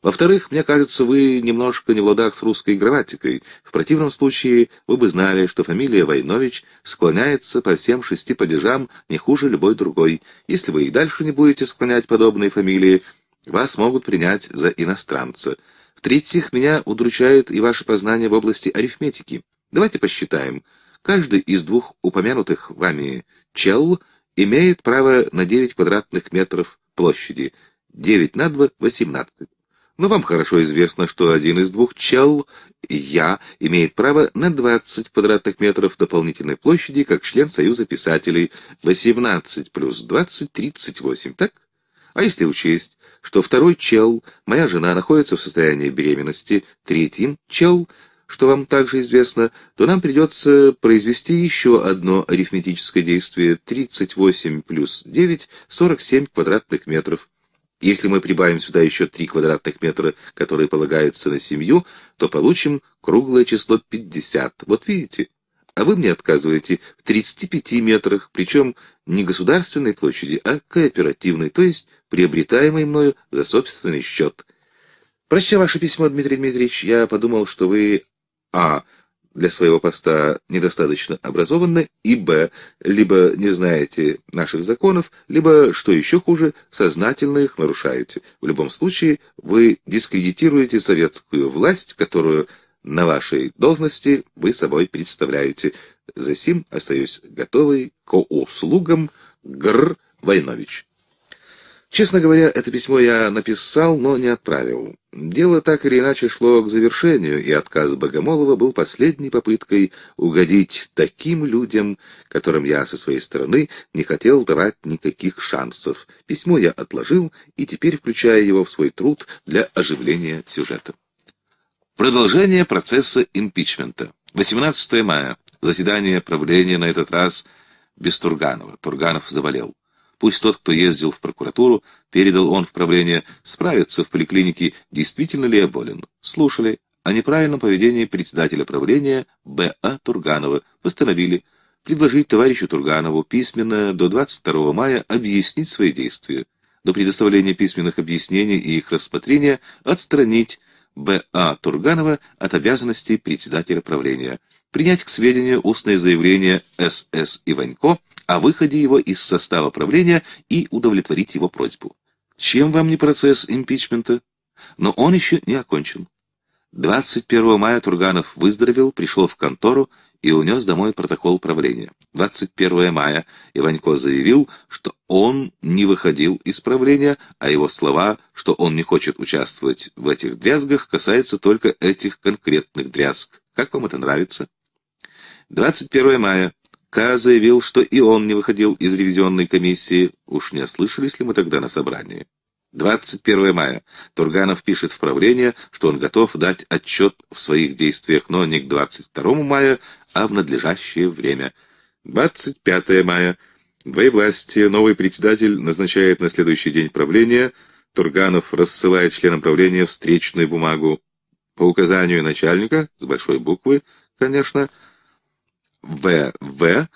Во-вторых, мне кажется, вы немножко не в ладах с русской грамматикой. В противном случае вы бы знали, что фамилия Войнович склоняется по всем шести падежам не хуже любой другой. Если вы и дальше не будете склонять подобные фамилии, вас могут принять за иностранца. В-третьих, меня удручают и ваши познания в области арифметики. Давайте посчитаем. Каждый из двух упомянутых вами чел имеет право на 9 квадратных метров площади. 9 на 2 — 18. Но вам хорошо известно, что один из двух чел, я, имеет право на 20 квадратных метров дополнительной площади как член Союза писателей. 18 плюс 20 — 38, так? А если учесть, что второй чел, моя жена, находится в состоянии беременности, третий чел, что вам также известно, то нам придется произвести еще одно арифметическое действие — 38 плюс 9 — 47 квадратных метров — если мы прибавим сюда еще 3 квадратных метра, которые полагаются на семью, то получим круглое число 50. Вот видите? А вы мне отказываете в 35 метрах, причем не государственной площади, а кооперативной, то есть приобретаемой мною за собственный счет. Проща ваше письмо, Дмитрий Дмитриевич, я подумал, что вы... А для своего поста недостаточно образованы, и б. либо не знаете наших законов, либо, что еще хуже, сознательно их нарушаете. В любом случае, вы дискредитируете советскую власть, которую на вашей должности вы собой представляете. За сим остаюсь готовый к услугам Гр. Войнович. Честно говоря, это письмо я написал, но не отправил. Дело так или иначе шло к завершению, и отказ Богомолова был последней попыткой угодить таким людям, которым я со своей стороны не хотел давать никаких шансов. Письмо я отложил, и теперь включаю его в свой труд для оживления сюжета. Продолжение процесса импичмента. 18 мая. Заседание правления на этот раз без Турганова. Турганов заболел. Пусть тот, кто ездил в прокуратуру, передал он в правление справиться в поликлинике, действительно ли я болен. Слушали о неправильном поведении председателя правления Б.А. Турганова. Постановили предложить товарищу Турганову письменно до 22 мая объяснить свои действия. До предоставления письменных объяснений и их рассмотрения отстранить Б.А. Турганова от обязанностей председателя правления принять к сведению устное заявление СС Иванько о выходе его из состава правления и удовлетворить его просьбу. Чем вам не процесс импичмента? Но он еще не окончен. 21 мая Турганов выздоровел, пришел в контору и унес домой протокол правления. 21 мая Иванько заявил, что он не выходил из правления, а его слова, что он не хочет участвовать в этих дрязгах, касаются только этих конкретных дрязг. Как вам это нравится? 21 мая. К. заявил, что и он не выходил из ревизионной комиссии. Уж не ослышались ли мы тогда на собрании? 21 мая. Турганов пишет в правление, что он готов дать отчет в своих действиях, но не к 22 мая, а в надлежащее время. 25 мая. Двоевластие. Новый председатель назначает на следующий день правления. Турганов рассылает членам правления встречную бумагу. По указанию начальника, с большой буквы, конечно, в.В.,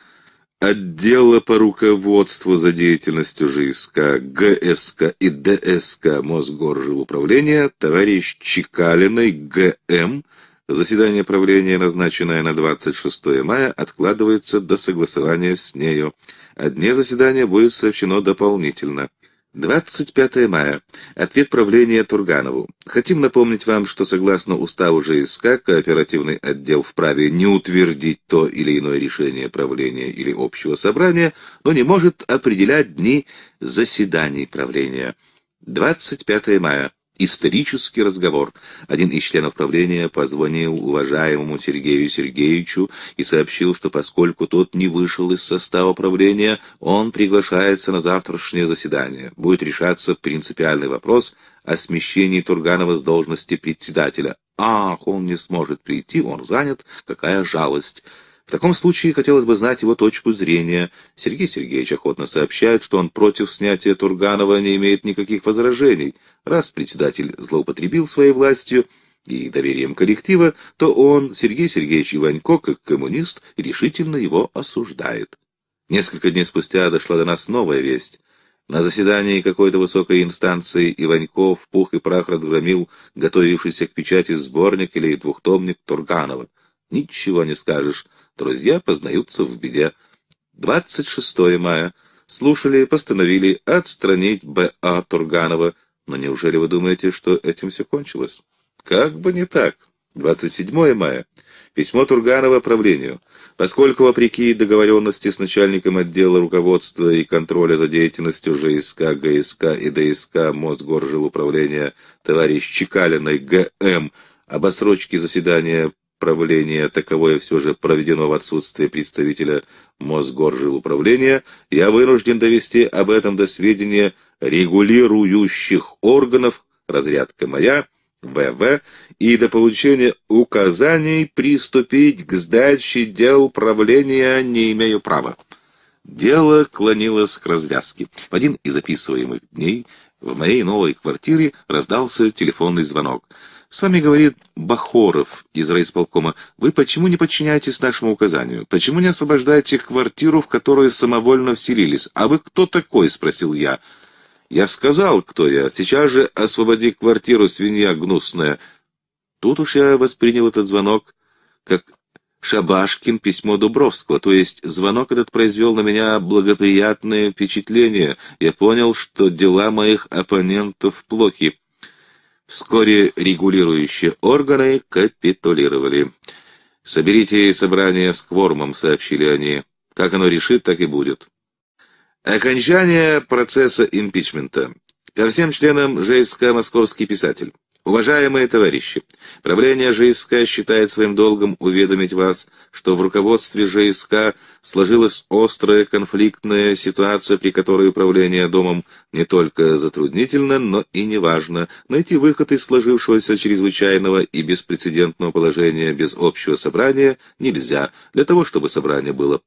отдела по руководству за деятельностью ЖИСК, ГСК и ДСК Мосгоржилуправления товарищ Чекалиной ГМ, заседание правления, назначенное на 26 мая, откладывается до согласования с нею. О дне заседания будет сообщено дополнительно. 25 мая. Ответ правления Турганову. Хотим напомнить вам, что согласно уставу ЖСК, кооперативный отдел вправе не утвердить то или иное решение правления или общего собрания, но не может определять дни заседаний правления. 25 мая. Исторический разговор. Один из членов правления позвонил уважаемому Сергею Сергеевичу и сообщил, что поскольку тот не вышел из состава правления, он приглашается на завтрашнее заседание. Будет решаться принципиальный вопрос о смещении Турганова с должности председателя. «Ах, он не сможет прийти, он занят, какая жалость!» В таком случае хотелось бы знать его точку зрения. Сергей Сергеевич охотно сообщает, что он против снятия Турганова не имеет никаких возражений. Раз председатель злоупотребил своей властью и доверием коллектива, то он, Сергей Сергеевич Иванько, как коммунист, решительно его осуждает. Несколько дней спустя дошла до нас новая весть. На заседании какой-то высокой инстанции Иванько в пух и прах разгромил готовившийся к печати сборник или двухтомник Турганова. Ничего не скажешь. Друзья познаются в беде. 26 мая. Слушали, и постановили отстранить Б.А. Турганова. Но неужели вы думаете, что этим все кончилось? Как бы не так. 27 мая. Письмо Турганова правлению. Поскольку, вопреки договоренности с начальником отдела руководства и контроля за деятельностью ЖСК, ГСК и ДСК Мосгоржилуправления товарищ Чекалиной ГМ об отсрочке заседания правления, таковое все же проведено в отсутствие представителя Мосгоржилуправления, я вынужден довести об этом до сведения регулирующих органов, разрядка моя, ВВ, и до получения указаний приступить к сдаче дел правления не имею права. Дело клонилось к развязке. В один из записываемых дней в моей новой квартире раздался телефонный звонок — с вами говорит Бахоров из райисполкома. Вы почему не подчиняетесь нашему указанию? Почему не освобождаете квартиру, в которую самовольно вселились? А вы кто такой? Спросил я. Я сказал, кто я. Сейчас же освободи квартиру, свинья гнусная. Тут уж я воспринял этот звонок как Шабашкин письмо Дубровского, то есть звонок этот произвел на меня благоприятное впечатление. Я понял, что дела моих оппонентов плохи. Вскоре регулирующие органы капитулировали. «Соберите собрание с квормом», — сообщили они. «Как оно решит, так и будет». Окончание процесса импичмента. Ко всем членам ЖСК «Московский писатель». Уважаемые товарищи, правление ЖСК считает своим долгом уведомить вас, что в руководстве ЖСК сложилась острая конфликтная ситуация, при которой управление домом не только затруднительно, но и неважно. Найти выход из сложившегося чрезвычайного и беспрецедентного положения без общего собрания нельзя. Для того, чтобы собрание было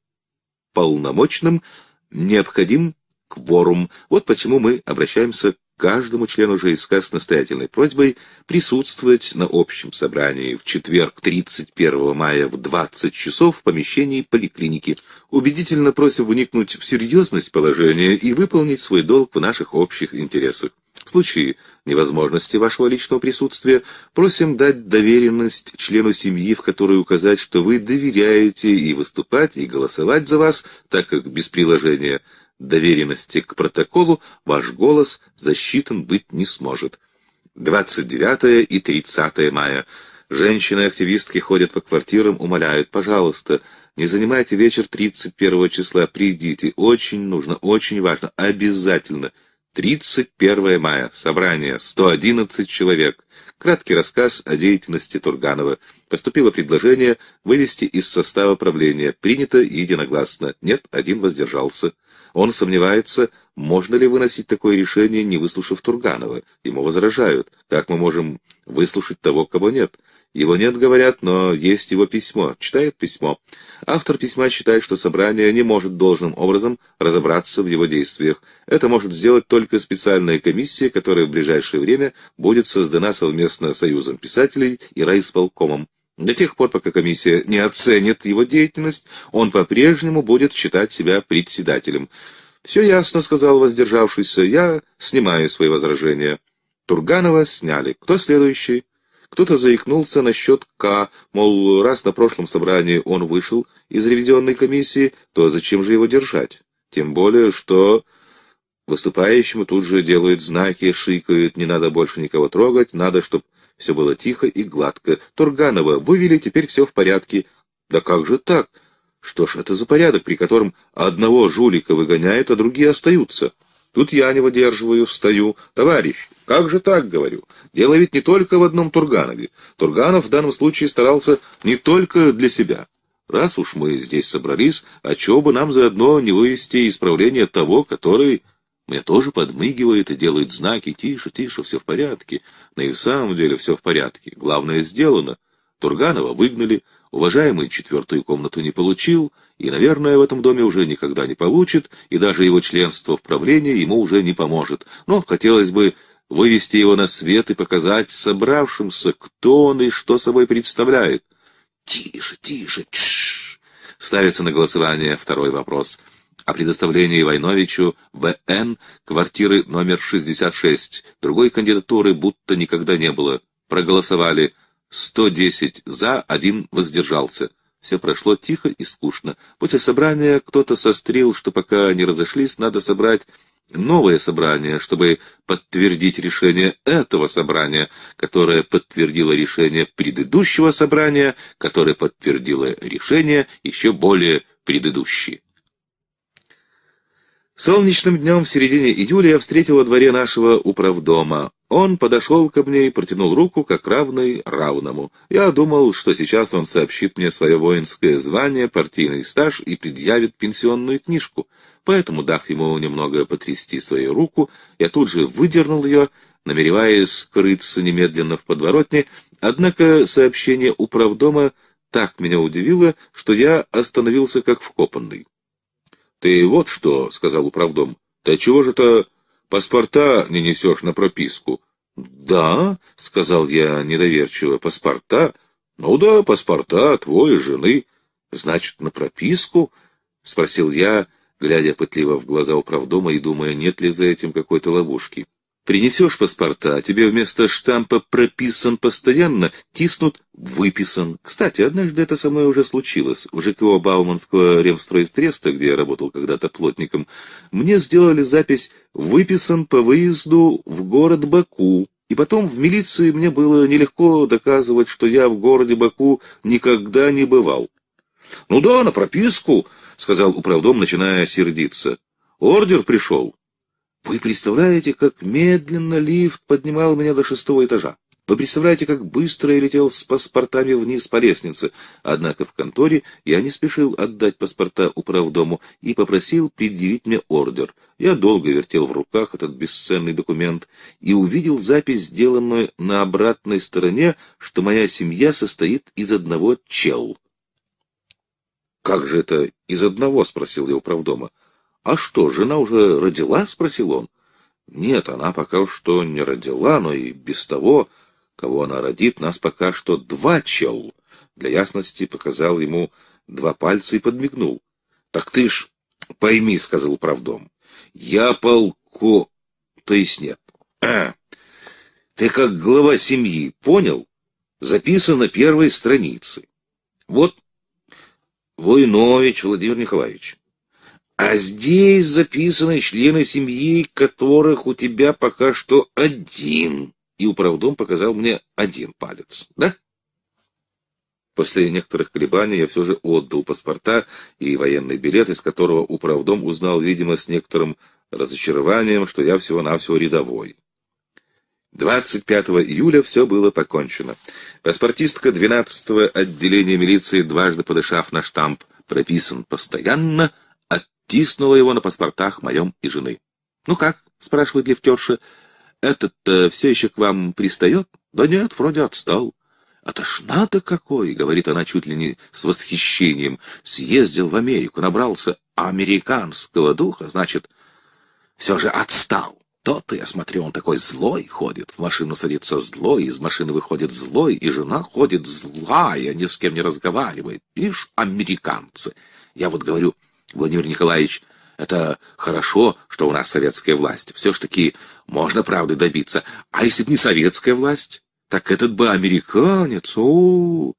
полномочным, необходим кворум. Вот почему мы обращаемся каждому члену ЖСК с настоятельной просьбой присутствовать на общем собрании в четверг 31 мая в 20 часов в помещении поликлиники, убедительно просим вникнуть в серьезность положения и выполнить свой долг в наших общих интересах. В случае невозможности вашего личного присутствия просим дать доверенность члену семьи, в которой указать, что вы доверяете и выступать, и голосовать за вас, так как без приложения – доверенности к протоколу ваш голос засчитан быть не сможет. 29 и 30 мая. Женщины-активистки ходят по квартирам, умоляют, пожалуйста, не занимайте вечер 31 числа, придите, очень нужно, очень важно, обязательно. 31 мая. Собрание. 111 человек. Краткий рассказ о деятельности Турганова. Поступило предложение вывести из состава правления. Принято единогласно. Нет, один воздержался. Он сомневается, можно ли выносить такое решение, не выслушав Турганова. Ему возражают. Как мы можем выслушать того, кого нет? Его нет, говорят, но есть его письмо. Читает письмо. Автор письма считает, что собрание не может должным образом разобраться в его действиях. Это может сделать только специальная комиссия, которая в ближайшее время будет создана совместно Союзом писателей и райисполкомом. До тех пор, пока комиссия не оценит его деятельность, он по-прежнему будет считать себя председателем. «Все ясно», — сказал воздержавшийся, — «я снимаю свои возражения». Турганова сняли. Кто следующий? Кто-то заикнулся насчет К, мол, раз на прошлом собрании он вышел из ревизионной комиссии, то зачем же его держать? Тем более, что выступающему тут же делают знаки, шикают, не надо больше никого трогать, надо, чтобы все было тихо и гладко. Турганова вывели, теперь все в порядке. Да как же так? Что ж это за порядок, при котором одного жулика выгоняют, а другие остаются? Тут я не выдерживаю, встаю. Товарищ, как же так, говорю? Дело ведь не только в одном Турганове. Турганов в данном случае старался не только для себя. Раз уж мы здесь собрались, а чего бы нам заодно не вывести исправление того, который мне тоже подмыгивает и делает знаки. Тише, тише, все в порядке. Но и в самом деле все в порядке. Главное сделано. Турганова выгнали. Уважаемый четвертую комнату не получил. И, наверное, в этом доме уже никогда не получит. И даже его членство в правлении ему уже не поможет. Но хотелось бы вывести его на свет и показать собравшимся, кто он и что собой представляет. Тише, тише, тш. Ставится на голосование второй вопрос о предоставлении Войновичу В.Н. квартиры номер 66. Другой кандидатуры будто никогда не было. Проголосовали 110 за, один воздержался. Все прошло тихо и скучно. После собрания кто-то сострил, что пока не разошлись, надо собрать новое собрание, чтобы подтвердить решение этого собрания, которое подтвердило решение предыдущего собрания, которое подтвердило решение еще более предыдущее. Солнечным днем в середине июля я встретил во дворе нашего управдома. Он подошел ко мне и протянул руку, как равный равному. Я думал, что сейчас он сообщит мне свое воинское звание, партийный стаж и предъявит пенсионную книжку. Поэтому, дав ему немного потрясти свою руку, я тут же выдернул ее, намереваясь скрыться немедленно в подворотне, однако сообщение управдома так меня удивило, что я остановился как вкопанный. «Ты вот что», — сказал управдом, — «да чего же то паспорта не несешь на прописку?» «Да», — сказал я недоверчиво, — «паспорта?» «Ну да, паспорта твоей жены». «Значит, на прописку?» — спросил я, глядя пытливо в глаза управдома и думая, нет ли за этим какой-то ловушки. Принесешь паспорта, а тебе вместо штампа прописан постоянно, тиснут выписан. Кстати, однажды это со мной уже случилось. В ЖКО Бауманского ремстройтреста, где я работал когда-то плотником, мне сделали запись «выписан по выезду в город Баку». И потом в милиции мне было нелегко доказывать, что я в городе Баку никогда не бывал. «Ну да, на прописку», — сказал управдом, начиная сердиться. «Ордер пришел». Вы представляете, как медленно лифт поднимал меня до шестого этажа? Вы представляете, как быстро я летел с паспортами вниз по лестнице? Однако в конторе я не спешил отдать паспорта управдому и попросил предъявить мне ордер. Я долго вертел в руках этот бесценный документ и увидел запись, сделанную на обратной стороне, что моя семья состоит из одного чел. «Как же это из одного?» — спросил я управдома. «А что, жена уже родила?» — спросил он. «Нет, она пока что не родила, но и без того, кого она родит, нас пока что два чел». Для ясности показал ему два пальца и подмигнул. «Так ты ж пойми», — сказал правдом, — полко То есть нет. А, (clears throat) ты как глава семьи, понял? Записано первой страницы. Вот Войнович Владимир Николаевич. А здесь записаны члены семьи, которых у тебя пока что один. И управдом показал мне один палец, да? После некоторых колебаний я все же отдал паспорта и военный билет, из которого управдом узнал, видимо, с некоторым разочарованием, что я всего-навсего рядовой. 25 июля все было покончено. Паспортистка 12-го отделения милиции, дважды подышав на штамп «Прописан постоянно», тиснула его на паспортах моем и жены. «Ну как?» — спрашивает лифтерша. «Этот-то э, все еще к вам пристает?» «Да нет, вроде отстал». «А тошна-то какой!» — говорит она чуть ли не с восхищением. «Съездил в Америку, набрался американского духа, значит, все же отстал». То-то, я смотрю, он такой злой ходит, в машину садится злой, из машины выходит злой, и жена ходит злая, ни с кем не разговаривает. Лишь американцы. Я вот говорю, Владимир Николаевич, это хорошо, что у нас советская власть. Все ж таки можно правды добиться. А если бы не советская власть, так этот бы американец. О, -о.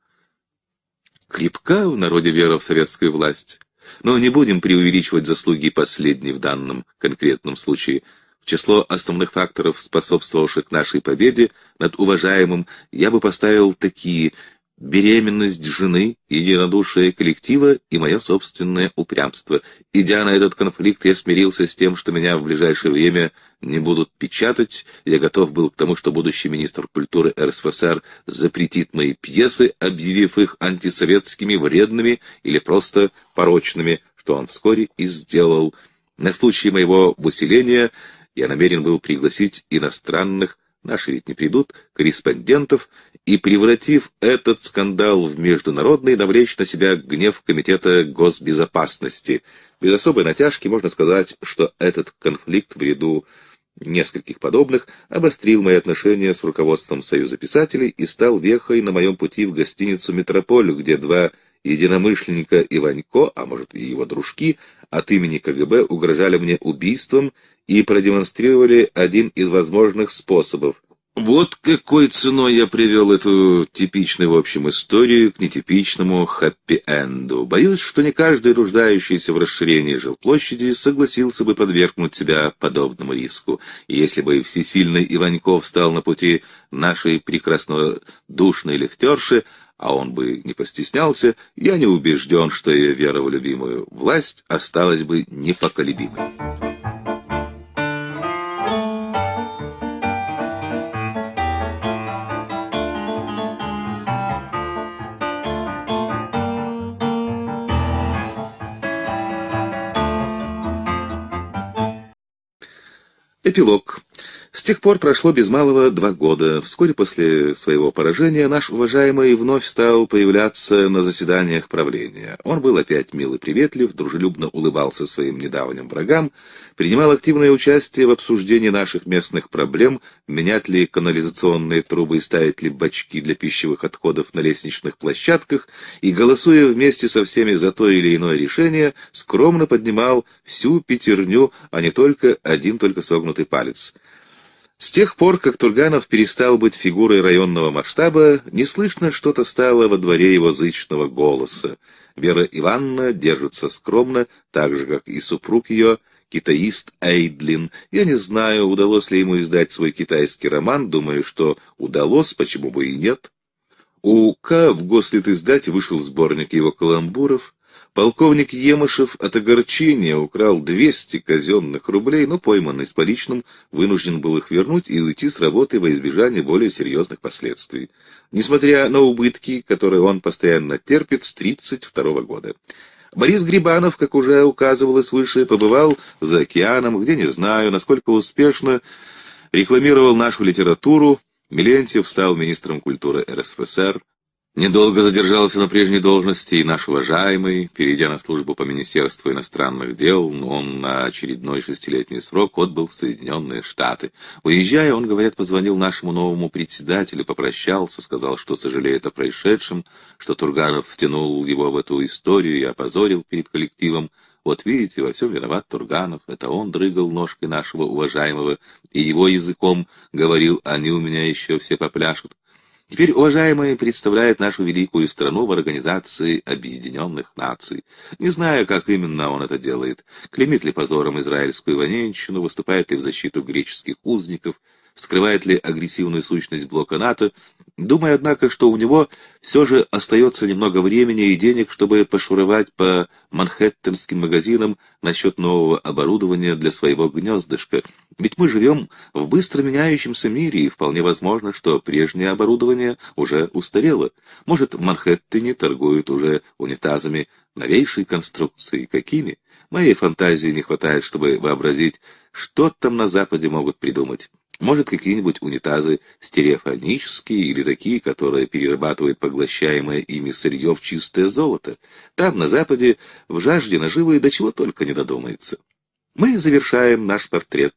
Крепка в народе вера в советскую власть. Но не будем преувеличивать заслуги последней в данном конкретном случае. В число основных факторов, способствовавших нашей победе над уважаемым, я бы поставил такие беременность жены, единодушие коллектива и мое собственное упрямство. Идя на этот конфликт, я смирился с тем, что меня в ближайшее время не будут печатать. Я готов был к тому, что будущий министр культуры РСФСР запретит мои пьесы, объявив их антисоветскими, вредными или просто порочными, что он вскоре и сделал. На случай моего выселения я намерен был пригласить иностранных наши ведь не придут, корреспондентов, и, превратив этот скандал в международный, навлечь на себя гнев Комитета госбезопасности. Без особой натяжки можно сказать, что этот конфликт в ряду нескольких подобных обострил мои отношения с руководством Союза писателей и стал вехой на моем пути в гостиницу «Метрополь», где два единомышленника Иванько, а может и его дружки, от имени КГБ угрожали мне убийством и продемонстрировали один из возможных способов — вот какой ценой я привел эту типичную, в общем, историю к нетипичному хэппи-энду. Боюсь, что не каждый, рождающийся в расширении жилплощади, согласился бы подвергнуть себя подобному риску. И если бы всесильный Иваньков стал на пути нашей прекрасно душной лифтерши, а он бы не постеснялся, я не убежден, что ее вера в любимую власть осталась бы непоколебимой. Эпилог. С тех пор прошло без малого два года. Вскоре после своего поражения наш уважаемый вновь стал появляться на заседаниях правления. Он был опять мил и приветлив, дружелюбно улыбался своим недавним врагам, принимал активное участие в обсуждении наших местных проблем, менять ли канализационные трубы и ставить ли бачки для пищевых отходов на лестничных площадках, и, голосуя вместе со всеми за то или иное решение, скромно поднимал всю пятерню, а не только один только согнутый палец — с тех пор, как Турганов перестал быть фигурой районного масштаба, неслышно что-то стало во дворе его зычного голоса. Вера Ивановна держится скромно, так же, как и супруг ее, китаист Эйдлин. Я не знаю, удалось ли ему издать свой китайский роман, думаю, что удалось, почему бы и нет. У К. в гослит издать вышел сборник его каламбуров — Полковник Емышев от огорчения украл 200 казенных рублей, но пойманный с поличным вынужден был их вернуть и уйти с работы во избежание более серьезных последствий, несмотря на убытки, которые он постоянно терпит с 1932 года. Борис Грибанов, как уже указывалось выше, побывал за океаном, где не знаю, насколько успешно рекламировал нашу литературу, Милентьев стал министром культуры РСФСР, недолго задержался на прежней должности и наш уважаемый, перейдя на службу по Министерству иностранных дел, он на очередной шестилетний срок отбыл в Соединенные Штаты. Уезжая, он, говорят, позвонил нашему новому председателю, попрощался, сказал, что сожалеет о происшедшем, что Турганов втянул его в эту историю и опозорил перед коллективом. Вот видите, во всем виноват Турганов. Это он дрыгал ножкой нашего уважаемого, и его языком говорил, они у меня еще все попляшут. Теперь, уважаемые, представляет нашу великую страну в Организации Объединенных Наций. Не знаю, как именно он это делает. Клемит ли позором израильскую военщину, выступает ли в защиту греческих узников – скрывает ли агрессивную сущность блока НАТО, думая, однако, что у него все же остается немного времени и денег, чтобы пошуровать по манхэттенским магазинам насчет нового оборудования для своего гнездышка. Ведь мы живем в быстро меняющемся мире, и вполне возможно, что прежнее оборудование уже устарело. Может, в Манхэттене торгуют уже унитазами новейшей конструкции. Какими? Моей фантазии не хватает, чтобы вообразить, что там на Западе могут придумать. Может, какие-нибудь унитазы стереофонические или такие, которые перерабатывают поглощаемое ими сырье в чистое золото. Там, на Западе, в жажде наживы до чего только не додумается. Мы завершаем наш портрет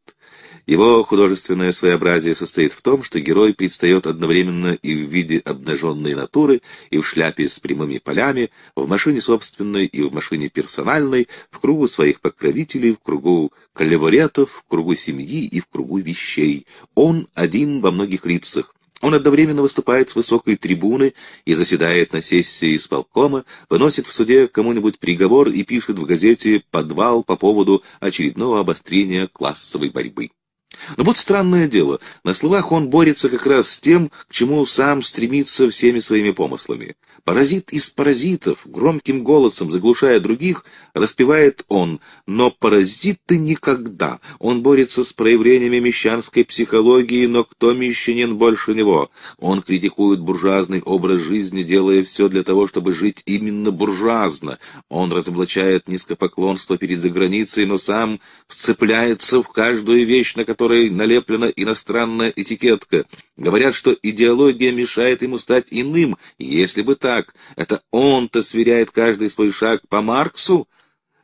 его художественное своеобразие состоит в том, что герой предстает одновременно и в виде обнаженной натуры, и в шляпе с прямыми полями, в машине собственной и в машине персональной, в кругу своих покровителей, в кругу калеворетов, в кругу семьи и в кругу вещей. Он один во многих лицах. Он одновременно выступает с высокой трибуны и заседает на сессии исполкома, выносит в суде кому-нибудь приговор и пишет в газете «Подвал» по поводу очередного обострения классовой борьбы. Но вот странное дело, на словах он борется как раз с тем, к чему сам стремится всеми своими помыслами. Паразит из паразитов, громким голосом заглушая других, распевает он, но паразиты никогда. Он борется с проявлениями мещанской психологии, но кто мещанин больше него? Он критикует буржуазный образ жизни, делая все для того, чтобы жить именно буржуазно. Он разоблачает низкопоклонство перед заграницей, но сам вцепляется в каждую вещь, на которой налеплена иностранная этикетка. Говорят, что идеология мешает ему стать иным, если бы так так, это он-то сверяет каждый свой шаг по Марксу?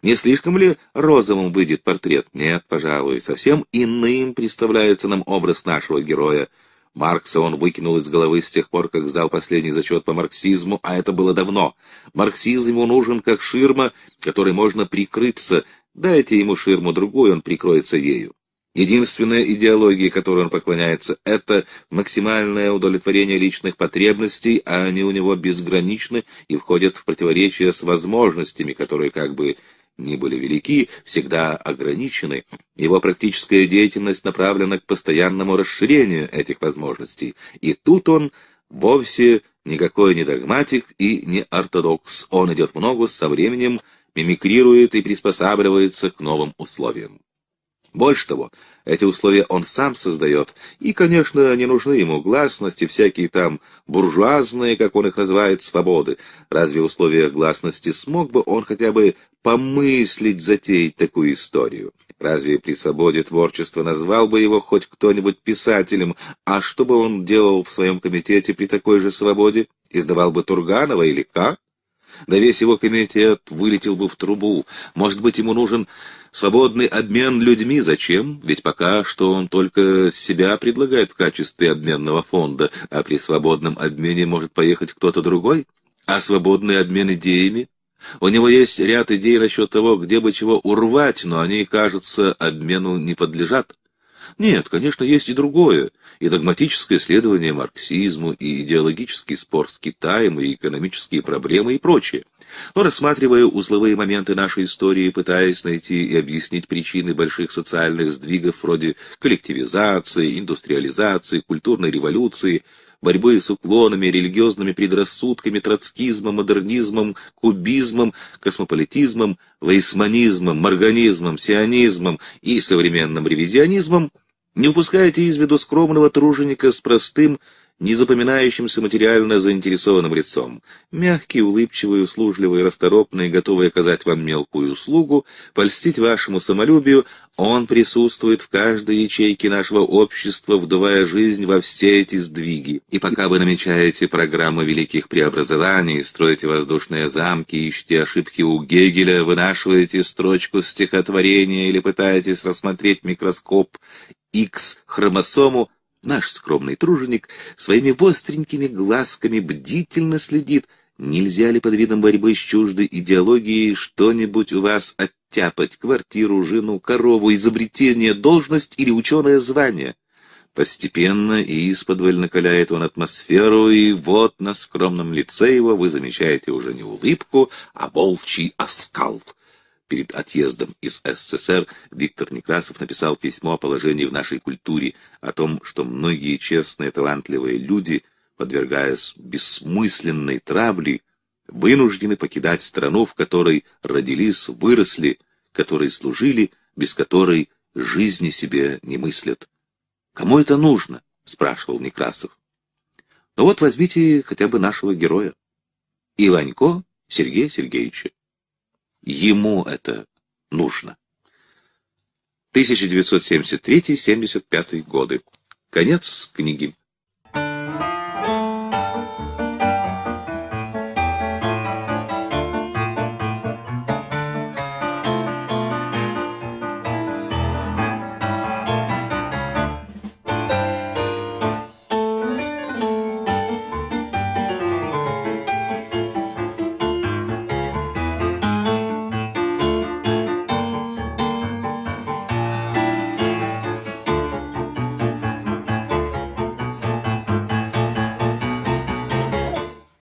Не слишком ли розовым выйдет портрет? Нет, пожалуй, совсем иным представляется нам образ нашего героя. Маркса он выкинул из головы с тех пор, как сдал последний зачет по марксизму, а это было давно. Марксизм ему нужен как ширма, которой можно прикрыться. Дайте ему ширму другую, он прикроется ею. Единственная идеология, которой он поклоняется, это максимальное удовлетворение личных потребностей, а они у него безграничны и входят в противоречие с возможностями, которые как бы не были велики, всегда ограничены. Его практическая деятельность направлена к постоянному расширению этих возможностей. И тут он вовсе никакой не догматик и не ортодокс. Он идет в ногу со временем, мимикрирует и приспосабливается к новым условиям. Больше того, эти условия он сам создает, и, конечно, не нужны ему гласности, всякие там буржуазные, как он их называет, свободы. Разве в условиях гласности смог бы он хотя бы помыслить затеять такую историю? Разве при свободе творчества назвал бы его хоть кто-нибудь писателем? А что бы он делал в своем комитете при такой же свободе? Издавал бы Турганова или как? Да весь его комитет вылетел бы в трубу. Может быть, ему нужен Свободный обмен людьми зачем? Ведь пока что он только себя предлагает в качестве обменного фонда, а при свободном обмене может поехать кто-то другой. А свободный обмен идеями? У него есть ряд идей насчет того, где бы чего урвать, но они, кажется, обмену не подлежат. Нет, конечно, есть и другое, и догматическое следование марксизму, и идеологический спор с Китаем, и экономические проблемы, и прочее. Но рассматривая узловые моменты нашей истории, пытаясь найти и объяснить причины больших социальных сдвигов вроде коллективизации, индустриализации, культурной революции, борьбы с уклонами, религиозными предрассудками, троцкизмом, модернизмом, кубизмом, космополитизмом, вейсманизмом, морганизмом, сионизмом и современным ревизионизмом, не упускайте из виду скромного труженика с простым, незапоминающимся материально заинтересованным лицом, мягкий, улыбчивый, услужливый, расторопный, готовый оказать вам мелкую услугу, польстить вашему самолюбию, он присутствует в каждой ячейке нашего общества, вдувая жизнь во все эти сдвиги. И пока вы намечаете программы великих преобразований, строите воздушные замки, ищете ошибки у Гегеля, вынашиваете строчку стихотворения или пытаетесь рассмотреть микроскоп X-хромосому, Наш скромный труженик своими востренькими глазками бдительно следит, нельзя ли под видом борьбы с чуждой идеологией что-нибудь у вас оттяпать, квартиру, жену, корову, изобретение, должность или ученое звание. Постепенно и исподволь накаляет он атмосферу, и вот на скромном лице его вы замечаете уже не улыбку, а волчий оскал — Перед отъездом из СССР Виктор Некрасов написал письмо о положении в нашей культуре, о том, что многие честные, талантливые люди, подвергаясь бессмысленной травле, вынуждены покидать страну, в которой родились, выросли, которой служили, без которой жизни себе не мыслят. «Кому это нужно?» — спрашивал Некрасов. «Ну вот возьмите хотя бы нашего героя, Иванько Сергея Сергеевича. Ему это нужно. 1973-75 годы. Конец книги.